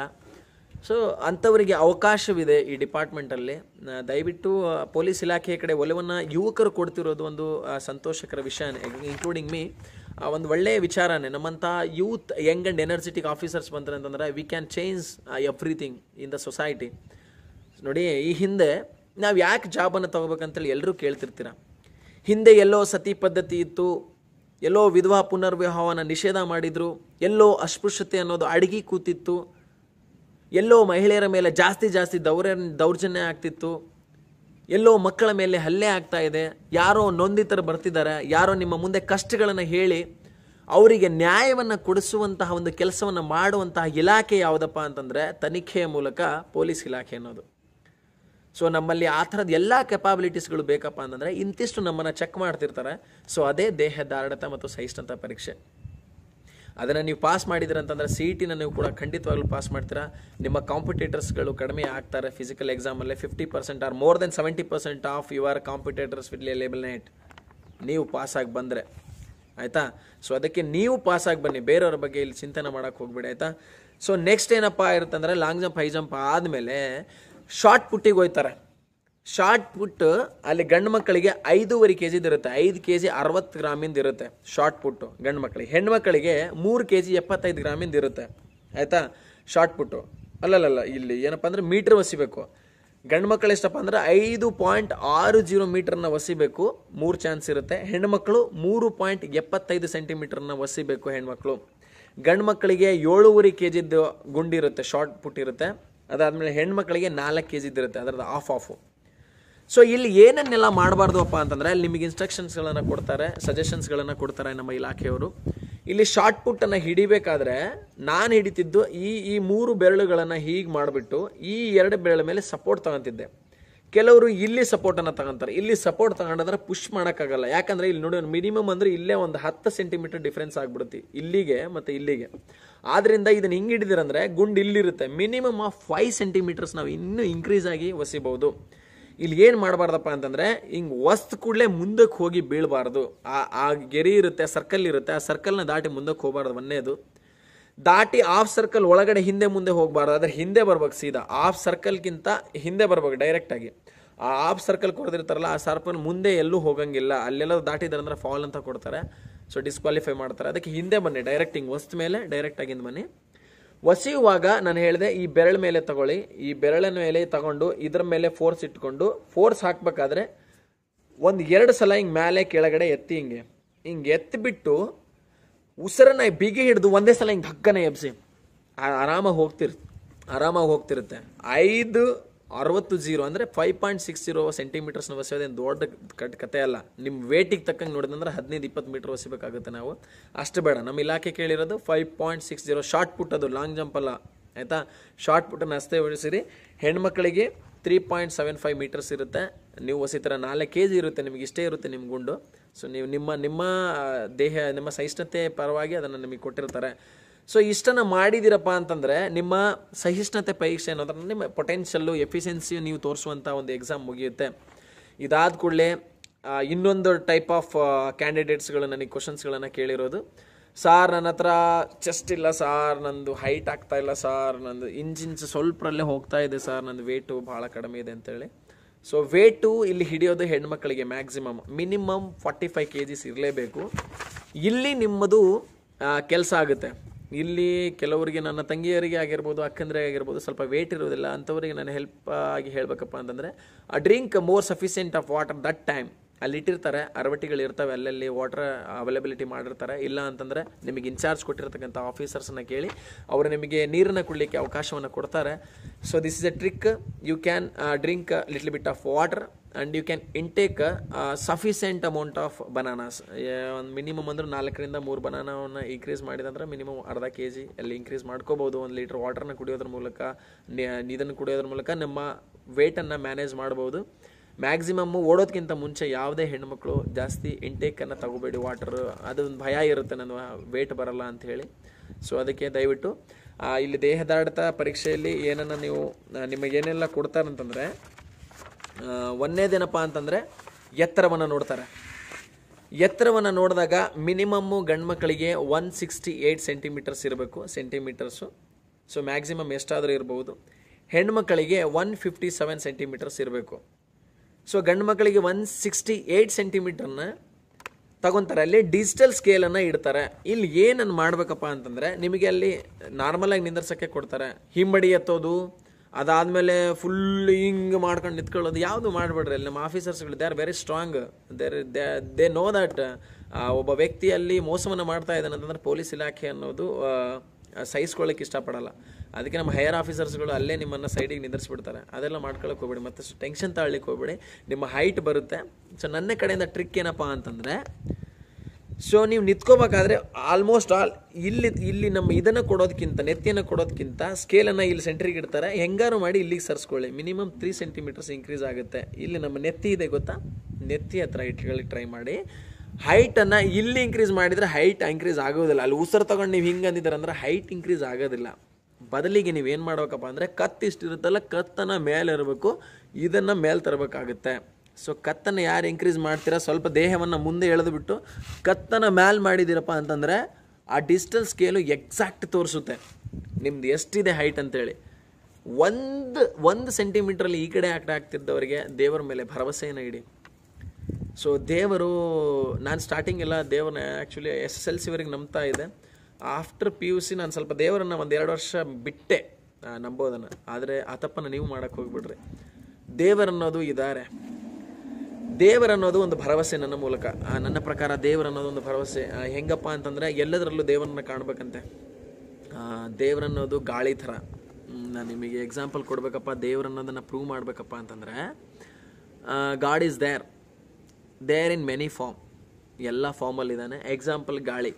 ಸೊ ಅಂಥವರಿಗೆ ಅವಕಾಶವಿದೆ ಈ ಡಿಪಾರ್ಟ್ಮೆಂಟಲ್ಲಿ ದಯವಿಟ್ಟು ಪೊಲೀಸ್ ಇಲಾಖೆಯ ಕಡೆ ಒಲವನ್ನು ಯುವಕರು ಕೊಡ್ತಿರೋದು ಒಂದು ಸಂತೋಷಕರ ವಿಷಯ ಇನ್ಕ್ಲೂಡಿಂಗ್ ಮೀ ಒಂದು ಒಳ್ಳೆಯ ವಿಚಾರನೇ ನಮ್ಮಂಥ youth young and energetic officers ಬಂತಾರೆ we can change everything in the society ನೋಡಿ ಈ ಹಿಂದೆ ನಾವು ಯಾಕೆ ಜಾಬನ್ನು ತೊಗೋಬೇಕಂತೇಳಿ ಎಲ್ಲರೂ ಕೇಳ್ತಿರ್ತೀರ ಹಿಂದೆ ಎಲ್ಲೋ ಸತಿ ಪದ್ಧತಿ ಇತ್ತು ಎಲ್ಲೋ ವಿಧವಾ ಪುನರ್ವಿವಾಹವನ ನಿಷೇಧ ಮಾಡಿದರು ಎಲ್ಲೋ ಅಸ್ಪೃಶ್ಯತೆ ಅನ್ನೋದು ಅಡಗಿ ಕೂತಿತ್ತು ಎಲ್ಲೋ ಮಹಿಳೆಯರ ಮೇಲೆ ಜಾಸ್ತಿ ಜಾಸ್ತಿ ದೌರ್ಯ ದೌರ್ಜನ್ಯ ಆಗ್ತಿತ್ತು ಎಲ್ಲೋ ಮಕ್ಕಳ ಮೇಲೆ ಹಲ್ಲೆ ಆಗ್ತಾ ಇದೆ ಯಾರೋ ನೊಂದಿತರು ಬರ್ತಿದ್ದಾರೆ ಯಾರೋ ನಿಮ್ಮ ಮುಂದೆ ಕಷ್ಟಗಳನ್ನು ಹೇಳಿ ಅವರಿಗೆ ನ್ಯಾಯವನ್ನು ಕೊಡಿಸುವಂತಹ ಒಂದು ಕೆಲಸವನ್ನು ಮಾಡುವಂತಹ ಇಲಾಖೆ ಯಾವುದಪ್ಪ ಅಂತಂದರೆ ತನಿಖೆಯ ಮೂಲಕ ಪೊಲೀಸ್ ಇಲಾಖೆ ಅನ್ನೋದು ಸೊ ನಮ್ಮಲ್ಲಿ ಆ ಥರದ ಎಲ್ಲ ಕೆಪಾಬಿಲಿಟೀಸ್ಗಳು ಬೇಕಪ್ಪ ಅಂತಂದರೆ ಇಂತಿಷ್ಟು ನಮ್ಮನ್ನು ಚೆಕ್ ಮಾಡ್ತಿರ್ತಾರೆ ಸೊ ಅದೇ ದೇಹ ಧಾರಡತ ಮತ್ತು ಸಹಿಷ್ಣುತಾ ಪರೀಕ್ಷೆ ಅದನ್ನು ನೀವು ಪಾಸ್ ಮಾಡಿದಿರ ಅಂತಂದರೆ ಸಿ ಇ e ಟಿನ ನೀವು ಕೂಡ ಖಂಡಿತವಾಗ್ಲೂ ಪಾಸ್ ಮಾಡ್ತೀರಾ ನಿಮ್ಮ ಕಾಂಪಿಟೇಟರ್ಸ್ಗಳು ಕಡಿಮೆ ಆಗ್ತಾರೆ ಫಿಸಿಕಲ್ ಎಕ್ಸಾಮಲ್ಲೇ fifty percent or more then seventy percent of your competitors will label night ನೀವು ಪಾಸಾಗಿ ಬಂದರೆ ಆಯಿತಾ ಸೊ ಅದಕ್ಕೆ ನೀವು ಪಾಸಾಗಿ ಬನ್ನಿ ಬೇರೆಯವ್ರ ಬಗ್ಗೆ ಇಲ್ಲಿ ಚಿಂತನೆ ಮಾಡೋಕ್ಕೆ ಹೋಗ್ಬೇಡಿ ಆಯಿತಾ ಸೊ ನೆಕ್ಸ್ಟ್ ಏನಪ್ಪ ಇರುತ್ತಂದರೆ ಲಾಂಗ್ ಜಂಪ್ ಹೈ ಜಂಪ್ ಆದಮೇಲೆ ಶಾರ್ಟ್ ಪುಟ್ಟಿಗೆ ಹೋಯ್ತಾರೆ ಶಾರ್ಟ್ ಪುಟ್ಟು ಅಲ್ಲಿ ಗಂಡು ಮಕ್ಕಳಿಗೆ ಐದೂವರೆ ಕೆ ಜಿದು ಇರುತ್ತೆ ಐದು ಕೆ ಜಿ ಅರವತ್ತು ಗ್ರಾಮಿಂದ ಇರುತ್ತೆ ಶಾರ್ಟ್ ಪುಟ್ಟು ಗಂಡು ಮಕ್ಕಳಿಗೆ ಹೆಣ್ಮಕ್ಳಿಗೆ ಮೂರು ಕೆ ಜಿ ಎಪ್ಪತ್ತೈದು ಗ್ರಾಮಿಂದ ಇರುತ್ತೆ ಆಯಿತಾ ಶಾರ್ಟ್ ಪುಟ್ಟು ಅಲ್ಲಲ್ಲ ಇಲ್ಲಿ ಏನಪ್ಪ ಅಂದರೆ ಮೀಟ್ರ್ ಒಸಿಬೇಕು ಗಂಡು ಮಕ್ಕಳು ಎಷ್ಟಪ್ಪ ಅಂದರೆ ಐದು ಪಾಯಿಂಟ್ ಆರು ಜೀರೋ ಮೀಟ್ರನ್ನ ಒಸಿಬೇಕು ಮೂರು ಚಾನ್ಸ್ ಇರುತ್ತೆ ಹೆಣ್ಮಕ್ಳು ಮೂರು ಪಾಯಿಂಟ್ ಎಪ್ಪತ್ತೈದು ಸೆಂಟಿಮೀಟ್ರನ್ನ ಒಸಿಬೇಕು ಹೆಣ್ಮಕ್ಳು ಗಂಡು ಮಕ್ಕಳಿಗೆ ಏಳುವರೆ ಕೆ ಜಿದ್ದು ಗುಂಡಿರುತ್ತೆ ಶಾರ್ಟ್ ಪುಟ್ ಇರುತ್ತೆ ಅದಾದಮೇಲೆ ಹೆಣ್ಮಕ್ಳಿಗೆ ನಾಲ್ಕು ಕೆ ಜಿದ್ದಿರುತ್ತೆ ಅದರದ್ದು ಆಫ್ ಆಫು ಸೊ ಇಲ್ಲಿ ಏನನ್ನೆಲ್ಲ ಮಾಡಬಾರ್ದಪ್ಪ ಅಂತಂದರೆ ಅಲ್ಲಿ ನಿಮಗೆ ಇನ್ಸ್ಟ್ರಕ್ಷನ್ಸ್ಗಳನ್ನು ಕೊಡ್ತಾರೆ ಸಜೆಷನ್ಸ್ಗಳನ್ನು ಕೊಡ್ತಾರೆ ನಮ್ಮ ಇಲಾಖೆಯವರು ಇಲ್ಲಿ ಶಾರ್ಟ್ ಪುಟ್ಟನ್ನು ಹಿಡಿಬೇಕಾದ್ರೆ ನಾನು ಹಿಡಿತಿದ್ದು ಈ ಈ ಮೂರು ಬೆರಳುಗಳನ್ನು ಹೀಗೆ ಮಾಡಿಬಿಟ್ಟು ಈ ಎರಡು ಬೆರಳು ಮೇಲೆ ಸಪೋರ್ಟ್ ತಗೊತಿದ್ದೆ ಕೆಲವರು ಇಲ್ಲಿ ಸಪೋರ್ಟನ್ನು ತಗೊಂತಾರೆ ಇಲ್ಲಿ ಸಪೋರ್ಟ್ ತಗೊಂಡಂದ್ರೆ ಪುಷ್ ಮಾಡೋಕ್ಕಾಗಲ್ಲ ಯಾಕಂದರೆ ಇಲ್ಲಿ ನೋಡಿ ಮಿನಿಮಮ್ ಅಂದರೆ ಇಲ್ಲೇ ಒಂದು ಹತ್ತು ಸೆಂಟಿಮೀಟರ್ ಡಿಫ್ರೆನ್ಸ್ ಆಗಿಬಿಡುತ್ತೆ ಇಲ್ಲಿಗೆ ಮತ್ತು ಇಲ್ಲಿಗೆ ಆದ್ರಿಂದ ಇದನ್ನ ಹಿಂಗೆ ಹಿಡಿದಿರಂದ್ರೆ ಗುಂಡು ಇಲ್ಲಿರುತ್ತೆ ಮಿನಿಮಮ್ ಆಫ್ ಫೈವ್ ಸೆಂಟಿಮೀಟರ್ಸ್ ನಾವು ಇನ್ನೂ ಇನ್ಕ್ರೀಸ್ ಆಗಿ ಒಸಿಬಹುದು ಇಲ್ಲಿ ಏನು ಮಾಡಬಾರ್ದಪ್ಪ ಅಂತಂದರೆ ಹಿಂಗೆ ವಸ್ತು ಕೂಡಲೇ ಮುಂದಕ್ಕೆ ಹೋಗಿ ಬೀಳಬಾರ್ದು ಆ ಆ ಗೆರೆ ಇರುತ್ತೆ ಸರ್ಕಲ್ ಇರುತ್ತೆ ಆ ಸರ್ಕಲ್ನ ದಾಟಿ ಮುಂದಕ್ಕೆ ಹೋಗಬಾರ್ದು ಒಂದೇದು ದಾಟಿ ಆಫ್ ಸರ್ಕಲ್ ಒಳಗಡೆ ಹಿಂದೆ ಮುಂದೆ ಹೋಗಬಾರ್ದು ಅದರ ಹಿಂದೆ ಬರ್ಬೇಕು ಸೀದಾ ಆಫ್ ಸರ್ಕಲ್ಗಿಂತ ಹಿಂದೆ ಬರ್ಬೇಕು ಡೈರೆಕ್ಟಾಗಿ ಆ ಆಫ್ ಸರ್ಕಲ್ ಕೊಡದಿರ್ತಾರಲ್ಲ ಆ ಸರ್ಕಲ್ ಮುಂದೆ ಎಲ್ಲೂ ಹೋಗಂಗಿಲ್ಲ ಅಲ್ಲೆಲ್ಲ ದಾಟಿದ್ರೆ ಅಂದರೆ ಫಾಲ್ ಅಂತ ಕೊಡ್ತಾರೆ ಸೊ ಡಿಸ್ಕ್ವಾಲಿಫೈ ಮಾಡ್ತಾರೆ ಅದಕ್ಕೆ ಹಿಂದೆ ಬನ್ನಿ ಡೈರೆಕ್ಟ್ ಹಿಂಗೆ ವಸ್ತು ಮೇಲೆ ಡೈರೆಕ್ಟ್ ಆಗಿಂದ ಬನ್ನಿ ಒಸೆಯುವಾಗ ನಾನು ಹೇಳಿದೆ ಈ ಬೆರಳ ಮೇಲೆ ತಗೊಳ್ಳಿ ಈ ಬೆರಳಿನ ಮೇಲೆ ತಗೊಂಡು ಇದ್ರ ಮೇಲೆ ಫೋರ್ಸ್ ಇಟ್ಕೊಂಡು ಫೋರ್ಸ್ ಹಾಕಬೇಕಾದ್ರೆ ಒಂದು ಎರಡು ಸಲ ಹಿಂಗೆ ಮೇಲೆ ಕೆಳಗಡೆ ಎತ್ತಿ ಹಿಂಗೆ ಹಿಂಗೆ ಎತ್ತಿಬಿಟ್ಟು ಉಸಿರನ್ನ ಬಿಗಿ ಹಿಡಿದು ಒಂದೇ ಸಲ ಹಿಂಗೆ ಹಗ್ಗನ ಎಬ್ಸಿ ಆರಾಮಾಗಿ ಹೋಗ್ತಿರ್ ಆರಾಮಾಗಿ ಹೋಗ್ತಿರುತ್ತೆ ಐದು ಅರವತ್ತು ಜೀರೋ ಅಂದರೆ ಫೈವ್ ಪಾಯಿಂಟ್ ಸಿಕ್ಸ್ ಜೀರೋ ಸೆಂಟಿಮೀಟರ್ಸ್ನ ಒಸೆಯೋದೇನು ದೊಡ್ಡ ಕಟ್ ಕತೆ ಅಲ್ಲ ನಿಮ್ಮ ವೇಟಿಗೆ ತಕ್ಕಂಗೆ ನೋಡಿದಂದ್ರೆ ಹದಿನೈದು ಇಪ್ಪತ್ತು ಮೀಟರ್ ಒಸಿಬೇಕಾಗುತ್ತೆ ನಾವು ಅಷ್ಟು ಬೇಡ ನಮ್ಮ ಇಲಾಖೆ ಕೇಳಿರೋದು five point six zero shot put ಅದು ಲಾಂಗ್ ಜಂಪ್ ಅಲ್ಲ ಆಯಿತಾ ಶಾರ್ಟ್ ಪುಟ್ಟನ್ನು ಅಷ್ಟೇ ಉಳಿಸಿರಿ ಹೆಣ್ಮಕ್ಳಿಗೆ three point seven five metres ಇರುತ್ತೆ ನೀವು ಒಸಿತರ ನಾಲ್ಕು ಕೆ ಜಿ ಇರುತ್ತೆ ನಿಮಗೆ ಇಷ್ಟೇ ಇರುತ್ತೆ ನಿಮ್ಮ ಗುಂಡು ಸೊ ನೀವು ನಿಮ್ಮ ನಿಮ್ಮ ದೇಹ ನಿಮ್ಮ ಸಹಿಷ್ಣುತೆ ಪರವಾಗಿ ಅದನ್ನು ನಿಮಗೆ ಕೊಟ್ಟಿರ್ತಾರೆ ಸೊ ಇಷ್ಟನ್ನು ಮಾಡಿದಿರಪ್ಪ ಅಂತಂದರೆ ನಿಮ್ಮ ಸಹಿಷ್ಣುತೆ ಪರೀಕ್ಷೆ ಅನ್ನೋದ್ರ ನಿಮ್ಮ ಪೊಟೆನ್ಷಿಯಲ್ಲು ಎಫಿಷಿಯನ್ಸಿ ನೀವು ತೋರಿಸುವಂಥ ಒಂದು ಎಕ್ಸಾಮ್ ಮುಗಿಯುತ್ತೆ ಇದಾದ ಕೂಡಲೇ ಇನ್ನೊಂದು ಟೈಪ್ ಆಫ್ ಕ್ಯಾಂಡಿಡೇಟ್ಸ್ಗಳು ನನಗೆ ಕ್ವಶನ್ಸ್ಗಳನ್ನು ಕೇಳಿರೋದು ಸಾರ್ ನನ್ನ ಹತ್ರ ಚೆಸ್ಟ್ ಇಲ್ಲ ಸಾರ್ ನಂದು ಹೈಟ್ ಆಗ್ತಾ ಇಲ್ಲ ಸಾರ್ ನಂದು ಇಂಜಿನ್ಸ್ ಸ್ವಲ್ಪರಲ್ಲೇ ಹೋಗ್ತಾ ಇದೆ ಸರ್ ನಂದು ವೇಟು ಭಾಳ ಕಡಿಮೆ ಇದೆ ಅಂತೇಳಿ ಸೊ ವೇಟು ಇಲ್ಲಿ ಹಿಡಿಯೋದು ಹೆಣ್ಮಕ್ಳಿಗೆ maximum minimum forty five K Gs ಇರಲೇಬೇಕು ಇಲ್ಲಿ ನಿಮ್ಮದು ಕೆಲಸ ಆಗುತ್ತೆ ಇಲ್ಲಿ ಕೆಲವರಿಗೆ ನನ್ನ ತಂಗಿಯರಿಗೆ ಆಗಿರ್ಬೋದು ಅಕ್ಕಂದ್ರಿಗೆ ಆಗಿರ್ಬೋದು ಸ್ವಲ್ಪ ವೇಟ್ ಇರೋದಿಲ್ಲ ಅಂಥವರಿಗೆ ನಾನು ಹೆಲ್ಪ್ ಆಗಿ ಹೇಳಬೇಕಪ್ಪ ಅಂತಂದರೆ ಆ drink more sufficient of water that time ಅಲ್ಲಿ ಇಟ್ಟಿರ್ತಾರೆ ಅರವಟ್ಟಿಗಳು ಇರ್ತವೆ ಅಲ್ಲಲ್ಲಿ ವಾಟರ್ ಅವೈಲಬಿಲಿಟಿ ಮಾಡಿರ್ತಾರೆ ಇಲ್ಲ ಅಂತಂದರೆ ನಿಮಗೆ ಇನ್ಚಾರ್ಜ್ ಕೊಟ್ಟಿರ್ತಕ್ಕಂಥ ಆಫೀಸರ್ಸನ್ನ ಕೇಳಿ ಅವರು ನಿಮಗೆ ನೀರನ್ನು ಕುಡಲಿಕ್ಕೆ ಅವಕಾಶವನ್ನು ಕೊಡ್ತಾರೆ so this is a trick you can drink little bit of water and you can intake sufficient amount of bananas ಒಂದು ಮಿನಿಮಮ್ ಅಂದ್ರೆ ನಾಲ್ಕರಿಂದ ಮೂರು ಬನಾನವನ್ನು ಇನ್ಕ್ರೀಸ್ ಮಾಡಿದಂದ್ರೆ ಮಿನಿಮಮ್ ಅರ್ಧ ಕೆ ಜಿ ಅಲ್ಲಿ ಇನ್ಕ್ರೀಸ್ ಮಾಡ್ಕೋಬೋದು ಒಂದು ಲೀಟರ್ ವಾಟರ್ನ ಕುಡಿಯೋದ್ರ ಮೂಲಕ ನೀರನ್ನು ಕುಡಿಯೋದ್ರ ಮೂಲಕ ನಮ್ಮ ವೇಟನ್ನು ಮ್ಯಾನೇಜ್ ಮಾಡ್ಬೋದು ಮ್ಯಾಕ್ಸಿಮಮ್ಮು ಓಡೋದಕ್ಕಿಂತ ಮುಂಚೆ ಯಾವುದೇ ಹೆಣ್ಮಕ್ಳು ಜಾಸ್ತಿ ಇಂಟೇಕನ್ನು ತಗೋಬೇಡಿ ವಾಟರ್ ಅದೊಂದು ಭಯ ಇರುತ್ತೆ ನನ್ನ ವೇಟ್ ಬರಲ್ಲ ಅಂತ ಹೇಳಿ ಸೊ ಅದಕ್ಕೆ ದಯವಿಟ್ಟು ಇಲ್ಲಿ ದೇಹದಾಡ್ತ ಪರೀಕ್ಷೆಯಲ್ಲಿ ಏನನ್ನು ನೀವು ನಿಮಗೇನೆಲ್ಲ ಕೊಡ್ತಾರಂತಂದರೆ ಒಂದೇದೇನಪ್ಪ ಅಂತಂದರೆ ಎತ್ತರವನ್ನು ನೋಡ್ತಾರೆ ಎತ್ತರವನ್ನು ನೋಡಿದಾಗ ಮಿನಿಮಮ್ಮು ಮಕ್ಕಳಿಗೆ ಒನ್ ಸಿಕ್ಸ್ಟಿ ಏಯ್ಟ್ ಸೆಂಟಿಮೀಟರ್ಸ್ ಇರಬೇಕು ಸೆಂಟಿಮೀಟರ್ಸು ಸೊ ಮ್ಯಾಕ್ಸಿಮಮ್ ಎಷ್ಟಾದರೂ ಇರಬಹುದು ಹೆಣ್ಮಕ್ಕಳಿಗೆ ಒನ್ ಫಿಫ್ಟಿ ಸೆವೆನ್ ಸೆಂಟಿಮೀಟರ್ಸ್ ಇರಬೇಕು ಸೊ ಗಂಡು ಮಕ್ಕಳಿಗೆ ಒನ್ ಸಿಕ್ಸ್ಟಿ ಏಯ್ಟ್ ಸೆಂಟಿಮೀಟರ್ನ ತಗೊತಾರೆ ಅಲ್ಲಿ ಡಿಜಿಟಲ್ ಸ್ಕೇಲನ್ನು ಇಡ್ತಾರೆ ಇಲ್ಲಿ ಏನನ್ನು ಮಾಡಬೇಕಪ್ಪ ಅಂತಂದರೆ ನಿಮಗೆ ಅಲ್ಲಿ ನಾರ್ಮಲಾಗಿ ನಿಂದರ್ಸೋಕ್ಕೆ ಕೊಡ್ತಾರೆ ಹಿಂಬಡಿ ಎತ್ತೋದು ಅದಾದಮೇಲೆ ಫುಲ್ ಹಿಂಗೆ ಮಾಡ್ಕೊಂಡು ನಿಂತ್ಕೊಳ್ಳೋದು ಯಾವುದು ಮಾಡಬೇಡ್ರಿ ಅಲ್ಲಿ ನಮ್ಮ ಆಫೀಸರ್ಸ್ಗಳು they are very strong there they know that ಒಬ್ಬ ವ್ಯಕ್ತಿಯಲ್ಲಿ ಮೋಸವನ್ನು ಮಾಡ್ತಾ ಇದ್ದಾನೆ ಅಂತಂದ್ರೆ ಪೊಲೀಸ್ ಇಲಾಖೆ ಅನ್ನೋದು ಸಹಿಸ್ಕೊಳ್ಳೋಕೆ ಇಷ್ಟಪಡಲ್ಲ ಅದಕ್ಕೆ ನಮ್ಮ ಹೈಯರ್ ಆಫೀಸರ್ಸ್ಗಳು ಅಲ್ಲೇ ನಿಮ್ಮನ್ನು ಸೈಡಿಗೆ ನಿಂದ್ರಿಸ್ಬಿಡ್ತಾರೆ ಅದೆಲ್ಲ ಮಾಡ್ಕೊಳ್ಳೋಕೆ ಹೋಗ್ಬೇಡಿ ಮತ್ತಷ್ಟು ಟೆನ್ಷನ್ ತಾಳ್ಲಿಕ್ಕೆ ಹೋಗ್ಬೇಡಿ ನಿಮ್ಮ ಹೈಟ್ ಬರುತ್ತೆ ಸೊ ನನ್ನ ಕಡೆಯಿಂದ ಟ್ರಿಕ್ ಏನಪ್ಪ ಅಂತಂದರೆ ಸೊ ನೀವು ನಿಂತ್ಕೋಬೇಕಾದ್ರೆ ಆಲ್ಮೋಸ್ಟ್ ಆಲ್ ಇಲ್ಲಿ ಇಲ್ಲಿ ನಮ್ಮ ಇದನ್ನು ಕೊಡೋದಕ್ಕಿಂತ ನೆತ್ತಿಯನ್ನು ಕೊಡೋದಕ್ಕಿಂತ ಸ್ಕೇಲನ್ನು ಇಲ್ಲಿ ಸೆಂಟ್ರಿಗೆ ಇಡ್ತಾರೆ ಹೆಂಗಾರು ಮಾಡಿ ಇಲ್ಲಿಗೆ ಸರಿಸ್ಕೊಳ್ಳಿ ಮಿನಿಮಮ್ ತ್ರೀ ಸೆಂಟಿಮೀಟರ್ಸ್ ಇನ್ಕ್ರೀಸ್ ಆಗುತ್ತೆ ಇಲ್ಲಿ ನಮ್ಮ ನೆತ್ತಿ ಇದೆ ಗೊತ್ತಾ ನೆತ್ತಿ ಹತ್ರ ಇಟ್ಕೊಳ್ಳಿ ಟ್ರೈ ಮಾಡಿ ಹೈಟನ್ನು ಇಲ್ಲಿ ಇನ್ಕ್ರೀಸ್ ಮಾಡಿದರೆ ಹೈಟ್ ಇನ್ಕ್ರೀಸ್ ಆಗೋದಿಲ್ಲ ಅಲ್ಲಿ ಉಸಿರು ತೊಗೊಂಡು ನೀವು ಹಿಂಗೆ ಅಂದಿದ್ದಾರೆ ಅಂದರೆ ಹೈಟ್ ಇನ್ಕ್ರೀಸ್ ಆಗೋದಿಲ್ಲ ಬದಲಿಗೆ ನೀವು ಏನು ಮಾಡ್ಬೇಕಪ್ಪ ಅಂದರೆ ಕತ್ತಿಷ್ಟಿರುತ್ತಲ್ಲ ಕತ್ತನ್ನು ಮೇಲೆ ಇರಬೇಕು ಇದನ್ನು ಮೇಲೆ ತರಬೇಕಾಗುತ್ತೆ ಸೊ ಕತ್ತನ್ನು ಯಾರು ಇನ್ಕ್ರೀಸ್ ಮಾಡ್ತೀರಾ ಸ್ವಲ್ಪ ದೇಹವನ್ನು ಮುಂದೆ ಎಳೆದುಬಿಟ್ಟು ಕತ್ತನ್ನು ಮ್ಯಾಲ್ ಮಾಡಿದ್ದೀರಪ್ಪ ಅಂತಂದರೆ ಆ ಡಿಜಿಟಲ್ ಸ್ಕೇಲು ಎಕ್ಸಾಕ್ಟ್ ತೋರಿಸುತ್ತೆ ನಿಮ್ದು ಎಷ್ಟಿದೆ ಹೈಟ್ ಅಂತೇಳಿ ಒಂದು ಒಂದು ಸೆಂಟಿಮೀಟ್ರಲ್ಲಿ ಈ ಕಡೆ ಆಕ್ಟ್ ಆಗ್ತಿದ್ದವರಿಗೆ ದೇವರ ಮೇಲೆ ಭರವಸೆಯನ್ನು ಇಡಿ ಸೊ ದೇವರು ನಾನು ಸ್ಟಾರ್ಟಿಂಗ್ ಎಲ್ಲ ದೇವರನ್ನ ಆ್ಯಕ್ಚುಲಿ ಎಸ್ ಎಸ್ ಎಲ್ ಸಿವರೆಗೆ ನಂಬ್ತಾ ಇದೆ ಆಫ್ಟರ್ ಪಿ ಯು ಸಿ ನಾನು ಸ್ವಲ್ಪ ದೇವರನ್ನು ಒಂದು ಎರಡು ವರ್ಷ ಬಿಟ್ಟೆ ನಂಬೋದನ್ನು ಆದರೆ ಆ ತಪ್ಪನ್ನು ನೀವು ಮಾಡೋಕ್ಕೆ ಹೋಗ್ಬಿಡ್ರಿ ದೇವರನ್ನೋದು ಇದ್ದಾರೆ ದೇವರನ್ನೋದು ಒಂದು ಭರವಸೆ ನನ್ನ ಮೂಲಕ ನನ್ನ ಪ್ರಕಾರ ಅನ್ನೋದು ಒಂದು ಭರವಸೆ ಹೆಂಗಪ್ಪ ಅಂತಂದರೆ ಎಲ್ಲದರಲ್ಲೂ ದೇವರನ್ನ ಕಾಣಬೇಕಂತೆ ದೇವರನ್ನೋದು ಗಾಳಿ ಥರ ನಾನು ನಿಮಗೆ ಎಕ್ಸಾಂಪಲ್ ಕೊಡಬೇಕಪ್ಪ ಅನ್ನೋದನ್ನು ಪ್ರೂವ್ ಮಾಡಬೇಕಪ್ಪ ಅಂತಂದರೆ God is there there in many form ಎಲ್ಲ ಫಾರ್ಮಲ್ಲಿದ್ದಾನೆ ಎಕ್ಸಾಂಪಲ್ ಗಾಳಿ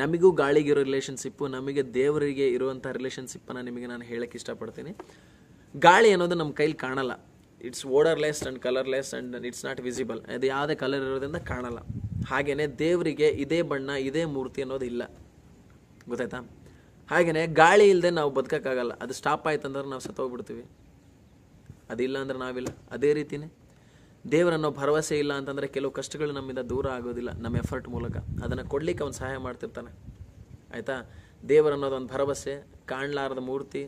ನಮಗೂ ಗಾಳಿಗಿರೋ ರಿಲೇಷನ್ಶಿಪ್ಪು ನಮಗೆ ದೇವರಿಗೆ ಇರುವಂಥ ರಿಲೇಷನ್ಶಿಪ್ಪನ್ನು ನಿಮಗೆ ನಾನು ಹೇಳೋಕ್ಕೆ ಇಷ್ಟಪಡ್ತೀನಿ ಗಾಳಿ ಅನ್ನೋದು ನಮ್ಮ ಕೈಲಿ ಕಾಣಲ್ಲ it's odourless and colourless and it's not visible ಅದು ಯಾವುದೇ ಕಲರ್ ಇರೋದ್ರಿಂದ ಕಾಣಲ್ಲ ಹಾಗೆಯೇ ದೇವರಿಗೆ ಇದೇ ಬಣ್ಣ ಇದೇ ಮೂರ್ತಿ ಅನ್ನೋದಿಲ್ಲ ಗೊತ್ತಾಯ್ತಾ ಹಾಗೆಯೇ ಗಾಳಿ ಇಲ್ಲದೆ ನಾವು ಬದುಕೋಕ್ಕಾಗಲ್ಲ ಅದು ಸ್ಟಾಪ್ ಆಯ್ತು ಅಂದ್ರೆ ನಾವು ಸತ್ತೋಗ್ಬಿಡ್ತೀವಿ ಅದಿಲ್ಲ ಅಂದ್ರೆ ನಾವಿಲ್ಲ ಅದೇ ರೀತಿಯೇ ದೇವರನ್ನೋ ಭರವಸೆ ಇಲ್ಲ ಅಂತಂದರೆ ಕೆಲವು ಕಷ್ಟಗಳು ನಮ್ಮಿಂದ ದೂರ ಆಗೋದಿಲ್ಲ ನಮ್ಮ ಎಫರ್ಟ್ ಮೂಲಕ ಅದನ್ನು ಕೊಡಲಿಕ್ಕೆ ಅವನು ಸಹಾಯ ಮಾಡ್ತಿರ್ತಾನೆ ಆಯಿತಾ ದೇವರನ್ನೋದೊಂದು ಭರವಸೆ ಕಾಣಲಾರದ ಮೂರ್ತಿ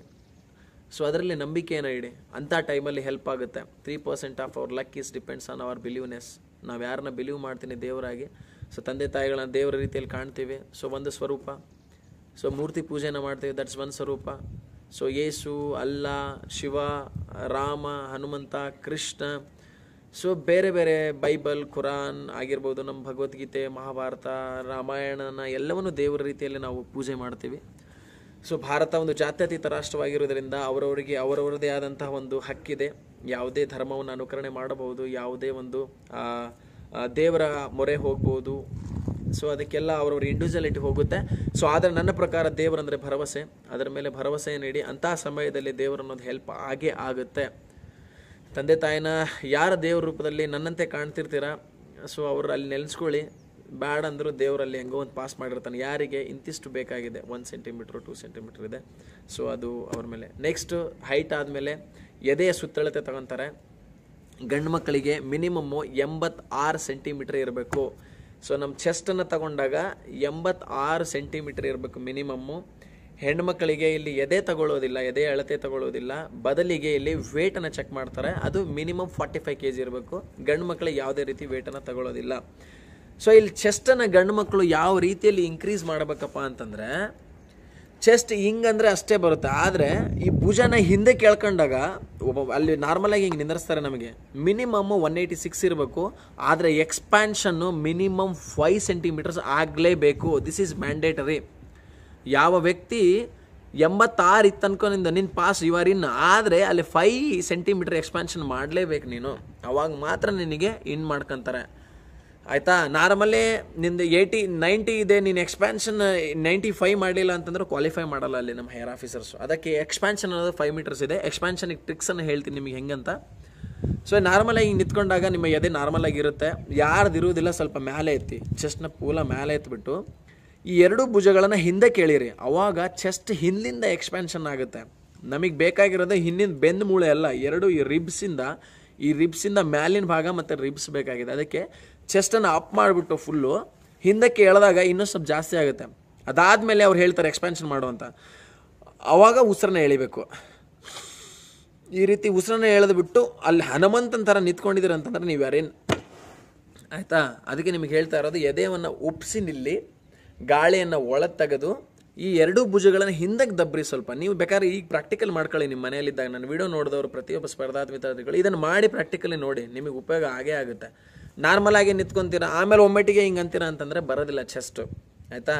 ಸೊ ಅದರಲ್ಲಿ ನಂಬಿಕೆಯನ್ನು ಇಡಿ ಅಂಥ ಟೈಮಲ್ಲಿ ಹೆಲ್ಪ್ ಆಗುತ್ತೆ three percent of our luck is depends on our believeness ನಾವು ಯಾರನ್ನ ಬಿಲೀವ್ ಮಾಡ್ತೀನಿ ದೇವರಾಗಿ ಸೊ ತಂದೆ ತಾಯಿಗಳನ್ನ ದೇವರ ರೀತಿಯಲ್ಲಿ ಕಾಣ್ತೀವಿ ಸೊ ಒಂದು ಸ್ವರೂಪ ಸೊ ಮೂರ್ತಿ ಪೂಜೆನ ಮಾಡ್ತೀವಿ ದಟ್ಸ್ ಒಂದು ಸ್ವರೂಪ ಸೊ ಯೇಸು ಅಲ್ಲ ಶಿವ ರಾಮ ಹನುಮಂತ ಕೃಷ್ಣ ಸೊ ಬೇರೆ ಬೇರೆ ಬೈಬಲ್ ಖುರಾನ್ ಆಗಿರ್ಬೋದು ನಮ್ಮ ಭಗವದ್ಗೀತೆ ಮಹಾಭಾರತ ರಾಮಾಯಣನ ಎಲ್ಲವನ್ನು ದೇವರ ರೀತಿಯಲ್ಲಿ ನಾವು ಪೂಜೆ ಮಾಡ್ತೀವಿ ಸೊ ಭಾರತ ಒಂದು ಜಾತ್ಯತೀತ ರಾಷ್ಟ್ರವಾಗಿರುವುದರಿಂದ ಅವರವರಿಗೆ ಅವರವರದೇ ಆದಂತಹ ಒಂದು ಹಕ್ಕಿದೆ ಯಾವುದೇ ಧರ್ಮವನ್ನು ಅನುಕರಣೆ ಮಾಡಬಹುದು ಯಾವುದೇ ಒಂದು ದೇವರ ಮೊರೆ ಹೋಗ್ಬೋದು ಸೊ ಅದಕ್ಕೆಲ್ಲ ಅವರವ್ರ ಇಂಡಿವಿಜುವಲಿಟಿ ಹೋಗುತ್ತೆ ಸೊ ಆದರೆ ನನ್ನ ಪ್ರಕಾರ ದೇವರಂದರೆ ಭರವಸೆ ಅದರ ಮೇಲೆ ಭರವಸೆ ನೀಡಿ ಅಂತಹ ಸಮಯದಲ್ಲಿ ದೇವರು ಅನ್ನೋದು ಹೆಲ್ಪ್ ಆಗೇ ಆಗುತ್ತೆ ತಂದೆ ತಾಯಿನ ಯಾರ ದೇವರ ರೂಪದಲ್ಲಿ ನನ್ನಂತೆ ಕಾಣ್ತಿರ್ತೀರ ಸೊ ಅವರು ಅಲ್ಲಿ ನೆಲೆಸ್ಕೊಳ್ಳಿ ಬ್ಯಾಡ್ ಅಂದರೂ ದೇವರಲ್ಲಿ ಹೆಂಗೋ ಒಂದು ಪಾಸ್ ಮಾಡಿರ್ತಾನೆ ಯಾರಿಗೆ ಇಂತಿಷ್ಟು ಬೇಕಾಗಿದೆ ಒಂದು ಸೆಂಟಿಮೀಟ್ರು ಟೂ ಸೆಂಟಿಮೀಟ್ರ್ ಇದೆ ಸೊ ಅದು ಅವ್ರ ಮೇಲೆ ನೆಕ್ಸ್ಟ್ ಹೈಟ್ ಆದಮೇಲೆ ಎದೆಯ ಸುತ್ತಳತೆ ತಗೊತಾರೆ ಗಂಡು ಮಕ್ಕಳಿಗೆ ಮಿನಿಮಮ್ಮು ಎಂಬತ್ತಾರು ಸೆಂಟಿಮೀಟ್ರ್ ಇರಬೇಕು ಸೊ ನಮ್ಮ ಚೆಸ್ಟನ್ನು ತಗೊಂಡಾಗ ಎಂಬತ್ತಾರು ಸೆಂಟಿಮೀಟ್ರ್ ಇರಬೇಕು ಮಿನಿಮಮ್ಮು ಹೆಣ್ಮಕ್ಕಳಿಗೆ ಇಲ್ಲಿ ಎದೆ ತಗೊಳ್ಳೋದಿಲ್ಲ ಎದೆ ಅಳತೆ ತಗೊಳ್ಳೋದಿಲ್ಲ ಬದಲಿಗೆ ಇಲ್ಲಿ ವೇಟನ್ನು ಚೆಕ್ ಮಾಡ್ತಾರೆ ಅದು minimum forty five K G ಇರಬೇಕು ಗಂಡು ಮಕ್ಕಳಿಗೆ ಯಾವುದೇ ರೀತಿ ವೇಟನ್ನು ತಗೊಳ್ಳೋದಿಲ್ಲ ಸೊ ಇಲ್ಲಿ ಚೆಸ್ಟನ್ನು ಗಂಡು ಮಕ್ಕಳು ಯಾವ ರೀತಿಯಲ್ಲಿ ಇನ್ಕ್ರೀಸ್ ಮಾಡಬೇಕಪ್ಪ ಅಂತಂದರೆ ಚೆಸ್ಟ್ ಹಿಂಗಂದರೆ ಅಷ್ಟೇ ಬರುತ್ತೆ ಆದರೆ ಈ ಭುಜನ ಹಿಂದೆ ಕೇಳ್ಕೊಂಡಾಗ ಒಬ್ಬ ಅಲ್ಲಿ ನಾರ್ಮಲಾಗಿ ಹಿಂಗೆ ನಿಂದಿರಿಸ್ತಾರೆ ನಮಗೆ ಮಿನಿಮಮ್ಮು ಒನ್ ಏಯ್ಟಿ ಸಿಕ್ಸ್ ಇರಬೇಕು ಆದರೆ ಎಕ್ಸ್ಪ್ಯಾನ್ಷನ್ನು ಮಿನಿಮಮ್ ಫೈವ್ ಸೆಂಟಿಮೀಟರ್ಸ್ ಆಗಲೇಬೇಕು ದಿಸ್ ಈಸ್ ಮ್ಯಾಂಡೇಟರಿ ಯಾವ ವ್ಯಕ್ತಿ ಎಂಬತ್ತಾರು ಇತ್ತು ಅನ್ಕೊಂಡಿಂದ ನಿನ್ನ ಪಾಸ್ ಆರ್ ಇನ್ ಆದರೆ ಅಲ್ಲಿ ಫೈ ಸೆಂಟಿಮೀಟರ್ ಎಕ್ಸ್ಪ್ಯಾನ್ಷನ್ ಮಾಡಲೇಬೇಕು ನೀನು ಅವಾಗ ಮಾತ್ರ ನಿನಗೆ ಇನ್ ಮಾಡ್ಕೊತಾರೆ ಆಯಿತಾ ನಾರ್ಮಲ್ಲೇ ನಿಂದು ಏಯ್ಟಿ ನೈಂಟಿ ಇದೆ ನೀನು ಎಕ್ಸ್ಪ್ಯಾನ್ಷನ್ ನೈಂಟಿ ಫೈವ್ ಮಾಡಲಿಲ್ಲ ಅಂತಂದ್ರೆ ಕ್ವಾಲಿಫೈ ಮಾಡಲ್ಲ ಅಲ್ಲಿ ನಮ್ಮ ಹೇರ್ ಆಫೀಸರ್ಸು ಅದಕ್ಕೆ ಎಕ್ಸ್ಪ್ಯಾನ್ಷನ್ ಅನ್ನೋದು ಫೈವ್ ಮೀಟರ್ಸ್ ಇದೆ ಎಕ್ಸ್ಪ್ಯಾನ್ಷನಿಗೆ ಟ್ರಿಕ್ಸನ್ನು ಹೇಳ್ತೀನಿ ನಿಮಗೆ ಹೆಂಗಂತ ಸೊ ನಾರ್ಮಲಾಗಿ ಹಿಂಗೆ ನಿಂತ್ಕೊಂಡಾಗ ನಿಮ್ಮ ಎದೆ ನಾರ್ಮಲಾಗಿರುತ್ತೆ ಯಾರ್ದು ಇರುವುದಿಲ್ಲ ಸ್ವಲ್ಪ ಮೇಲೆ ಎತ್ತಿ ಚೆಸ್ಟ್ನ ಪೂಲ ಮೇಲೆ ಎತ್ಬಿಟ್ಟು ಈ ಎರಡು ಭುಜಗಳನ್ನು ಹಿಂದೆ ಕೇಳಿರಿ ಅವಾಗ ಚೆಸ್ಟ್ ಹಿಂದಿಂದ ಎಕ್ಸ್ಪ್ಯಾನ್ಷನ್ ಆಗುತ್ತೆ ನಮಗೆ ಬೇಕಾಗಿರೋದು ಹಿಂದಿನ ಬೆಂದ ಮೂಳೆ ಅಲ್ಲ ಎರಡು ಈ ರಿಬ್ಸಿಂದ ಈ ರಿಬ್ಸಿಂದ ಮ್ಯಾಲಿನ ಭಾಗ ಮತ್ತು ರಿಬ್ಸ್ ಬೇಕಾಗಿದೆ ಅದಕ್ಕೆ ಚೆಸ್ಟನ್ನು ಅಪ್ ಮಾಡಿಬಿಟ್ಟು ಫುಲ್ಲು ಹಿಂದಕ್ಕೆ ಎಳೆದಾಗ ಇನ್ನೂ ಸ್ವಲ್ಪ ಜಾಸ್ತಿ ಆಗುತ್ತೆ ಅದಾದಮೇಲೆ ಅವ್ರು ಹೇಳ್ತಾರೆ ಎಕ್ಸ್ಪ್ಯಾನ್ಷನ್ ಮಾಡುವಂಥ ಅಂತ ಆವಾಗ ಉಸಿರನ್ನ ಎಳಿಬೇಕು ಈ ರೀತಿ ಉಸಿರನ್ನ ಬಿಟ್ಟು ಅಲ್ಲಿ ಹನುಮಂತನ ಥರ ನಿಂತ್ಕೊಂಡಿದ್ದೀರ ಅಂತಂದ್ರೆ ನೀವು ಯಾರೇನು ಆಯಿತಾ ಅದಕ್ಕೆ ನಿಮಗೆ ಹೇಳ್ತಾ ಇರೋದು ಎದೆಯವನ್ನು ಉಪ್ಪಿಸಿ ನಿಲ್ಲಿ ಗಾಳಿಯನ್ನು ಒಳ ತೆಗೆದು ಈ ಎರಡೂ ಭುಜಗಳನ್ನು ಹಿಂದಕ್ಕೆ ದಬ್ಬ್ರಿ ಸ್ವಲ್ಪ ನೀವು ಬೇಕಾದ್ರೆ ಈಗ ಪ್ರಾಕ್ಟಿಕಲ್ ಮಾಡ್ಕೊಳ್ಳಿ ನಿಮ್ಮ ಮನೆಯಲ್ಲಿದ್ದಾಗ ನಾನು ವಿಡಿಯೋ ನೋಡಿದವರು ಪ್ರತಿಯೊಬ್ಬ ಸ್ಪರ್ಧಾತ್ಮಿತಾರ್ಥಿಗಳು ಇದನ್ನು ಮಾಡಿ ಪ್ರಾಕ್ಟಿಕಲಿ ನೋಡಿ ನಿಮಗೆ ಉಪಯೋಗ ಆಗೇ ಆಗುತ್ತೆ ನಾರ್ಮಲಾಗಿ ನಿಂತ್ಕೊಂತೀರ ಆಮೇಲೆ ಒಮ್ಮೆಟ್ಟಿಗೆ ಹಿಂಗೆ ಅಂತೀರ ಅಂತಂದರೆ ಬರೋದಿಲ್ಲ ಚೆಸ್ಟು ಆಯಿತಾ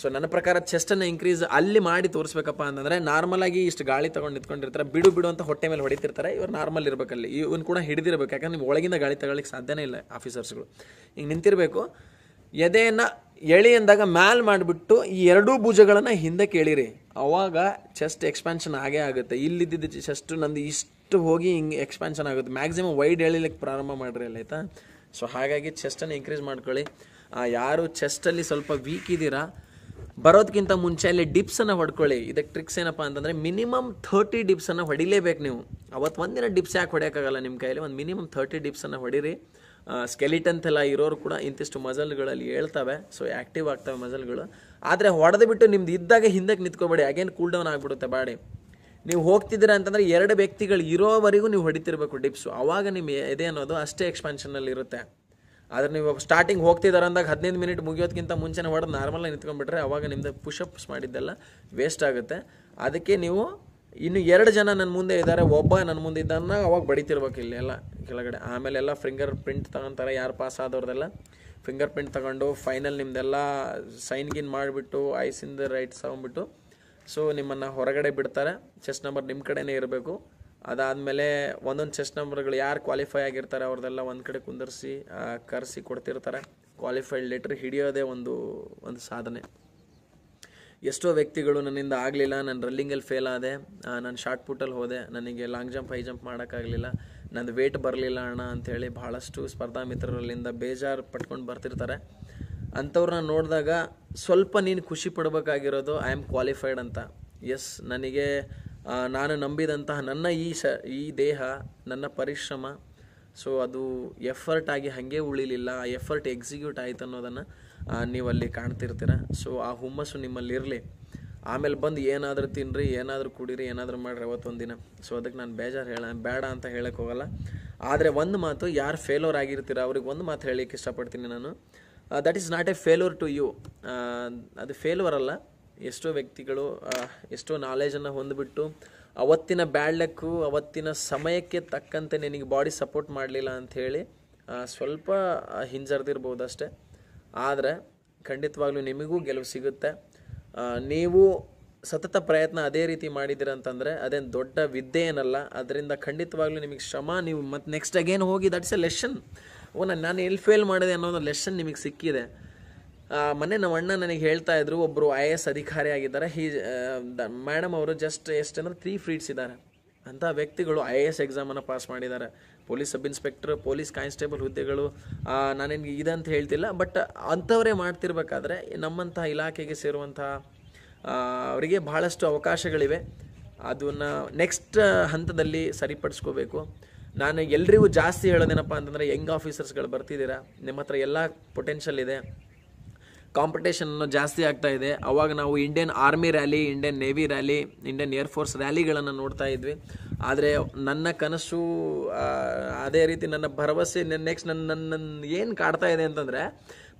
ಸೊ ನನ್ನ ಪ್ರಕಾರ ಚೆಸ್ಟನ್ನು ಇನ್ಕ್ರೀಸ್ ಅಲ್ಲಿ ಮಾಡಿ ತೋರಿಸ್ಬೇಕಪ್ಪ ಅಂತಂದರೆ ನಾರ್ಮಲಾಗಿ ಇಷ್ಟು ಗಾಳಿ ತೊಗೊಂಡು ನಿಂತ್ಕೊಂಡಿರ್ತಾರೆ ಬಿಡು ಬಿಡು ಅಂತ ಹೊಟ್ಟೆ ಮೇಲೆ ಹೊಡಿತಿರ್ತಾರೆ ಇವ್ರು ನಾರ್ಮಲ್ ಇರಬೇಕಲ್ಲಿ ಇವನು ಕೂಡ ಹಿಡಿದಿರಬೇಕು ಯಾಕಂದ್ರೆ ನೀವು ಒಳಗಿಂದ ಗಾಳಿ ತಗೊಳ್ಳಿಕ್ಕೆ ಸಾಧ್ಯನೇ ಇಲ್ಲ ಆಫೀಸರ್ಸ್ಗಳು ಹಿಂಗೆ ನಿಂತಿರಬೇಕು ಎದೆಯನ್ನು ಎಳಿ ಅಂದಾಗ ಮ್ಯಾಲ್ ಮಾಡಿಬಿಟ್ಟು ಈ ಎರಡೂ ಭುಜಗಳನ್ನು ಹಿಂದೆ ಕೇಳಿರಿ ಅವಾಗ ಚೆಸ್ಟ್ ಎಕ್ಸ್ಪ್ಯಾನ್ಷನ್ ಆಗೇ ಆಗುತ್ತೆ ಇಲ್ಲಿದ್ದಿದ್ದು ಚೆಸ್ಟ್ ನಂದು ಇಷ್ಟು ಹೋಗಿ ಹಿಂಗೆ ಎಕ್ಸ್ಪ್ಯಾನ್ಷನ್ ಆಗುತ್ತೆ ಮ್ಯಾಕ್ಸಿಮಮ್ ವೈಡ್ ಎಳಿಲಿಕ್ಕೆ ಪ್ರಾರಂಭ ಮಾಡಿರಿ ಅಲ್ಲಿ ಆಯಿತಾ ಸೊ ಹಾಗಾಗಿ ಚೆಸ್ಟನ್ನು ಇನ್ಕ್ರೀಸ್ ಮಾಡ್ಕೊಳ್ಳಿ ಯಾರು ಚೆಸ್ಟಲ್ಲಿ ಸ್ವಲ್ಪ ವೀಕ್ ಇದ್ದೀರಾ ಬರೋದಕ್ಕಿಂತ ಮುಂಚೆ ಅಲ್ಲಿ ಡಿಪ್ಸನ್ನು ಹೊಡ್ಕೊಳ್ಳಿ ಇದಕ್ಕೆ ಟ್ರಿಕ್ಸ್ ಏನಪ್ಪ ಅಂತಂದರೆ ಮಿನಿಮಮ್ ಥರ್ಟಿ ಡಿಪ್ಸನ್ನು ಹೊಡಿಲೇಬೇಕು ನೀವು ಅವತ್ತು ಒಂದಿನ ಡಿಪ್ಸ್ ಯಾಕೆ ಹೊಡೆಯೋಕ್ಕಾಗಲ್ಲ ನಿಮ್ಮ ಕೈಯಲ್ಲಿ ಒಂದು ಮಿನಿಮಮ್ ಥರ್ಟಿ ಡಿಪ್ಸನ್ನು ಹೊಡಿರಿ ಸ್ಕೆಲಿಟನ್ಸ್ ಎಲ್ಲ ಇರೋರು ಕೂಡ ಇಂತಿಷ್ಟು ಮಜಲ್ಗಳಲ್ಲಿ ಹೇಳ್ತವೆ ಸೊ ಆ್ಯಕ್ಟಿವ್ ಆಗ್ತವೆ ಮಜಲ್ಗಳು ಆದರೆ ಹೊಡೆದು ಬಿಟ್ಟು ನಿಮ್ದು ಇದ್ದಾಗ ಹಿಂದಕ್ಕೆ ನಿಂತ್ಕೋಬೇಡಿ ಅಗೇನ್ ಕೂಲ್ ಡೌನ್ ಆಗಿಬಿಡುತ್ತೆ ಬಾಡಿ ನೀವು ಹೋಗ್ತಿದ್ದೀರಾ ಅಂತಂದರೆ ಎರಡು ವ್ಯಕ್ತಿಗಳು ಇರೋವರೆಗೂ ನೀವು ಹೊಡಿತಿರಬೇಕು ಡಿಪ್ಸು ಆವಾಗ ನಿಮ್ಮ ಎದೆ ಅನ್ನೋದು ಅಷ್ಟೇ ಇರುತ್ತೆ ಆದರೆ ನೀವು ಸ್ಟಾರ್ಟಿಂಗ್ ಹೋಗ್ತಿದ್ದಾರೆ ಅಂದಾಗ ಹದಿನೈದು ಮಿನಿಟ್ ಮುಗಿಯೋದಕ್ಕಿಂತ ಮುಂಚೆನೇ ಹೊಡೆದು ನಾರ್ಮಲಾಗಿ ನಿಂತ್ಕೊಂಡ್ಬಿಟ್ರೆ ಆವಾಗ ನಿಮ್ಮದು ಪುಷಪ್ಸ್ ಮಾಡಿದ್ದೆಲ್ಲ ವೇಸ್ಟ್ ಆಗುತ್ತೆ ಅದಕ್ಕೆ ನೀವು ಇನ್ನು ಎರಡು ಜನ ನನ್ನ ಮುಂದೆ ಇದ್ದಾರೆ ಒಬ್ಬ ನನ್ನ ಮುಂದೆ ಇದ್ದಾನ ಅವಾಗ ಬಡಿತಿರ್ಬೇಕು ಇಲ್ಲಿ ಎಲ್ಲ ಕೆಳಗಡೆ ಆಮೇಲೆ ಎಲ್ಲ ಫಿಂಗರ್ ಪ್ರಿಂಟ್ ತಗೊತಾರೆ ಯಾರು ಪಾಸ್ ಆದವ್ರದೆಲ್ಲ ಫಿಂಗರ್ ಪ್ರಿಂಟ್ ತಗೊಂಡು ಫೈನಲ್ ನಿಮ್ಮದೆಲ್ಲ ಸೈನ್ ಗಿನ್ ಮಾಡಿಬಿಟ್ಟು ಐಸಿಂದ ರೈಟ್ಸ್ ತಗೊಂಡ್ಬಿಟ್ಟು ಸೊ ನಿಮ್ಮನ್ನು ಹೊರಗಡೆ ಬಿಡ್ತಾರೆ ಚೆಸ್ ನಂಬರ್ ನಿಮ್ಮ ಕಡೆನೇ ಇರಬೇಕು ಅದಾದಮೇಲೆ ಒಂದೊಂದು ಚೆಸ್ ನಂಬರ್ಗಳು ಯಾರು ಕ್ವಾಲಿಫೈ ಆಗಿರ್ತಾರೆ ಅವ್ರದ್ದೆಲ್ಲ ಒಂದು ಕಡೆ ಕುಂದರ್ಸಿ ಕರೆಸಿ ಕೊಡ್ತಿರ್ತಾರೆ ಕ್ವಾಲಿಫೈಡ್ ಲೆಟ್ರ್ ಹಿಡಿಯೋದೇ ಒಂದು ಒಂದು ಸಾಧನೆ ಎಷ್ಟೋ ವ್ಯಕ್ತಿಗಳು ನನ್ನಿಂದ ಆಗಲಿಲ್ಲ ನಾನು ರನ್ನಿಂಗಲ್ಲಿ ಫೇಲ್ ಆದೆ ನಾನು ಶಾರ್ಟ್ ಪುಟ್ಟಲ್ಲಿ ಹೋದೆ ನನಗೆ ಲಾಂಗ್ ಜಂಪ್ ಹೈ ಜಂಪ್ ಮಾಡೋಕ್ಕಾಗಲಿಲ್ಲ ನಂದು ವೇಟ್ ಬರಲಿಲ್ಲ ಅಣ್ಣ ಅಂಥೇಳಿ ಭಾಳಷ್ಟು ಸ್ಪರ್ಧಾ ಮಿತ್ರರಲ್ಲಿಂದ ಬೇಜಾರು ಪಟ್ಕೊಂಡು ಬರ್ತಿರ್ತಾರೆ ಅಂಥವ್ರನ್ನ ನೋಡಿದಾಗ ಸ್ವಲ್ಪ ನೀನು ಖುಷಿ ಪಡಬೇಕಾಗಿರೋದು ಐ ಆಮ್ ಕ್ವಾಲಿಫೈಡ್ ಅಂತ ಎಸ್ ನನಗೆ ನಾನು ನಂಬಿದಂತಹ ನನ್ನ ಈ ಶ ಈ ದೇಹ ನನ್ನ ಪರಿಶ್ರಮ ಸೊ ಅದು ಎಫರ್ಟ್ ಆಗಿ ಹಾಗೆ ಉಳಿಲಿಲ್ಲ ಆ ಎಫರ್ಟ್ ಎಕ್ಸಿಕ್ಯೂಟ್ ಆಯ್ತು ಅನ್ನೋದನ್ನು ನೀವಲ್ಲಿ ಕಾಣ್ತಿರ್ತೀರ ಸೊ ಆ ಹುಮ್ಮಸ್ಸು ನಿಮ್ಮಲ್ಲಿ ಇರಲಿ ಆಮೇಲೆ ಬಂದು ಏನಾದರೂ ತಿನ್ನಿರಿ ಏನಾದರೂ ಕುಡೀರಿ ಏನಾದರೂ ಮಾಡಿರಿ ಅವತ್ತೊಂದು ದಿನ ಸೊ ಅದಕ್ಕೆ ನಾನು ಬೇಜಾರು ಹೇಳ ಬೇಡ ಅಂತ ಹೇಳೋಕ್ಕೆ ಹೋಗಲ್ಲ ಆದರೆ ಒಂದು ಮಾತು ಯಾರು ಫೇಲೋರ್ ಆಗಿರ್ತೀರ ಅವ್ರಿಗೆ ಒಂದು ಮಾತು ಹೇಳಲಿಕ್ಕೆ ಇಷ್ಟಪಡ್ತೀನಿ ನಾನು that is not a failure to you ಅದು ಫೇಲ್ಯೂರ್ ಅಲ್ಲ ಎಷ್ಟೋ ವ್ಯಕ್ತಿಗಳು ಎಷ್ಟೋ ನಾಲೆಜನ್ನು ಹೊಂದ್ಬಿಟ್ಟು ಅವತ್ತಿನ ಬ್ಯಾಡ್ ಲಕ್ಕು ಅವತ್ತಿನ ಸಮಯಕ್ಕೆ ತಕ್ಕಂತೆ ನಿನಗೆ ಬಾಡಿ ಸಪೋರ್ಟ್ ಮಾಡಲಿಲ್ಲ ಅಂಥೇಳಿ ಸ್ವಲ್ಪ ಹಿಂಜರಿದಿರ್ಬೋದು ಅಷ್ಟೆ ಆದರೆ ಖಂಡಿತವಾಗ್ಲೂ ನಿಮಗೂ ಗೆಲುವು ಸಿಗುತ್ತೆ ನೀವು ಸತತ ಪ್ರಯತ್ನ ಅದೇ ರೀತಿ ಮಾಡಿದ್ದೀರ ಅಂತಂದರೆ ಅದೇನು ದೊಡ್ಡ ವಿದ್ಯೆ ಏನಲ್ಲ ಅದರಿಂದ ಖಂಡಿತವಾಗ್ಲೂ ನಿಮಗೆ ಶ್ರಮ ನೀವು ಮತ್ತು ನೆಕ್ಸ್ಟ್ ಅಗೇನ್ ಹೋಗಿ ದಟ್ಸ್ ಎ ಲೆಷನ್ ಓ ನಾನು ನಾನು ಎಲ್ಲಿ ಫೇಲ್ ಮಾಡಿದೆ ಅನ್ನೋ ಒಂದು ಲೆಸನ್ ನಿಮಗೆ ಸಿಕ್ಕಿದೆ ಮೊನ್ನೆ ನಮ್ಮ ಅಣ್ಣ ನನಗೆ ಹೇಳ್ತಾ ಇದ್ರು ಒಬ್ಬರು ಐ ಎ ಎಸ್ ಅಧಿಕಾರಿ ಆಗಿದ್ದಾರೆ ಹೀ ಮೇಡಮ್ ಅವರು ಜಸ್ಟ್ ಎಷ್ಟು ಅಂದರೆ ತ್ರೀ ಫ್ರೀಟ್ಸ್ ಇದ್ದಾರೆ ಅಂಥ ವ್ಯಕ್ತಿಗಳು ಐ ಎ ಎಸ್ ಎಕ್ಸಾಮನ್ನು ಪಾಸ್ ಮಾಡಿದ್ದಾರೆ police sub inspector police constable ಹುದ್ದೆಗಳು ಇದೆ ಇದಂತ ಹೇಳ್ತಿಲ್ಲ ಬಟ್ ಅಂಥವರೇ ಮಾಡ್ತಿರ್ಬೇಕಾದ್ರೆ ನಮ್ಮಂಥ ಇಲಾಖೆಗೆ ಸೇರುವಂಥ ಅವರಿಗೆ ಭಾಳಷ್ಟು ಅವಕಾಶಗಳಿವೆ ಅದನ್ನು ನೆಕ್ಸ್ಟ್ ಹಂತದಲ್ಲಿ ಸರಿಪಡಿಸ್ಕೋಬೇಕು ನಾನು ಎಲ್ರಿಗೂ ಜಾಸ್ತಿ ಹೇಳೋದೇನಪ್ಪ ಅಂತಂದರೆ ಯಂಗ್ ಆಫೀಸರ್ಸ್ಗಳು ಬರ್ತಿದ್ದೀರಾ ನಿಮ್ಮ ಹತ್ರ ಎಲ್ಲ ಪೊಟೆನ್ಷಿಯಲ್ ಇದೆ ಕಾಂಪಿಟೇಷನ್ ಜಾಸ್ತಿ ಆಗ್ತಾ ಇದೆ ಅವಾಗ ನಾವು Indian army rally Indian navy rally Indian air force ರ್ಯಾಲಿಗಳನ್ನು ನೋಡ್ತಾ ಇದ್ವಿ ಆದರೆ ನನ್ನ ಕನಸು ಅದೇ ರೀತಿ ನನ್ನ ಭರವಸೆ ನೆಕ್ಸ್ಟ್ ನನ್ನ ನನ್ನ ಏನು ಕಾಡ್ತಾ ಇದೆ ಅಂತಂದರೆ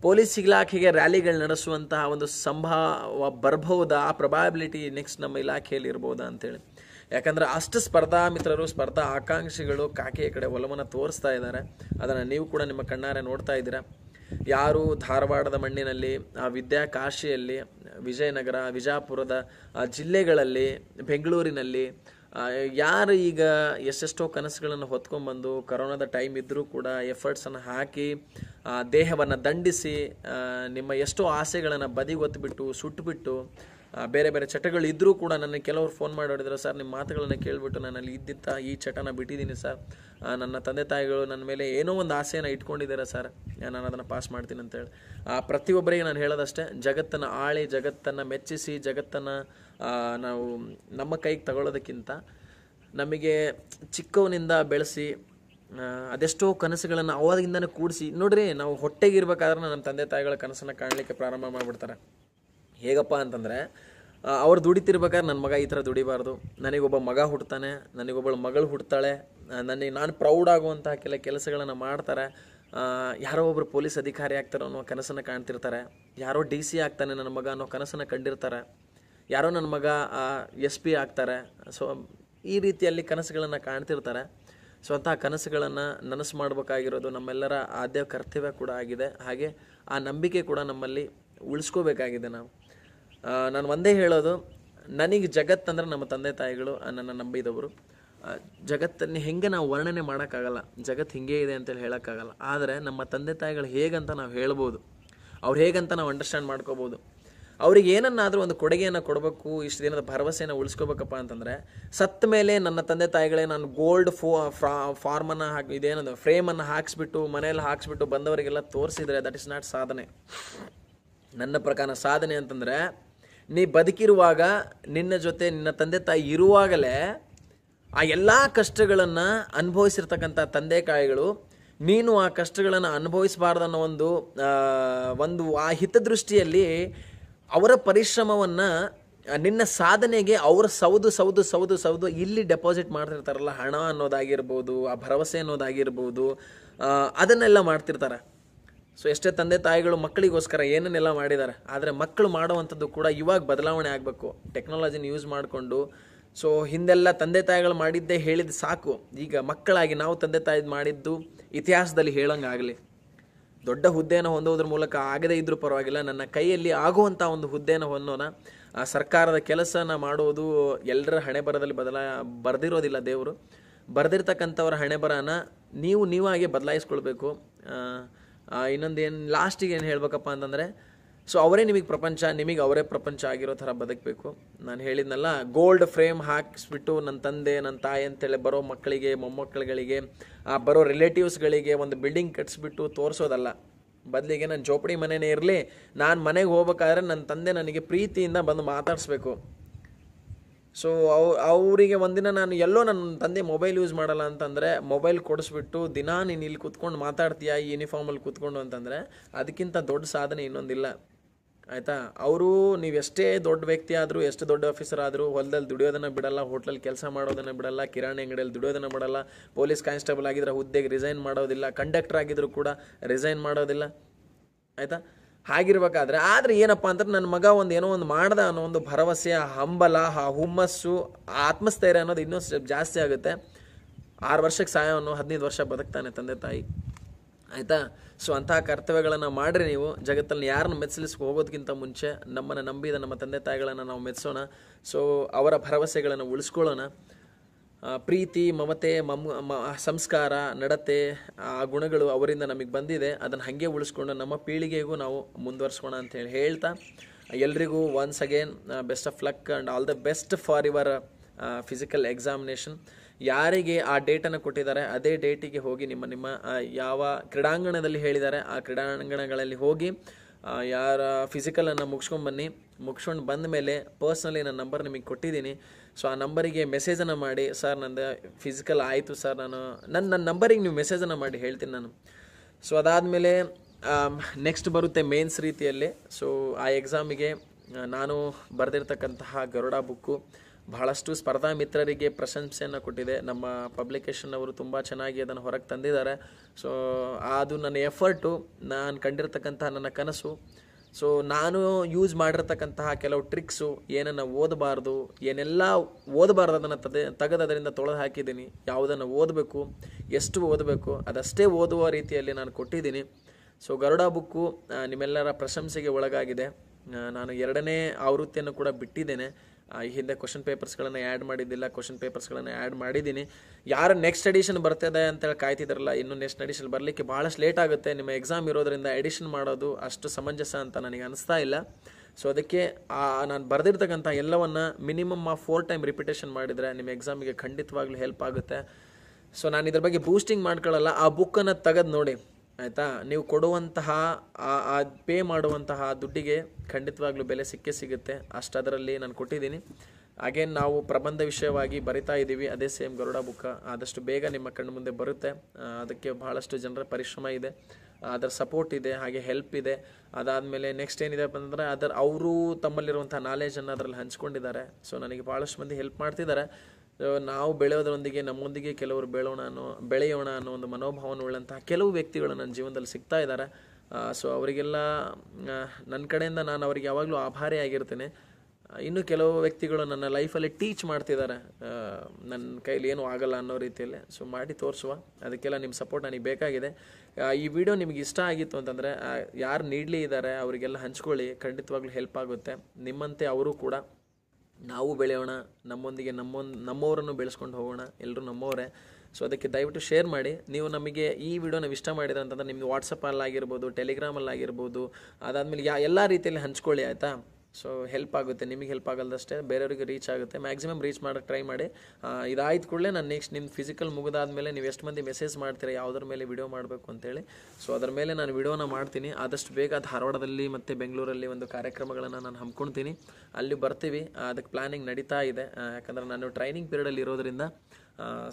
ಪೊಲೀಸ್ ಇಲಾಖೆಗೆ ರ್ಯಾಲಿಗಳು ನಡೆಸುವಂತಹ ಒಂದು ಸಂಭವ ಬರ್ಬಹುದಾ ಆ ಪ್ರೊಬಾಬಿಲಿಟಿ ನೆಕ್ಸ್ಟ್ ನಮ್ಮ ಇಲಾಖೆಯಲ್ಲಿ ಇರ್ಬೋದಾ ಅಂತೇಳಿ ಯಾಕಂದರೆ ಅಷ್ಟು ಸ್ಪರ್ಧಾ ಮಿತ್ರರು ಸ್ಪರ್ಧಾ ಆಕಾಂಕ್ಷಿಗಳು ಕಾಕೆಯ ಕಡೆ ಒಲವನ್ನು ತೋರಿಸ್ತಾ ಇದ್ದಾರೆ ಅದನ್ನು ನೀವು ಕೂಡ ನಿಮ್ಮ ಕಣ್ಣಾರೆ ನೋಡ್ತಾ ಇದ್ದೀರಾ ಯಾರು ಧಾರವಾಡದ ಮಣ್ಣಿನಲ್ಲಿ ಆ ವಿದ್ಯಾಕಾಶಿಯಲ್ಲಿ ವಿಜಯನಗರ ವಿಜಾಪುರದ ಜಿಲ್ಲೆಗಳಲ್ಲಿ ಬೆಂಗಳೂರಿನಲ್ಲಿ ಯಾರು ಈಗ ಎಷ್ಟೆಷ್ಟೋ ಕನಸುಗಳನ್ನು ಹೊತ್ಕೊಂಡ್ಬಂದು ಕರೋನಾದ ಟೈಮ್ ಇದ್ದರೂ ಕೂಡ ಎಫರ್ಟ್ಸನ್ನು ಹಾಕಿ ದೇಹವನ್ನು ದಂಡಿಸಿ ನಿಮ್ಮ ಎಷ್ಟೋ ಆಸೆಗಳನ್ನು ಬದಿಗೊತ್ತುಬಿಟ್ಟು ಸುಟ್ಟುಬಿಟ್ಟು ಬೇರೆ ಬೇರೆ ಚಟಗಳು ಇದ್ದರೂ ಕೂಡ ನನಗೆ ಕೆಲವರು ಫೋನ್ ಮಾಡಿ ಮಾಡಿದ್ರು ಸರ್ ನಿಮ್ಮ ಮಾತುಗಳನ್ನು ಕೇಳಿಬಿಟ್ಟು ನಾನಲ್ಲಿ ಇದ್ದಿತ್ತ ಈ ಚಟನ ಬಿಟ್ಟಿದ್ದೀನಿ ಸರ್ ನನ್ನ ತಂದೆ ತಾಯಿಗಳು ನನ್ನ ಮೇಲೆ ಏನೋ ಒಂದು ಆಸೆಯನ್ನು ಇಟ್ಕೊಂಡಿದ್ದಾರೆ ಸರ್ ನಾನು ಅದನ್ನು ಪಾಸ್ ಮಾಡ್ತೀನಿ ಅಂತೇಳಿ ಆ ಪ್ರತಿಯೊಬ್ಬರಿಗೆ ನಾನು ಹೇಳೋದಷ್ಟೇ ಜಗತ್ತನ್ನು ಆಳಿ ಜಗತ್ತನ್ನು ಮೆಚ್ಚಿಸಿ ಜಗತ್ತನ್ನು ನಾವು ನಮ್ಮ ಕೈಗೆ ತಗೊಳ್ಳೋದಕ್ಕಿಂತ ನಮಗೆ ಚಿಕ್ಕವನಿಂದ ಬೆಳೆಸಿ ಅದೆಷ್ಟೋ ಕನಸುಗಳನ್ನು ಅವಾಗಿಂದನೇ ಕೂಡಿಸಿ ನೋಡ್ರಿ ನಾವು ಹೊಟ್ಟೆಗಿರ್ಬೇಕಾದ್ರೆ ನಮ್ಮ ತಂದೆ ತಾಯಿಗಳ ಕನಸನ್ನು ಕಾಣಲಿಕ್ಕೆ ಪ್ರಾರಂಭ ಮಾಡಿಬಿಡ್ತಾರೆ ಹೇಗಪ್ಪ ಅಂತಂದರೆ ಅವ್ರು ದುಡಿತಿರ್ಬೇಕಾದ್ರೆ ನನ್ನ ಮಗ ಈ ಥರ ದುಡಿಬಾರ್ದು ನನಗೊಬ್ಬ ಮಗ ಹುಡ್ತಾನೆ ನನಗೊಬ್ಬಳು ಮಗಳು ಹುಡ್ತಾಳೆ ನನಗೆ ನಾನು ಪ್ರೌಡ್ ಆಗುವಂಥ ಕೆಲ ಕೆಲಸಗಳನ್ನು ಮಾಡ್ತಾರೆ ಯಾರೋ ಒಬ್ಬರು ಪೊಲೀಸ್ ಅಧಿಕಾರಿ ಆಗ್ತಾರೆ ಅನ್ನೋ ಕನಸನ್ನು ಕಾಣ್ತಿರ್ತಾರೆ ಯಾರೋ ಡಿ ಸಿ ಆಗ್ತಾನೆ ನನ್ನ ಮಗ ಅನ್ನೋ ಕನಸನ್ನು ಕಂಡಿರ್ತಾರೆ ಯಾರೋ ನನ್ನ ಮಗ ಎಸ್ ಪಿ ಆಗ್ತಾರೆ ಸೊ ಈ ರೀತಿಯಲ್ಲಿ ಕನಸುಗಳನ್ನು ಕಾಣ್ತಿರ್ತಾರೆ ಸೊ ಅಂತಹ ಕನಸುಗಳನ್ನು ನನಸು ಮಾಡಬೇಕಾಗಿರೋದು ನಮ್ಮೆಲ್ಲರ ಆದ್ಯ ಕರ್ತವ್ಯ ಕೂಡ ಆಗಿದೆ ಹಾಗೆ ಆ ನಂಬಿಕೆ ಕೂಡ ನಮ್ಮಲ್ಲಿ ಉಳಿಸ್ಕೋಬೇಕಾಗಿದೆ ನಾವು ನಾನು ಒಂದೇ ಹೇಳೋದು ನನಗೆ ಜಗತ್ತಂದ್ರೆ ನಮ್ಮ ತಂದೆ ತಾಯಿಗಳು ನನ್ನ ನಂಬಿದವರು ಜಗತ್ತನ್ನು ಹೆಂಗೆ ನಾವು ವರ್ಣನೆ ಮಾಡೋಕ್ಕಾಗಲ್ಲ ಜಗತ್ತು ಹಿಂಗೆ ಇದೆ ಅಂತೇಳಿ ಹೇಳೋಕ್ಕಾಗಲ್ಲ ಆದರೆ ನಮ್ಮ ತಂದೆ ತಾಯಿಗಳು ಹೇಗಂತ ನಾವು ಹೇಳ್ಬೋದು ಅವ್ರು ಹೇಗಂತ ನಾವು ಅಂಡರ್ಸ್ಟ್ಯಾಂಡ್ ಮಾಡ್ಕೋಬೋದು ಅವ್ರಿಗೆ ಏನನ್ನಾದರೂ ಒಂದು ಕೊಡುಗೆಯನ್ನು ಕೊಡಬೇಕು ಇಷ್ಟು ದಿನದ ಭರವಸೆಯನ್ನು ಉಳಿಸ್ಕೋಬೇಕಪ್ಪ ಅಂತಂದರೆ ಸತ್ತ ಮೇಲೆ ನನ್ನ ತಂದೆ ತಾಯಿಗಳೇ ನಾನು ಗೋಲ್ಡ್ ಫೋ ಫ್ರಾ ಫಾರ್ಮನ್ನು ಹಾಕಿ ಇದೇನದು ಫ್ರೇಮನ್ನು ಹಾಕ್ಸ್ಬಿಟ್ಟು ಮನೆಯಲ್ಲಿ ಹಾಕ್ಸ್ಬಿಟ್ಟು ಬಂದವರಿಗೆಲ್ಲ ತೋರಿಸಿದರೆ ದಟ್ ಇಸ್ ನಾಟ್ ಸಾಧನೆ ನನ್ನ ಪ್ರಕಾರ ಸಾಧನೆ ಅಂತಂದರೆ ನೀ ಬದುಕಿರುವಾಗ ನಿನ್ನ ಜೊತೆ ನಿನ್ನ ತಂದೆ ತಾಯಿ ಇರುವಾಗಲೇ ಆ ಎಲ್ಲ ಕಷ್ಟಗಳನ್ನು ಅನುಭವಿಸಿರ್ತಕ್ಕಂಥ ತಂದೆ ತಾಯಿಗಳು ನೀನು ಆ ಕಷ್ಟಗಳನ್ನು ಅನುಭವಿಸಬಾರ್ದನ್ನೋ ಒಂದು ಒಂದು ಆ ಹಿತದೃಷ್ಟಿಯಲ್ಲಿ ಅವರ ಪರಿಶ್ರಮವನ್ನು ನಿನ್ನ ಸಾಧನೆಗೆ ಅವ್ರ ಸೌದು ಸೌದು ಸೌದು ಸೌದು ಇಲ್ಲಿ ಡೆಪಾಸಿಟ್ ಮಾಡ್ತಿರ್ತಾರಲ್ಲ ಹಣ ಅನ್ನೋದಾಗಿರ್ಬೋದು ಆ ಭರವಸೆ ಅನ್ನೋದಾಗಿರ್ಬೋದು ಅದನ್ನೆಲ್ಲ ಮಾಡ್ತಿರ್ತಾರೆ ಸೊ ಎಷ್ಟೇ ತಂದೆ ತಾಯಿಗಳು ಮಕ್ಕಳಿಗೋಸ್ಕರ ಏನನ್ನೆಲ್ಲ ಮಾಡಿದ್ದಾರೆ ಆದರೆ ಮಕ್ಕಳು ಮಾಡುವಂಥದ್ದು ಕೂಡ ಇವಾಗ ಬದಲಾವಣೆ ಆಗಬೇಕು ಟೆಕ್ನಾಲಜಿನ ಯೂಸ್ ಮಾಡಿಕೊಂಡು ಸೊ ಹಿಂದೆಲ್ಲ ತಂದೆ ತಾಯಿಗಳು ಮಾಡಿದ್ದೇ ಹೇಳಿದ ಸಾಕು ಈಗ ಮಕ್ಕಳಾಗಿ ನಾವು ತಂದೆ ತಾಯಿದ್ ಮಾಡಿದ್ದು ಇತಿಹಾಸದಲ್ಲಿ ಹೇಳೋಂಗಾಗಲಿ ದೊಡ್ಡ ಹುದ್ದೆಯನ್ನು ಹೊಂದೋದ್ರ ಮೂಲಕ ಆಗದೇ ಇದ್ದರೂ ಪರವಾಗಿಲ್ಲ ನನ್ನ ಕೈಯಲ್ಲಿ ಆಗುವಂಥ ಒಂದು ಹುದ್ದೆಯನ್ನು ಹೊಂದೋಣ ಸರ್ಕಾರದ ಕೆಲಸನ ಮಾಡುವುದು ಎಲ್ಲರ ಹಣೆ ಬರದಲ್ಲಿ ಬದಲ ಬರೆದಿರೋದಿಲ್ಲ ದೇವರು ಬರೆದಿರ್ತಕ್ಕಂಥವ್ರ ಹಣೆ ಬರನ ನೀವು ನೀವಾಗೆ ಬದಲಾಯಿಸ್ಕೊಳ್ಬೇಕು ಇನ್ನೊಂದು ಏನು ಲಾಸ್ಟಿಗೆ ಏನು ಹೇಳಬೇಕಪ್ಪ ಅಂತಂದರೆ ಸೊ ಅವರೇ ನಿಮಗೆ ಪ್ರಪಂಚ ನಿಮಗೆ ಅವರೇ ಪ್ರಪಂಚ ಆಗಿರೋ ಥರ ಬದುಕಬೇಕು ನಾನು ಹೇಳಿದ್ನಲ್ಲ ಗೋಲ್ಡ್ ಫ್ರೇಮ್ ಹಾಕಿಸ್ಬಿಟ್ಟು ನನ್ನ ತಂದೆ ನನ್ನ ತಾಯಿ ಅಂತೇಳಿ ಬರೋ ಮಕ್ಕಳಿಗೆ ಮೊಮ್ಮಕ್ಕಳುಗಳಿಗೆ ಬರೋ ರಿಲೇಟಿವ್ಸ್ಗಳಿಗೆ ಒಂದು ಬಿಲ್ಡಿಂಗ್ ಕಟ್ಸ್ಬಿಟ್ಟು ತೋರಿಸೋದಲ್ಲ ಬದಲಿಗೆ ನನ್ನ ಜೋಪಡಿ ಮನೆಯೇ ಇರಲಿ ನಾನು ಮನೆಗೆ ಹೋಗ್ಬೇಕಾದ್ರೆ ನನ್ನ ತಂದೆ ನನಗೆ ಪ್ರೀತಿಯಿಂದ ಬಂದು ಮಾತಾಡಿಸ್ಬೇಕು ಸೊ ಅವರಿಗೆ ಒಂದಿನ ನಾನು ಎಲ್ಲೋ ನನ್ನ ತಂದೆ ಮೊಬೈಲ್ ಯೂಸ್ ಮಾಡಲ್ಲ ಅಂತಂದರೆ ಮೊಬೈಲ್ ಕೊಡಿಸ್ಬಿಟ್ಟು ದಿನಾ ನೀನು ಇಲ್ಲಿ ಕೂತ್ಕೊಂಡು ಮಾತಾಡ್ತೀಯಾ ಈ ಯೂನಿಫಾರ್ಮಲ್ಲಿ ಕೂತ್ಕೊಂಡು ಅಂತಂದರೆ ಅದಕ್ಕಿಂತ ದೊಡ್ಡ ಸಾಧನೆ ಇನ್ನೊಂದಿಲ್ಲ ಆಯಿತಾ ಅವರು ನೀವು ಎಷ್ಟೇ ದೊಡ್ಡ ವ್ಯಕ್ತಿ ಆದರೂ ಎಷ್ಟು ದೊಡ್ಡ ಆಫೀಸರ್ ಆದರೂ ಹೊಲದಲ್ಲಿ ದುಡಿಯೋದನ್ನು ಬಿಡಲ್ಲ ಹೋಟ್ಲಲ್ಲಿ ಕೆಲಸ ಮಾಡೋದನ್ನು ಬಿಡಲ್ಲ ಕಿರಾಣಿ ಅಂಗಡಿಯಲ್ಲಿ ದುಡಿಯೋದನ್ನು ಬಿಡಲ್ಲ ಪೊಲೀಸ್ ಕಾನ್ಸ್ಟೇಬಲ್ ಆಗಿದ್ದರೆ ಹುದ್ದೆಗೆ ರಿಸೈನ್ ಮಾಡೋದಿಲ್ಲ ಕಂಡಕ್ಟರ್ ಆಗಿದ್ದರೂ ಕೂಡ ರಿಸೈನ್ ಮಾಡೋದಿಲ್ಲ ಆಯಿತಾ ಹಾಗಿರ್ಬೇಕಾದ್ರೆ ಆದರೆ ಏನಪ್ಪ ಅಂದ್ರೆ ನನ್ನ ಮಗ ಒಂದು ಏನೋ ಒಂದು ಮಾಡ್ದ ಅನ್ನೋ ಒಂದು ಭರವಸೆ ಹಂಬಲ ಆ ಹುಮ್ಮಸ್ಸು ಆತ್ಮಸ್ಥೈರ್ಯ ಅನ್ನೋದು ಇನ್ನೂ ಸ್ವಲ್ಪ ಜಾಸ್ತಿ ಆಗುತ್ತೆ ಆರು ವರ್ಷಕ್ಕೆ ಅನ್ನೋ ಹದಿನೈದು ವರ್ಷ ಬದುಕ್ತಾನೆ ತಂದೆ ತಾಯಿ ಆಯಿತಾ ಸೊ ಅಂತಹ ಕರ್ತವ್ಯಗಳನ್ನು ಮಾಡಿರಿ ನೀವು ಜಗತ್ತಲ್ಲಿ ಯಾರನ್ನು ಮೆಚ್ಚಲಿಸ್ಕೊ ಹೋಗೋದಕ್ಕಿಂತ ಮುಂಚೆ ನಮ್ಮನ್ನು ನಂಬಿದ ನಮ್ಮ ತಂದೆ ತಾಯಿಗಳನ್ನು ನಾವು ಮೆಚ್ಚೋಣ ಸೊ ಅವರ ಭರವಸೆಗಳನ್ನು ಉಳಿಸ್ಕೊಳ್ಳೋಣ ಪ್ರೀತಿ ಮಮತೆ ಮಮ್ ಸಂಸ್ಕಾರ ನಡತೆ ಆ ಗುಣಗಳು ಅವರಿಂದ ನಮಗೆ ಬಂದಿದೆ ಅದನ್ನು ಹಾಗೆ ಉಳಿಸ್ಕೊಂಡು ನಮ್ಮ ಪೀಳಿಗೆಗೂ ನಾವು ಮುಂದುವರ್ಸೋಣ ಹೇಳಿ ಹೇಳ್ತಾ ಎಲ್ರಿಗೂ once again best of luck and all the best for your physical examination ಯಾರಿಗೆ ಆ ಡೇಟನ್ನು ಕೊಟ್ಟಿದ್ದಾರೆ ಅದೇ ಡೇಟಿಗೆ ಹೋಗಿ ನಿಮ್ಮ ನಿಮ್ಮ ಯಾವ ಕ್ರೀಡಾಂಗಣದಲ್ಲಿ ಹೇಳಿದ್ದಾರೆ ಆ ಕ್ರೀಡಾಂಗಣಗಳಲ್ಲಿ ಹೋಗಿ ಯಾರ ಫಿಸಿಕಲನ್ನು ಮುಗಿಸ್ಕೊಂಡು ಬನ್ನಿ ಮುಗಿಸ್ಕೊಂಡು ಬಂದ ಮೇಲೆ ಪರ್ಸ್ನಲಿ ನನ್ನ ನಂಬರ್ ನಿಮಗೆ ಕೊಟ್ಟಿದ್ದೀನಿ ಸೊ ಆ ನಂಬರಿಗೆ ಮೆಸೇಜನ್ನು ಮಾಡಿ ಸರ್ ನಂದು ಫಿಸಿಕಲ್ ಆಯಿತು ಸರ್ ನಾನು ನನ್ನ ನನ್ನ ನಂಬರಿಗೆ ನೀವು ಮೆಸೇಜನ್ನು ಮಾಡಿ ಹೇಳ್ತೀನಿ ನಾನು ಸೊ ಅದಾದಮೇಲೆ ನೆಕ್ಸ್ಟ್ ಬರುತ್ತೆ ಮೇನ್ಸ್ ರೀತಿಯಲ್ಲಿ ಸೊ ಆ ಎಕ್ಸಾಮಿಗೆ ನಾನು ಬರೆದಿರ್ತಕ್ಕಂತಹ ಗರುಡ ಬುಕ್ಕು ಬಹಳಷ್ಟು ಸ್ಪರ್ಧಾ ಮಿತ್ರರಿಗೆ ಪ್ರಶಂಸೆಯನ್ನು ಕೊಟ್ಟಿದೆ ನಮ್ಮ ಪಬ್ಲಿಕೇಶನ್ ಅವರು ತುಂಬ ಚೆನ್ನಾಗಿ ಅದನ್ನು ಹೊರಗೆ ತಂದಿದ್ದಾರೆ ಸೊ ಅದು ನನ್ನ ಎಫರ್ಟು ನಾನು ಕಂಡಿರ್ತಕ್ಕಂತಹ ನನ್ನ ಕನಸು ಸೊ ನಾನು ಯೂಸ್ ಮಾಡಿರ್ತಕ್ಕಂತಹ ಕೆಲವು ಟ್ರಿಕ್ಸು ಏನನ್ನು ಓದಬಾರ್ದು ಏನೆಲ್ಲ ಓದಬಾರ್ದು ಅದನ್ನು ತದೆ ಅದರಿಂದ ತೊಳೆದು ಹಾಕಿದ್ದೀನಿ ಯಾವುದನ್ನು ಓದಬೇಕು ಎಷ್ಟು ಓದಬೇಕು ಅದಷ್ಟೇ ಓದುವ ರೀತಿಯಲ್ಲಿ ನಾನು ಕೊಟ್ಟಿದ್ದೀನಿ ಸೊ ಗರುಡ ಬುಕ್ಕು ನಿಮ್ಮೆಲ್ಲರ ಪ್ರಶಂಸೆಗೆ ಒಳಗಾಗಿದೆ ನಾನು ಎರಡನೇ ಆವೃತ್ತಿಯನ್ನು ಕೂಡ ಬಿಟ್ಟಿದ್ದೇನೆ ಈ ಹಿಂದೆ ಕ್ವಶನ್ ಪೇಪರ್ಸ್ಗಳನ್ನು ಆ್ಯಡ್ ಮಾಡಿದ್ದಿಲ್ಲ ಕ್ವಶನ್ ಪೇಪರ್ಸ್ಗಳನ್ನು ಆ್ಯಡ್ ಮಾಡಿದ್ದೀನಿ ಯಾರು ನೆಕ್ಸ್ಟ್ ಎಡಿಷನ್ ಬರ್ತದೆ ಅಂತೇಳಿ ಕಾಯ್ತಿದ್ರಲ್ಲ ಇನ್ನು ನೆಕ್ಸ್ಟ್ ಎಡಿಷನ್ ಬರಲಿಕ್ಕೆ ಭಾಳಷ್ಟು ಲೇಟ್ ಆಗುತ್ತೆ ನಿಮ್ಮ ಎಕ್ಸಾಮ್ ಇರೋದರಿಂದ ಎಡಿಷನ್ ಮಾಡೋದು ಅಷ್ಟು ಸಮಂಜಸ ಅಂತ ನನಗೆ ಅನಿಸ್ತಾ ಇಲ್ಲ ಸೊ ಅದಕ್ಕೆ ಆ ನಾನು ಬರೆದಿರ್ತಕ್ಕಂಥ ಎಲ್ಲವನ್ನು ಮಿನಿಮಮ್ ಆ ಫೋರ್ ಟೈಮ್ ರಿಪಿಟೇಷನ್ ಮಾಡಿದರೆ ನಿಮ್ಮ ಎಕ್ಸಾಮಿಗೆ ಖಂಡಿತವಾಗ್ಲೂ ಹೆಲ್ಪ್ ಆಗುತ್ತೆ ಸೊ ನಾನು ಇದ್ರ ಬಗ್ಗೆ ಬೂಸ್ಟಿಂಗ್ ಮಾಡ್ಕೊಳ್ಳಲ್ಲ ಆ ಬುಕ್ಕನ್ನು ತೆಗೆದು ನೋಡಿ ಆಯಿತಾ ನೀವು ಕೊಡುವಂತಹ ಆ ಪೇ ಮಾಡುವಂತಹ ದುಡ್ಡಿಗೆ ಖಂಡಿತವಾಗ್ಲೂ ಬೆಲೆ ಸಿಕ್ಕೇ ಸಿಗುತ್ತೆ ಅಷ್ಟದರಲ್ಲಿ ನಾನು ಕೊಟ್ಟಿದ್ದೀನಿ ಅಗೇನ್ ನಾವು ಪ್ರಬಂಧ ವಿಷಯವಾಗಿ ಬರಿತಾ ಇದ್ದೀವಿ ಅದೇ ಸೇಮ್ ಗರುಡ ಬುಕ್ಕ ಆದಷ್ಟು ಬೇಗ ನಿಮ್ಮ ಕಣ್ಣು ಮುಂದೆ ಬರುತ್ತೆ ಅದಕ್ಕೆ ಬಹಳಷ್ಟು ಜನರ ಪರಿಶ್ರಮ ಇದೆ ಅದರ ಸಪೋರ್ಟ್ ಇದೆ ಹಾಗೆ ಹೆಲ್ಪ್ ಇದೆ ಅದಾದಮೇಲೆ ನೆಕ್ಸ್ಟ್ ಏನಿದೆ ಅಂದರೆ ಅದರ ಅವರು ತಮ್ಮಲ್ಲಿರುವಂಥ ನಾಲೆಜನ್ನು ಅದರಲ್ಲಿ ಹಂಚ್ಕೊಂಡಿದ್ದಾರೆ ಸೊ ನನಗೆ ಭಾಳಷ್ಟು ಮಂದಿ ಹೆಲ್ಪ್ ಮಾಡ್ತಿದ್ದಾರೆ ನಾವು ಬೆಳೆಯೋದರೊಂದಿಗೆ ನಮ್ಮೊಂದಿಗೆ ಕೆಲವರು ಬೆಳೋಣ ಅನ್ನೋ ಬೆಳೆಯೋಣ ಅನ್ನೋ ಒಂದು ಮನೋಭಾವನ ಉಳ್ಳಂತಹ ಕೆಲವು ವ್ಯಕ್ತಿಗಳು ನನ್ನ ಜೀವನದಲ್ಲಿ ಸಿಗ್ತಾ ಇದ್ದಾರೆ ಸೊ ಅವರಿಗೆಲ್ಲ ನನ್ನ ಕಡೆಯಿಂದ ನಾನು ಅವರಿಗೆ ಯಾವಾಗಲೂ ಆಗಿರ್ತೇನೆ ಇನ್ನು ಕೆಲವು ವ್ಯಕ್ತಿಗಳು ನನ್ನ ಲೈಫಲ್ಲಿ ಟೀಚ್ ಮಾಡ್ತಿದ್ದಾರೆ ನನ್ನ ಕೈಲಿ ಏನೂ ಆಗಲ್ಲ ಅನ್ನೋ ರೀತಿಯಲ್ಲಿ ಸೊ ಮಾಡಿ ತೋರಿಸುವ ಅದಕ್ಕೆಲ್ಲ ನಿಮ್ಮ ಸಪೋರ್ಟ್ ನನಗೆ ಬೇಕಾಗಿದೆ ಈ ವಿಡಿಯೋ ನಿಮ್ಗೆ ಇಷ್ಟ ಆಗಿತ್ತು ಅಂತಂದರೆ ಯಾರು ನೀಡಲಿ ಇದ್ದಾರೆ ಅವರಿಗೆಲ್ಲ ಹಂಚ್ಕೊಳ್ಳಿ ಖಂಡಿತವಾಗ್ಲೂ ಹೆಲ್ಪ್ ಆಗುತ್ತೆ ನಿಮ್ಮಂತೆ ಅವರು ಕೂಡ ನಾವು ಬೆಳೆಯೋಣ ನಮ್ಮೊಂದಿಗೆ ನಮ್ಮೊಂದು ನಮ್ಮವರನ್ನು ಬೆಳೆಸ್ಕೊಂಡು ಹೋಗೋಣ ಎಲ್ಲರೂ ನಮ್ಮವರೇ ಸೊ ಅದಕ್ಕೆ ದಯವಿಟ್ಟು ಶೇರ್ ಮಾಡಿ ನೀವು ನಮಗೆ ಈ ವಿಡಿಯೋನ ಇಷ್ಟ ಮಾಡಿದ್ರೆ ಅಂತಂದ್ರೆ ನಿಮಗೆ ವಾಟ್ಸಪ್ಪಲ್ಲಾಗಿರ್ಬೋದು ಟೆಲಿಗ್ರಾಮಲ್ಲಾಗಿರ್ಬೋದು ಅದಾದಮೇಲೆ ಯಾ ಎಲ್ಲ ರೀತಿಯಲ್ಲಿ ಹಂಚ್ಕೊಳ್ಳಿ ಆಯಿತಾ ಸೊ ಹೆಲ್ಪ್ ಆಗುತ್ತೆ ನಿಮಗೆ ಹೆಲ್ಪ್ ಆಗಲ್ದಷ್ಟೇ ಬೇರೆಯವರಿಗೆ ರೀಚ್ ಆಗುತ್ತೆ ಮ್ಯಾಕ್ಸಿಮಮ್ ರೀಚ್ ಮಾಡೋಕ್ಕೆ ಟ್ರೈ ಮಾಡಿ ಇದಾಯ್ತು ಕೂಡಲೇ ನಾನು ನೆಕ್ಸ್ಟ್ ನಿಮ್ಮ ಫಿಸಿಕಲ್ ಮುಗಿದಾದ್ಮೇಲೆ ನೀವು ಎಷ್ಟು ಮಂದಿ ಮೆಸೇಜ್ ಮಾಡ್ತೀರಾ ಯಾವುದ್ರ ಮೇಲೆ ವಿಡಿಯೋ ಮಾಡಬೇಕು ಅಂತೇಳಿ ಸೊ ಅದ್ರ ಮೇಲೆ ನಾನು ವಿಡಿಯೋನ ಮಾಡ್ತೀನಿ ಆದಷ್ಟು ಬೇಗ ಧಾರವಾಡದಲ್ಲಿ ಮತ್ತು ಬೆಂಗಳೂರಲ್ಲಿ ಒಂದು ಕಾರ್ಯಕ್ರಮಗಳನ್ನು ನಾನು ಹಮ್ಕೊಳ್ತೀನಿ ಅಲ್ಲಿ ಬರ್ತೀವಿ ಅದಕ್ಕೆ ಪ್ಲ್ಯಾನಿಂಗ್ ನಡೀತಾ ಇದೆ ಯಾಕಂದರೆ ನಾನು ಟ್ರೈನಿಂಗ್ ಪೀರಿಯಡಲ್ಲಿ ಇರೋದರಿಂದ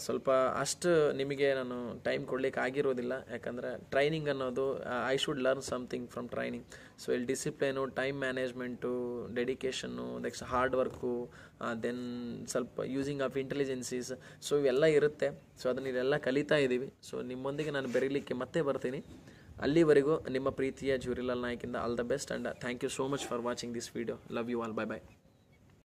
ಸ್ವಲ್ಪ ಅಷ್ಟು ನಿಮಗೆ ನಾನು ಟೈಮ್ ಕೊಡ್ಲಿಕ್ಕೆ ಆಗಿರೋದಿಲ್ಲ ಯಾಕಂದರೆ ಟ್ರೈನಿಂಗ್ ಅನ್ನೋದು I should learn something from training so ಇಲ್ಲಿ discipline time management dedication next hard work then ಸ್ವಲ್ಪ ಯೂಸಿಂಗ್ ಆಫ್ ಇಂಟೆಲಿಜೆನ್ಸೀಸ್ ಸೊ ಇವೆಲ್ಲ ಇರುತ್ತೆ ಸೊ ಅದನ್ನ ಇಲ್ಲೆಲ್ಲ ಕಲಿತಾ ಇದ್ದೀವಿ ಸೊ ನಿಮ್ಮೊಂದಿಗೆ ನಾನು ಬೆರೀಲಿಕ್ಕೆ ಮತ್ತೆ ಬರ್ತೀನಿ ಅಲ್ಲಿವರೆಗೂ ನಿಮ್ಮ ಪ್ರೀತಿಯ ಜೂರಿಲಾಲ್ ನಾಯ್ಕಿಂದ all the best and thank you so much for watching this video love you all bye by